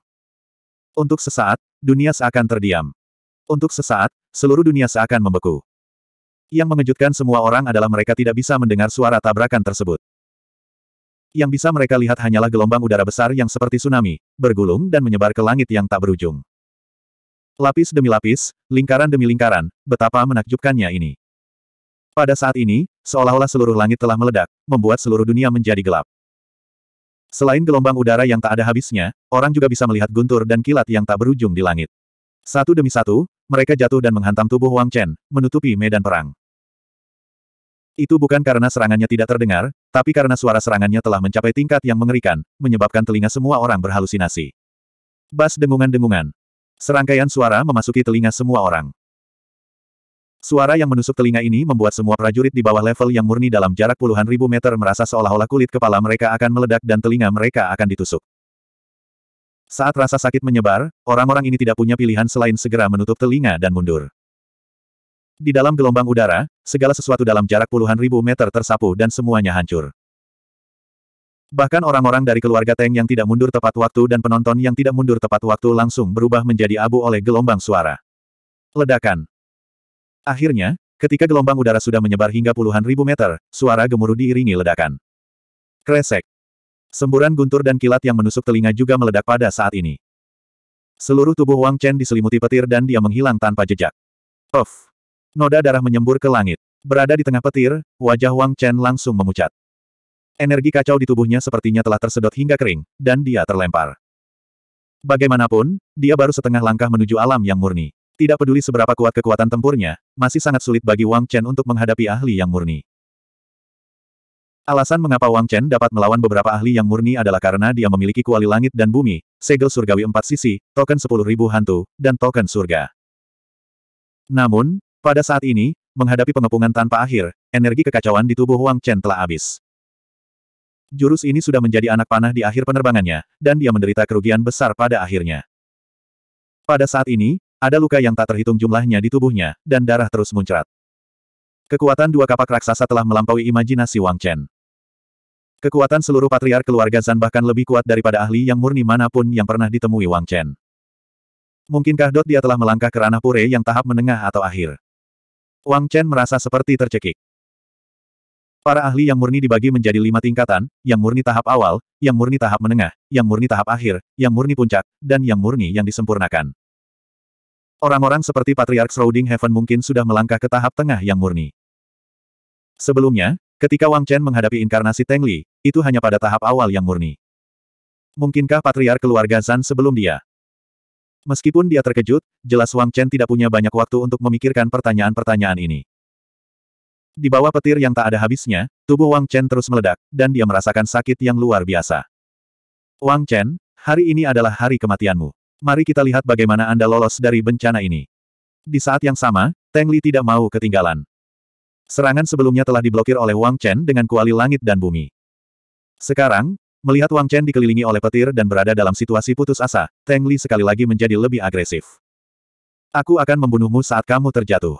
S1: Untuk sesaat, dunia seakan terdiam. Untuk sesaat, seluruh dunia seakan membeku. Yang mengejutkan semua orang adalah mereka tidak bisa mendengar suara tabrakan tersebut. Yang bisa mereka lihat hanyalah gelombang udara besar yang seperti tsunami, bergulung dan menyebar ke langit yang tak berujung. Lapis demi lapis, lingkaran demi lingkaran, betapa menakjubkannya ini. Pada saat ini, seolah-olah seluruh langit telah meledak, membuat seluruh dunia menjadi gelap. Selain gelombang udara yang tak ada habisnya, orang juga bisa melihat guntur dan kilat yang tak berujung di langit. Satu demi satu, mereka jatuh dan menghantam tubuh Wang Chen, menutupi medan perang. Itu bukan karena serangannya tidak terdengar, tapi karena suara serangannya telah mencapai tingkat yang mengerikan, menyebabkan telinga semua orang berhalusinasi. Bas dengungan-dengungan, Serangkaian suara memasuki telinga semua orang. Suara yang menusuk telinga ini membuat semua prajurit di bawah level yang murni dalam jarak puluhan ribu meter merasa seolah-olah kulit kepala mereka akan meledak dan telinga mereka akan ditusuk. Saat rasa sakit menyebar, orang-orang ini tidak punya pilihan selain segera menutup telinga dan mundur. Di dalam gelombang udara, segala sesuatu dalam jarak puluhan ribu meter tersapu dan semuanya hancur. Bahkan orang-orang dari keluarga Teng yang tidak mundur tepat waktu dan penonton yang tidak mundur tepat waktu langsung berubah menjadi abu oleh gelombang suara. Ledakan. Akhirnya, ketika gelombang udara sudah menyebar hingga puluhan ribu meter, suara gemuruh diiringi ledakan. Kresek. Semburan guntur dan kilat yang menusuk telinga juga meledak pada saat ini. Seluruh tubuh Wang Chen diselimuti petir dan dia menghilang tanpa jejak. Of. Noda darah menyembur ke langit. Berada di tengah petir, wajah Wang Chen langsung memucat. Energi kacau di tubuhnya sepertinya telah tersedot hingga kering, dan dia terlempar. Bagaimanapun, dia baru setengah langkah menuju alam yang murni. Tidak peduli seberapa kuat kekuatan tempurnya, masih sangat sulit bagi Wang Chen untuk menghadapi ahli yang murni. Alasan mengapa Wang Chen dapat melawan beberapa ahli yang murni adalah karena dia memiliki kuali langit dan bumi, segel surgawi empat sisi, token sepuluh ribu hantu, dan token surga. Namun, pada saat ini, menghadapi pengepungan tanpa akhir, energi kekacauan di tubuh Wang Chen telah habis. Jurus ini sudah menjadi anak panah di akhir penerbangannya, dan dia menderita kerugian besar pada akhirnya. Pada saat ini, ada luka yang tak terhitung jumlahnya di tubuhnya, dan darah terus muncrat. Kekuatan dua kapak raksasa telah melampaui imajinasi Wang Chen. Kekuatan seluruh patriark keluarga Zan bahkan lebih kuat daripada ahli yang murni manapun yang pernah ditemui Wang Chen. Mungkinkah Dot dia telah melangkah ke ranah pure yang tahap menengah atau akhir? Wang Chen merasa seperti tercekik. Para ahli yang murni dibagi menjadi lima tingkatan, yang murni tahap awal, yang murni tahap menengah, yang murni tahap akhir, yang murni puncak, dan yang murni yang disempurnakan. Orang-orang seperti Patriark Shrouding Heaven mungkin sudah melangkah ke tahap tengah yang murni. Sebelumnya, ketika Wang Chen menghadapi inkarnasi Teng Li, itu hanya pada tahap awal yang murni. Mungkinkah Patriark keluarga Zan sebelum dia? Meskipun dia terkejut, jelas Wang Chen tidak punya banyak waktu untuk memikirkan pertanyaan-pertanyaan ini. Di bawah petir yang tak ada habisnya, tubuh Wang Chen terus meledak, dan dia merasakan sakit yang luar biasa. Wang Chen, hari ini adalah hari kematianmu. Mari kita lihat bagaimana Anda lolos dari bencana ini. Di saat yang sama, Teng Li tidak mau ketinggalan. Serangan sebelumnya telah diblokir oleh Wang Chen dengan kuali langit dan bumi. Sekarang, melihat Wang Chen dikelilingi oleh petir dan berada dalam situasi putus asa, Teng Li sekali lagi menjadi lebih agresif. Aku akan membunuhmu saat kamu terjatuh.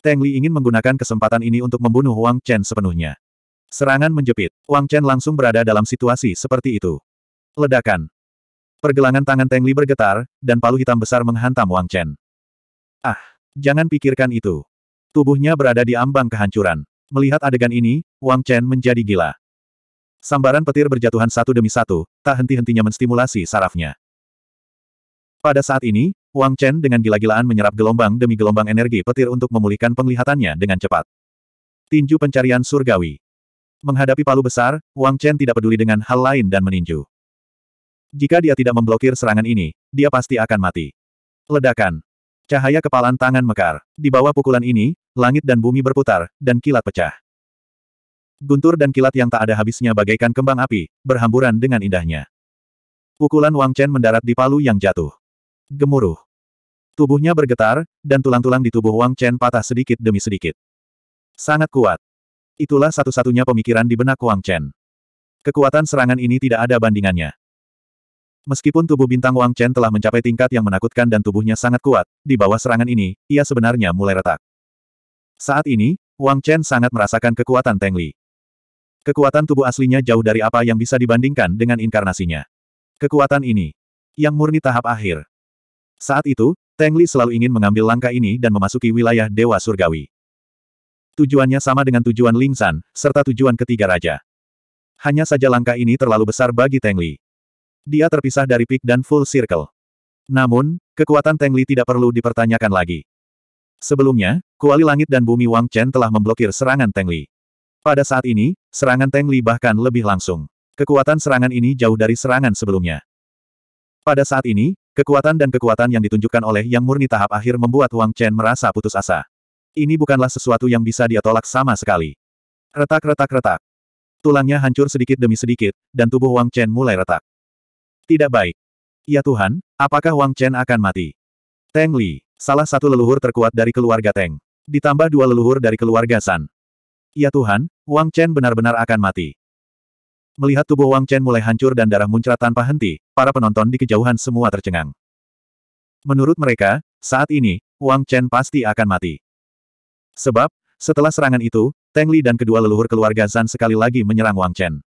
S1: Teng Li ingin menggunakan kesempatan ini untuk membunuh Wang Chen sepenuhnya. Serangan menjepit. Wang Chen langsung berada dalam situasi seperti itu. Ledakan. Pergelangan tangan Teng Li bergetar, dan palu hitam besar menghantam Wang Chen. Ah, jangan pikirkan itu. Tubuhnya berada di ambang kehancuran. Melihat adegan ini, Wang Chen menjadi gila. Sambaran petir berjatuhan satu demi satu, tak henti-hentinya menstimulasi sarafnya. Pada saat ini, Wang Chen dengan gila-gilaan menyerap gelombang demi gelombang energi petir untuk memulihkan penglihatannya dengan cepat. Tinju pencarian surgawi. Menghadapi palu besar, Wang Chen tidak peduli dengan hal lain dan meninju. Jika dia tidak memblokir serangan ini, dia pasti akan mati. Ledakan. Cahaya kepalan tangan mekar. Di bawah pukulan ini, langit dan bumi berputar, dan kilat pecah. Guntur dan kilat yang tak ada habisnya bagaikan kembang api, berhamburan dengan indahnya. Pukulan Wang Chen mendarat di palu yang jatuh gemuruh. Tubuhnya bergetar, dan tulang-tulang di tubuh Wang Chen patah sedikit demi sedikit. Sangat kuat. Itulah satu-satunya pemikiran di benak Wang Chen. Kekuatan serangan ini tidak ada bandingannya. Meskipun tubuh bintang Wang Chen telah mencapai tingkat yang menakutkan dan tubuhnya sangat kuat, di bawah serangan ini, ia sebenarnya mulai retak. Saat ini, Wang Chen sangat merasakan kekuatan Teng Li. Kekuatan tubuh aslinya jauh dari apa yang bisa dibandingkan dengan inkarnasinya. Kekuatan ini, yang murni tahap akhir, saat itu, Teng Li selalu ingin mengambil langkah ini dan memasuki wilayah Dewa Surgawi. Tujuannya sama dengan tujuan Ling San, serta tujuan ketiga raja. Hanya saja langkah ini terlalu besar bagi Teng Li. Dia terpisah dari Peak dan Full Circle. Namun, kekuatan Teng Li tidak perlu dipertanyakan lagi. Sebelumnya, Kuali Langit dan Bumi Wang Chen telah memblokir serangan Teng Li. Pada saat ini, serangan Teng Li bahkan lebih langsung. Kekuatan serangan ini jauh dari serangan sebelumnya. Pada saat ini, Kekuatan dan kekuatan yang ditunjukkan oleh Yang Murni tahap akhir membuat Wang Chen merasa putus asa. Ini bukanlah sesuatu yang bisa dia tolak sama sekali. Retak-retak-retak. Tulangnya hancur sedikit demi sedikit, dan tubuh Wang Chen mulai retak. Tidak baik. Ya Tuhan, apakah Wang Chen akan mati? Teng Li, salah satu leluhur terkuat dari keluarga Teng. Ditambah dua leluhur dari keluarga San. Ya Tuhan, Wang Chen benar-benar akan mati. Melihat tubuh Wang Chen mulai hancur dan darah muncrat tanpa henti, para penonton di kejauhan semua tercengang. Menurut mereka, saat ini, Wang Chen pasti akan mati. Sebab, setelah serangan itu, Teng Li dan kedua leluhur keluarga Zan sekali lagi menyerang Wang Chen.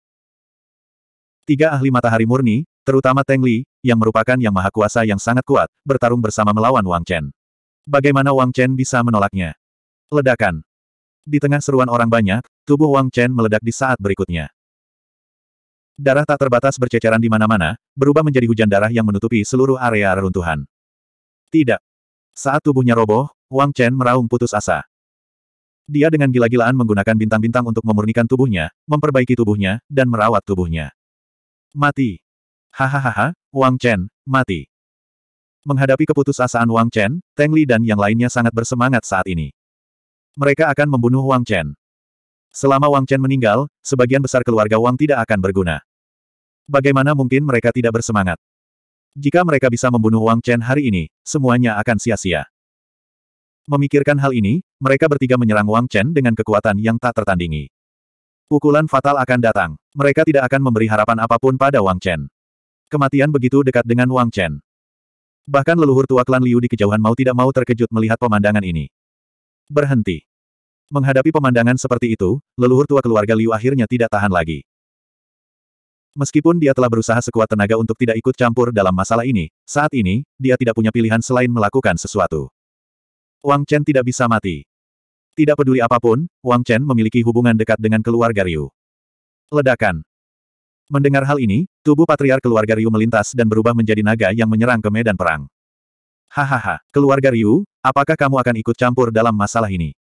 S1: Tiga ahli matahari murni, terutama Teng Li, yang merupakan yang maha kuasa yang sangat kuat, bertarung bersama melawan Wang Chen. Bagaimana Wang Chen bisa menolaknya? Ledakan. Di tengah seruan orang banyak, tubuh Wang Chen meledak di saat berikutnya. Darah tak terbatas berceceran di mana-mana, berubah menjadi hujan darah yang menutupi seluruh area reruntuhan. Tidak. Saat tubuhnya roboh, Wang Chen meraung putus asa. Dia dengan gila-gilaan menggunakan bintang-bintang untuk memurnikan tubuhnya, memperbaiki tubuhnya, dan merawat tubuhnya. Mati. Hahaha, Wang Chen, mati. Menghadapi keputusasaan Wang Chen, Teng Li dan yang lainnya sangat bersemangat saat ini. Mereka akan membunuh Wang Chen. Selama Wang Chen meninggal, sebagian besar keluarga Wang tidak akan berguna. Bagaimana mungkin mereka tidak bersemangat? Jika mereka bisa membunuh Wang Chen hari ini, semuanya akan sia-sia. Memikirkan hal ini, mereka bertiga menyerang Wang Chen dengan kekuatan yang tak tertandingi. Pukulan fatal akan datang. Mereka tidak akan memberi harapan apapun pada Wang Chen. Kematian begitu dekat dengan Wang Chen. Bahkan leluhur tua klan Liu di kejauhan mau tidak mau terkejut melihat pemandangan ini. Berhenti. Menghadapi pemandangan seperti itu, leluhur tua keluarga Liu akhirnya tidak tahan lagi. Meskipun dia telah berusaha sekuat tenaga untuk tidak ikut campur dalam masalah ini, saat ini, dia tidak punya pilihan selain melakukan sesuatu. Wang Chen tidak bisa mati. Tidak peduli apapun, Wang Chen memiliki hubungan dekat dengan keluarga Ryu. Ledakan. Mendengar hal ini, tubuh patriar keluarga Ryu melintas dan berubah menjadi naga yang menyerang ke medan perang. Hahaha, keluarga Ryu, apakah kamu akan ikut campur dalam masalah ini?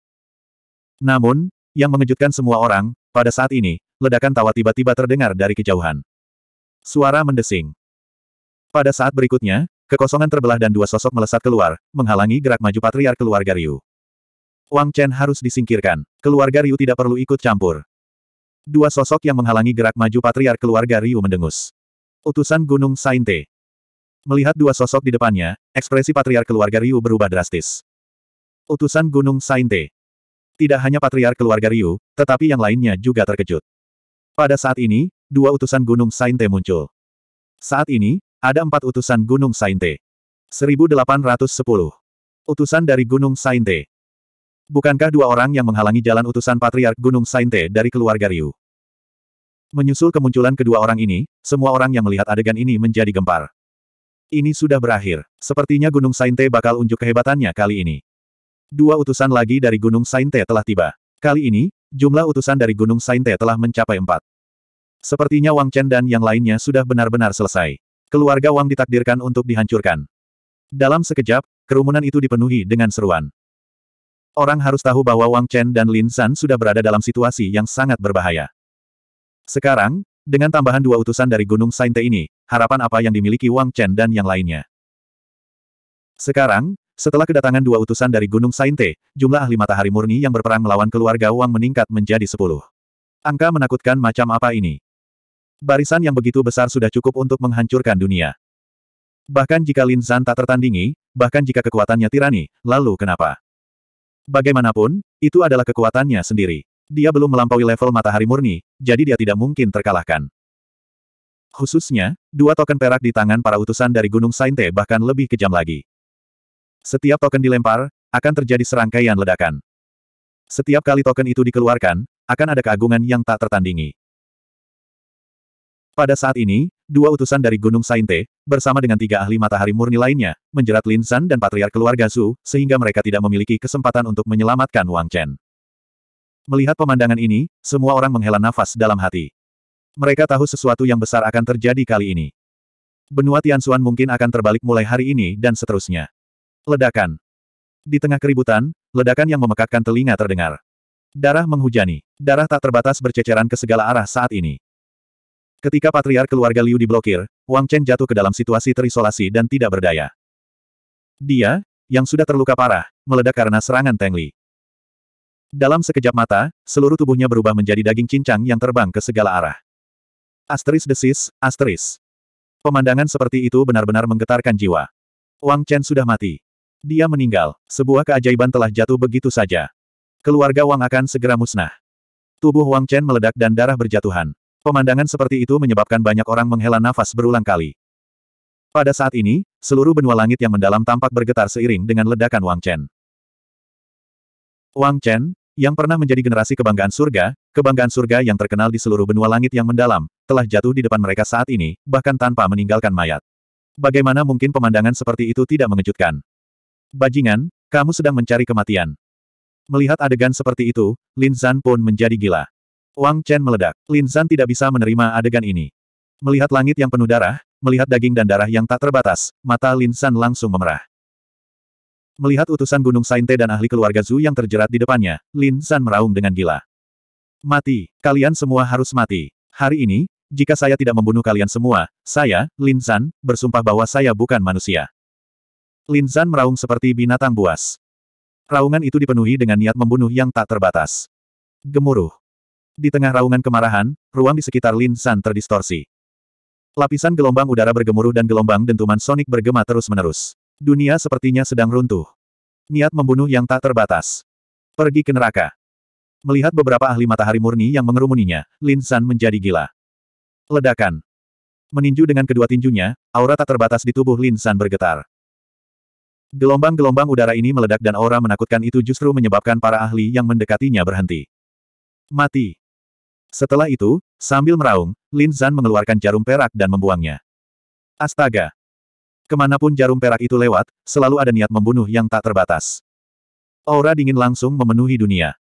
S1: Namun, yang mengejutkan semua orang, pada saat ini, ledakan tawa tiba-tiba terdengar dari kejauhan. Suara mendesing. Pada saat berikutnya, kekosongan terbelah dan dua sosok melesat keluar, menghalangi gerak maju patriar keluarga Ryu. Wang Chen harus disingkirkan. Keluarga Ryu tidak perlu ikut campur. Dua sosok yang menghalangi gerak maju patriar keluarga Ryu mendengus. Utusan Gunung Sainte. Melihat dua sosok di depannya, ekspresi patriar keluarga Ryu berubah drastis. Utusan Gunung Sainte. Tidak hanya patriark keluarga Ryu, tetapi yang lainnya juga terkejut. Pada saat ini, dua utusan Gunung Sainte muncul. Saat ini, ada empat utusan Gunung Sainte. 1810. Utusan dari Gunung Sainte. Bukankah dua orang yang menghalangi jalan utusan patriark Gunung Sainte dari keluarga Ryu? Menyusul kemunculan kedua orang ini, semua orang yang melihat adegan ini menjadi gempar. Ini sudah berakhir. Sepertinya Gunung Sainte bakal unjuk kehebatannya kali ini. Dua utusan lagi dari Gunung Sainte telah tiba. Kali ini, jumlah utusan dari Gunung Sainte telah mencapai empat. Sepertinya Wang Chen dan yang lainnya sudah benar-benar selesai. Keluarga Wang ditakdirkan untuk dihancurkan. Dalam sekejap, kerumunan itu dipenuhi dengan seruan. Orang harus tahu bahwa Wang Chen dan Lin San sudah berada dalam situasi yang sangat berbahaya. Sekarang, dengan tambahan dua utusan dari Gunung Sainte ini, harapan apa yang dimiliki Wang Chen dan yang lainnya? Sekarang, setelah kedatangan dua utusan dari Gunung Sainte, jumlah ahli matahari murni yang berperang melawan keluarga Wang meningkat menjadi sepuluh. Angka menakutkan macam apa ini? Barisan yang begitu besar sudah cukup untuk menghancurkan dunia. Bahkan jika Lin Zan tak tertandingi, bahkan jika kekuatannya tirani, lalu kenapa? Bagaimanapun, itu adalah kekuatannya sendiri. Dia belum melampaui level matahari murni, jadi dia tidak mungkin terkalahkan. Khususnya, dua token perak di tangan para utusan dari Gunung Sainte bahkan lebih kejam lagi. Setiap token dilempar, akan terjadi serangkaian ledakan. Setiap kali token itu dikeluarkan, akan ada keagungan yang tak tertandingi. Pada saat ini, dua utusan dari Gunung Sainte, bersama dengan tiga ahli matahari murni lainnya, menjerat Lin San dan Patriar keluarga Su sehingga mereka tidak memiliki kesempatan untuk menyelamatkan Wang Chen. Melihat pemandangan ini, semua orang menghela nafas dalam hati. Mereka tahu sesuatu yang besar akan terjadi kali ini. Benua Tianxuan mungkin akan terbalik mulai hari ini dan seterusnya. Ledakan. Di tengah keributan, ledakan yang memekakkan telinga terdengar. Darah menghujani. Darah tak terbatas berceceran ke segala arah saat ini. Ketika patriar keluarga Liu diblokir, Wang Chen jatuh ke dalam situasi terisolasi dan tidak berdaya. Dia, yang sudah terluka parah, meledak karena serangan Teng Li. Dalam sekejap mata, seluruh tubuhnya berubah menjadi daging cincang yang terbang ke segala arah. Asteris desis, asteris. Pemandangan seperti itu benar-benar menggetarkan jiwa. Wang Chen sudah mati. Dia meninggal. Sebuah keajaiban telah jatuh begitu saja. Keluarga Wang akan segera musnah. Tubuh Wang Chen meledak dan darah berjatuhan. Pemandangan seperti itu menyebabkan banyak orang menghela nafas berulang kali. Pada saat ini, seluruh benua langit yang mendalam tampak bergetar seiring dengan ledakan Wang Chen. Wang Chen, yang pernah menjadi generasi kebanggaan surga, kebanggaan surga yang terkenal di seluruh benua langit yang mendalam, telah jatuh di depan mereka saat ini, bahkan tanpa meninggalkan mayat. Bagaimana mungkin pemandangan seperti itu tidak mengejutkan? Bajingan, kamu sedang mencari kematian. Melihat adegan seperti itu, Lin Zan pun menjadi gila. Wang Chen meledak. Lin Zan tidak bisa menerima adegan ini. Melihat langit yang penuh darah, melihat daging dan darah yang tak terbatas, mata Lin Zan langsung memerah. Melihat utusan Gunung Sainte dan ahli keluarga Zhu yang terjerat di depannya, Lin Zan meraung dengan gila. Mati, kalian semua harus mati. Hari ini, jika saya tidak membunuh kalian semua, saya, Lin Zan, bersumpah bahwa saya bukan manusia. Lin Zan meraung seperti binatang buas. Raungan itu dipenuhi dengan niat membunuh yang tak terbatas. Gemuruh. Di tengah raungan kemarahan, ruang di sekitar Lin Zan terdistorsi. Lapisan gelombang udara bergemuruh dan gelombang dentuman sonik bergema terus-menerus. Dunia sepertinya sedang runtuh. Niat membunuh yang tak terbatas. Pergi ke neraka. Melihat beberapa ahli matahari murni yang mengerumuninya, Lin Zan menjadi gila. Ledakan. Meninju dengan kedua tinjunya, aura tak terbatas di tubuh Lin San bergetar. Gelombang-gelombang udara ini meledak dan aura menakutkan itu justru menyebabkan para ahli yang mendekatinya berhenti. Mati. Setelah itu, sambil meraung, Lin Zan mengeluarkan jarum perak dan membuangnya. Astaga! Kemanapun jarum perak itu lewat, selalu ada niat membunuh yang tak terbatas. Aura dingin langsung memenuhi dunia.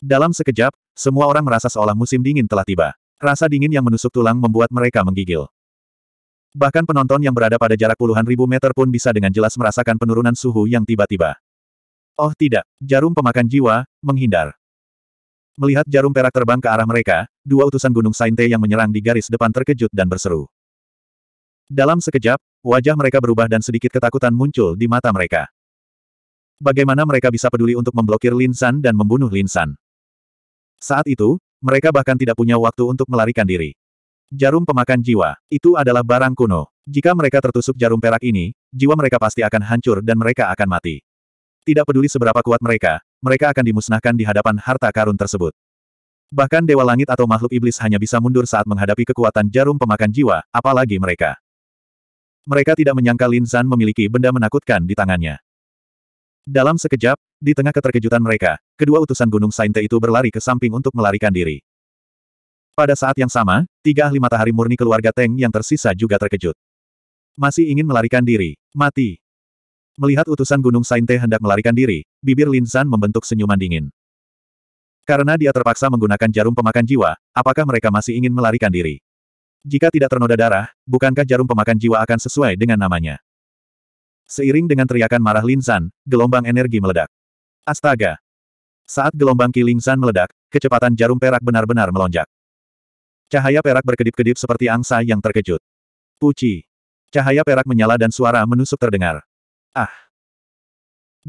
S1: Dalam sekejap, semua orang merasa seolah musim dingin telah tiba. Rasa dingin yang menusuk tulang membuat mereka menggigil. Bahkan penonton yang berada pada jarak puluhan ribu meter pun bisa dengan jelas merasakan penurunan suhu yang tiba-tiba. Oh tidak, jarum pemakan jiwa, menghindar. Melihat jarum perak terbang ke arah mereka, dua utusan Gunung Sainte yang menyerang di garis depan terkejut dan berseru. Dalam sekejap, wajah mereka berubah dan sedikit ketakutan muncul di mata mereka. Bagaimana mereka bisa peduli untuk memblokir Linsan dan membunuh Linsan? Saat itu, mereka bahkan tidak punya waktu untuk melarikan diri. Jarum pemakan jiwa. Itu adalah barang kuno. Jika mereka tertusuk jarum perak ini, jiwa mereka pasti akan hancur dan mereka akan mati. Tidak peduli seberapa kuat mereka, mereka akan dimusnahkan di hadapan harta karun tersebut. Bahkan Dewa Langit atau makhluk iblis hanya bisa mundur saat menghadapi kekuatan jarum pemakan jiwa, apalagi mereka. Mereka tidak menyangka Lin Zan memiliki benda menakutkan di tangannya. Dalam sekejap, di tengah keterkejutan mereka, kedua utusan Gunung Sainte itu berlari ke samping untuk melarikan diri. Pada saat yang sama, tiga ahli matahari murni keluarga Teng yang tersisa juga terkejut. Masih ingin melarikan diri. Mati. Melihat utusan Gunung Sainte hendak melarikan diri, bibir Linsan membentuk senyuman dingin. Karena dia terpaksa menggunakan jarum pemakan jiwa, apakah mereka masih ingin melarikan diri? Jika tidak ternoda darah, bukankah jarum pemakan jiwa akan sesuai dengan namanya? Seiring dengan teriakan marah Linsan, gelombang energi meledak. Astaga! Saat gelombang Ki Linsan meledak, kecepatan jarum perak benar-benar melonjak. Cahaya perak berkedip-kedip seperti angsa yang terkejut. Puci. Cahaya perak menyala dan suara menusuk terdengar. Ah!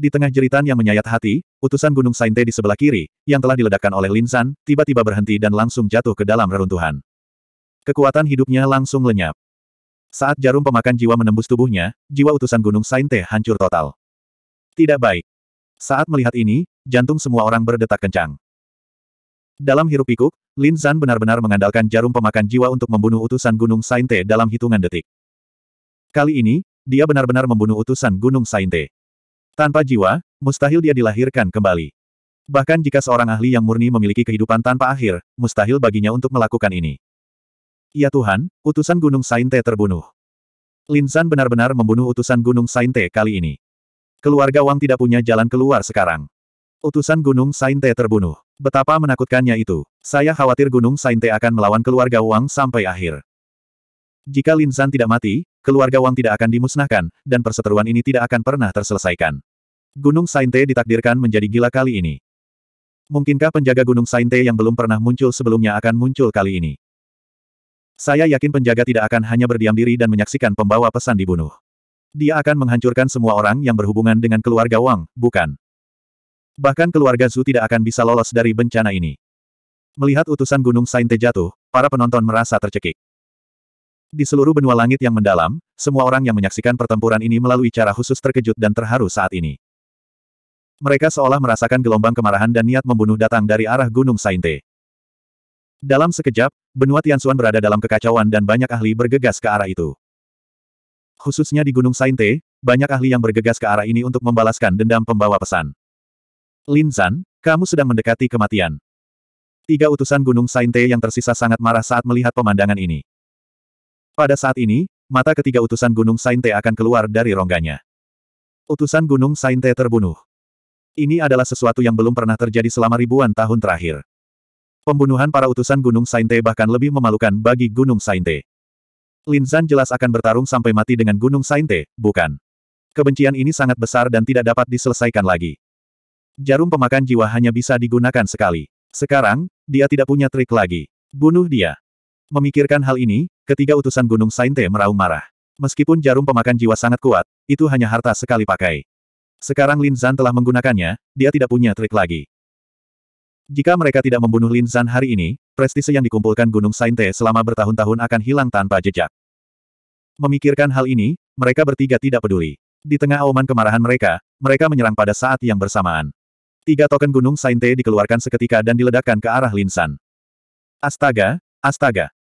S1: Di tengah jeritan yang menyayat hati, utusan Gunung Sainte di sebelah kiri, yang telah diledakkan oleh Linsan, tiba-tiba berhenti dan langsung jatuh ke dalam reruntuhan. Kekuatan hidupnya langsung lenyap. Saat jarum pemakan jiwa menembus tubuhnya, jiwa utusan Gunung Sainte hancur total. Tidak baik. Saat melihat ini, jantung semua orang berdetak kencang. Dalam hirup pikuk, Lin Zan benar-benar mengandalkan jarum pemakan jiwa untuk membunuh utusan Gunung Sainte dalam hitungan detik. Kali ini, dia benar-benar membunuh utusan Gunung Sainte. Tanpa jiwa, mustahil dia dilahirkan kembali. Bahkan jika seorang ahli yang murni memiliki kehidupan tanpa akhir, mustahil baginya untuk melakukan ini. Ya Tuhan, utusan Gunung Sainte terbunuh. Lin Zan benar-benar membunuh utusan Gunung Sainte kali ini. Keluarga Wang tidak punya jalan keluar sekarang. Utusan Gunung Sainte terbunuh. Betapa menakutkannya itu. Saya khawatir Gunung Sainte akan melawan keluarga Wang sampai akhir. Jika Lin tidak mati, keluarga Wang tidak akan dimusnahkan, dan perseteruan ini tidak akan pernah terselesaikan. Gunung Sainte ditakdirkan menjadi gila kali ini. Mungkinkah penjaga Gunung Sainte yang belum pernah muncul sebelumnya akan muncul kali ini? Saya yakin penjaga tidak akan hanya berdiam diri dan menyaksikan pembawa pesan dibunuh. Dia akan menghancurkan semua orang yang berhubungan dengan keluarga Wang, bukan? Bahkan keluarga Zhu tidak akan bisa lolos dari bencana ini. Melihat utusan Gunung Sainte jatuh, para penonton merasa tercekik. Di seluruh benua langit yang mendalam, semua orang yang menyaksikan pertempuran ini melalui cara khusus terkejut dan terharu saat ini. Mereka seolah merasakan gelombang kemarahan dan niat membunuh datang dari arah Gunung Sainte. Dalam sekejap, benua Tianxuan berada dalam kekacauan dan banyak ahli bergegas ke arah itu. Khususnya di Gunung Sainte, banyak ahli yang bergegas ke arah ini untuk membalaskan dendam pembawa pesan. Lin Zan, kamu sedang mendekati kematian. Tiga utusan Gunung Sainte yang tersisa sangat marah saat melihat pemandangan ini. Pada saat ini, mata ketiga utusan Gunung Sainte akan keluar dari rongganya. Utusan Gunung Sainte terbunuh. Ini adalah sesuatu yang belum pernah terjadi selama ribuan tahun terakhir. Pembunuhan para utusan Gunung Sainte bahkan lebih memalukan bagi Gunung Sainte. Lin Zan jelas akan bertarung sampai mati dengan Gunung Sainte, bukan? Kebencian ini sangat besar dan tidak dapat diselesaikan lagi. Jarum pemakan jiwa hanya bisa digunakan sekali. Sekarang, dia tidak punya trik lagi. Bunuh dia. Memikirkan hal ini, ketiga utusan Gunung Sainte meraung marah. Meskipun jarum pemakan jiwa sangat kuat, itu hanya harta sekali pakai. Sekarang Lin Zan telah menggunakannya, dia tidak punya trik lagi. Jika mereka tidak membunuh Lin Zan hari ini, prestise yang dikumpulkan Gunung Sainte selama bertahun-tahun akan hilang tanpa jejak. Memikirkan hal ini, mereka bertiga tidak peduli. Di tengah auman kemarahan mereka, mereka menyerang pada saat yang bersamaan. Tiga token gunung Sainte dikeluarkan seketika dan diledakkan ke arah Linsan. Astaga, astaga.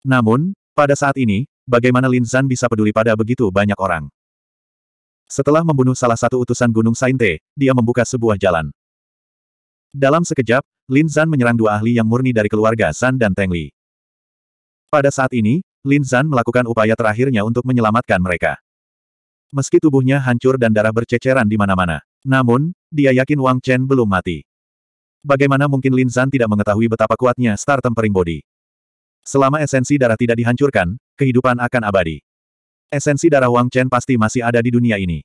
S1: Namun, pada saat ini, bagaimana Linsan bisa peduli pada begitu banyak orang? Setelah membunuh salah satu utusan gunung Sainte, dia membuka sebuah jalan. Dalam sekejap, Lin menyerang dua ahli yang murni dari keluarga San dan Teng Li. Pada saat ini, Lin melakukan upaya terakhirnya untuk menyelamatkan mereka. Meski tubuhnya hancur dan darah berceceran di mana-mana, namun, dia yakin Wang Chen belum mati. Bagaimana mungkin Lin Zhan tidak mengetahui betapa kuatnya Star Tempering Body? Selama esensi darah tidak dihancurkan, kehidupan akan abadi. Esensi darah Wang Chen pasti masih ada di dunia ini.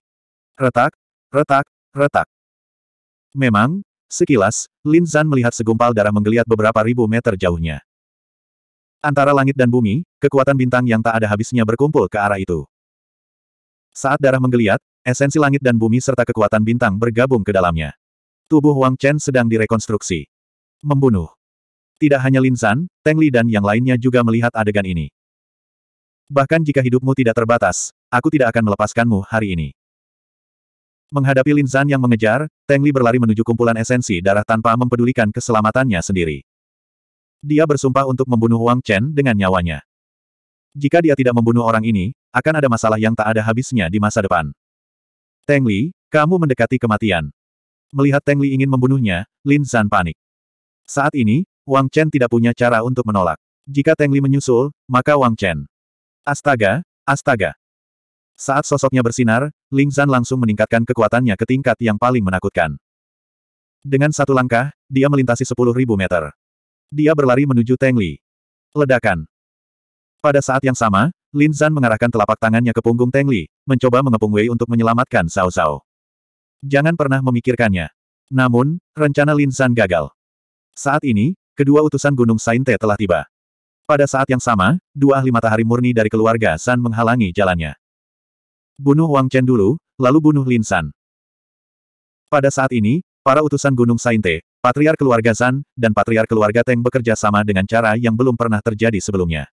S1: Retak, retak, retak. Memang, sekilas, Lin Zan melihat segumpal darah menggeliat beberapa ribu meter jauhnya. Antara langit dan bumi, kekuatan bintang yang tak ada habisnya berkumpul ke arah itu. Saat darah menggeliat, esensi langit dan bumi serta kekuatan bintang bergabung ke dalamnya. Tubuh Wang Chen sedang direkonstruksi. Membunuh. Tidak hanya Lin San, Teng Li dan yang lainnya juga melihat adegan ini. Bahkan jika hidupmu tidak terbatas, aku tidak akan melepaskanmu hari ini. Menghadapi Lin San yang mengejar, Teng Li berlari menuju kumpulan esensi darah tanpa mempedulikan keselamatannya sendiri. Dia bersumpah untuk membunuh Wang Chen dengan nyawanya. Jika dia tidak membunuh orang ini, akan ada masalah yang tak ada habisnya di masa depan. Teng Li, kamu mendekati kematian. Melihat Teng Li ingin membunuhnya, Lin Zan panik. Saat ini, Wang Chen tidak punya cara untuk menolak. Jika Teng Li menyusul, maka Wang Chen. Astaga, astaga. Saat sosoknya bersinar, Lin Zan langsung meningkatkan kekuatannya ke tingkat yang paling menakutkan. Dengan satu langkah, dia melintasi 10.000 meter. Dia berlari menuju Teng Li. Ledakan. Pada saat yang sama, Lin Zan mengarahkan telapak tangannya ke punggung Teng Li, mencoba mengepung Wei untuk menyelamatkan Zhao Zhao. Jangan pernah memikirkannya. Namun, rencana Lin Zan gagal. Saat ini, kedua utusan Gunung Sainte telah tiba. Pada saat yang sama, dua ahli matahari murni dari keluarga San menghalangi jalannya. Bunuh Wang Chen dulu, lalu bunuh Lin San. Pada saat ini, para utusan Gunung Sainte, patriar keluarga San, dan patriar keluarga Teng bekerja sama dengan cara yang belum pernah terjadi sebelumnya.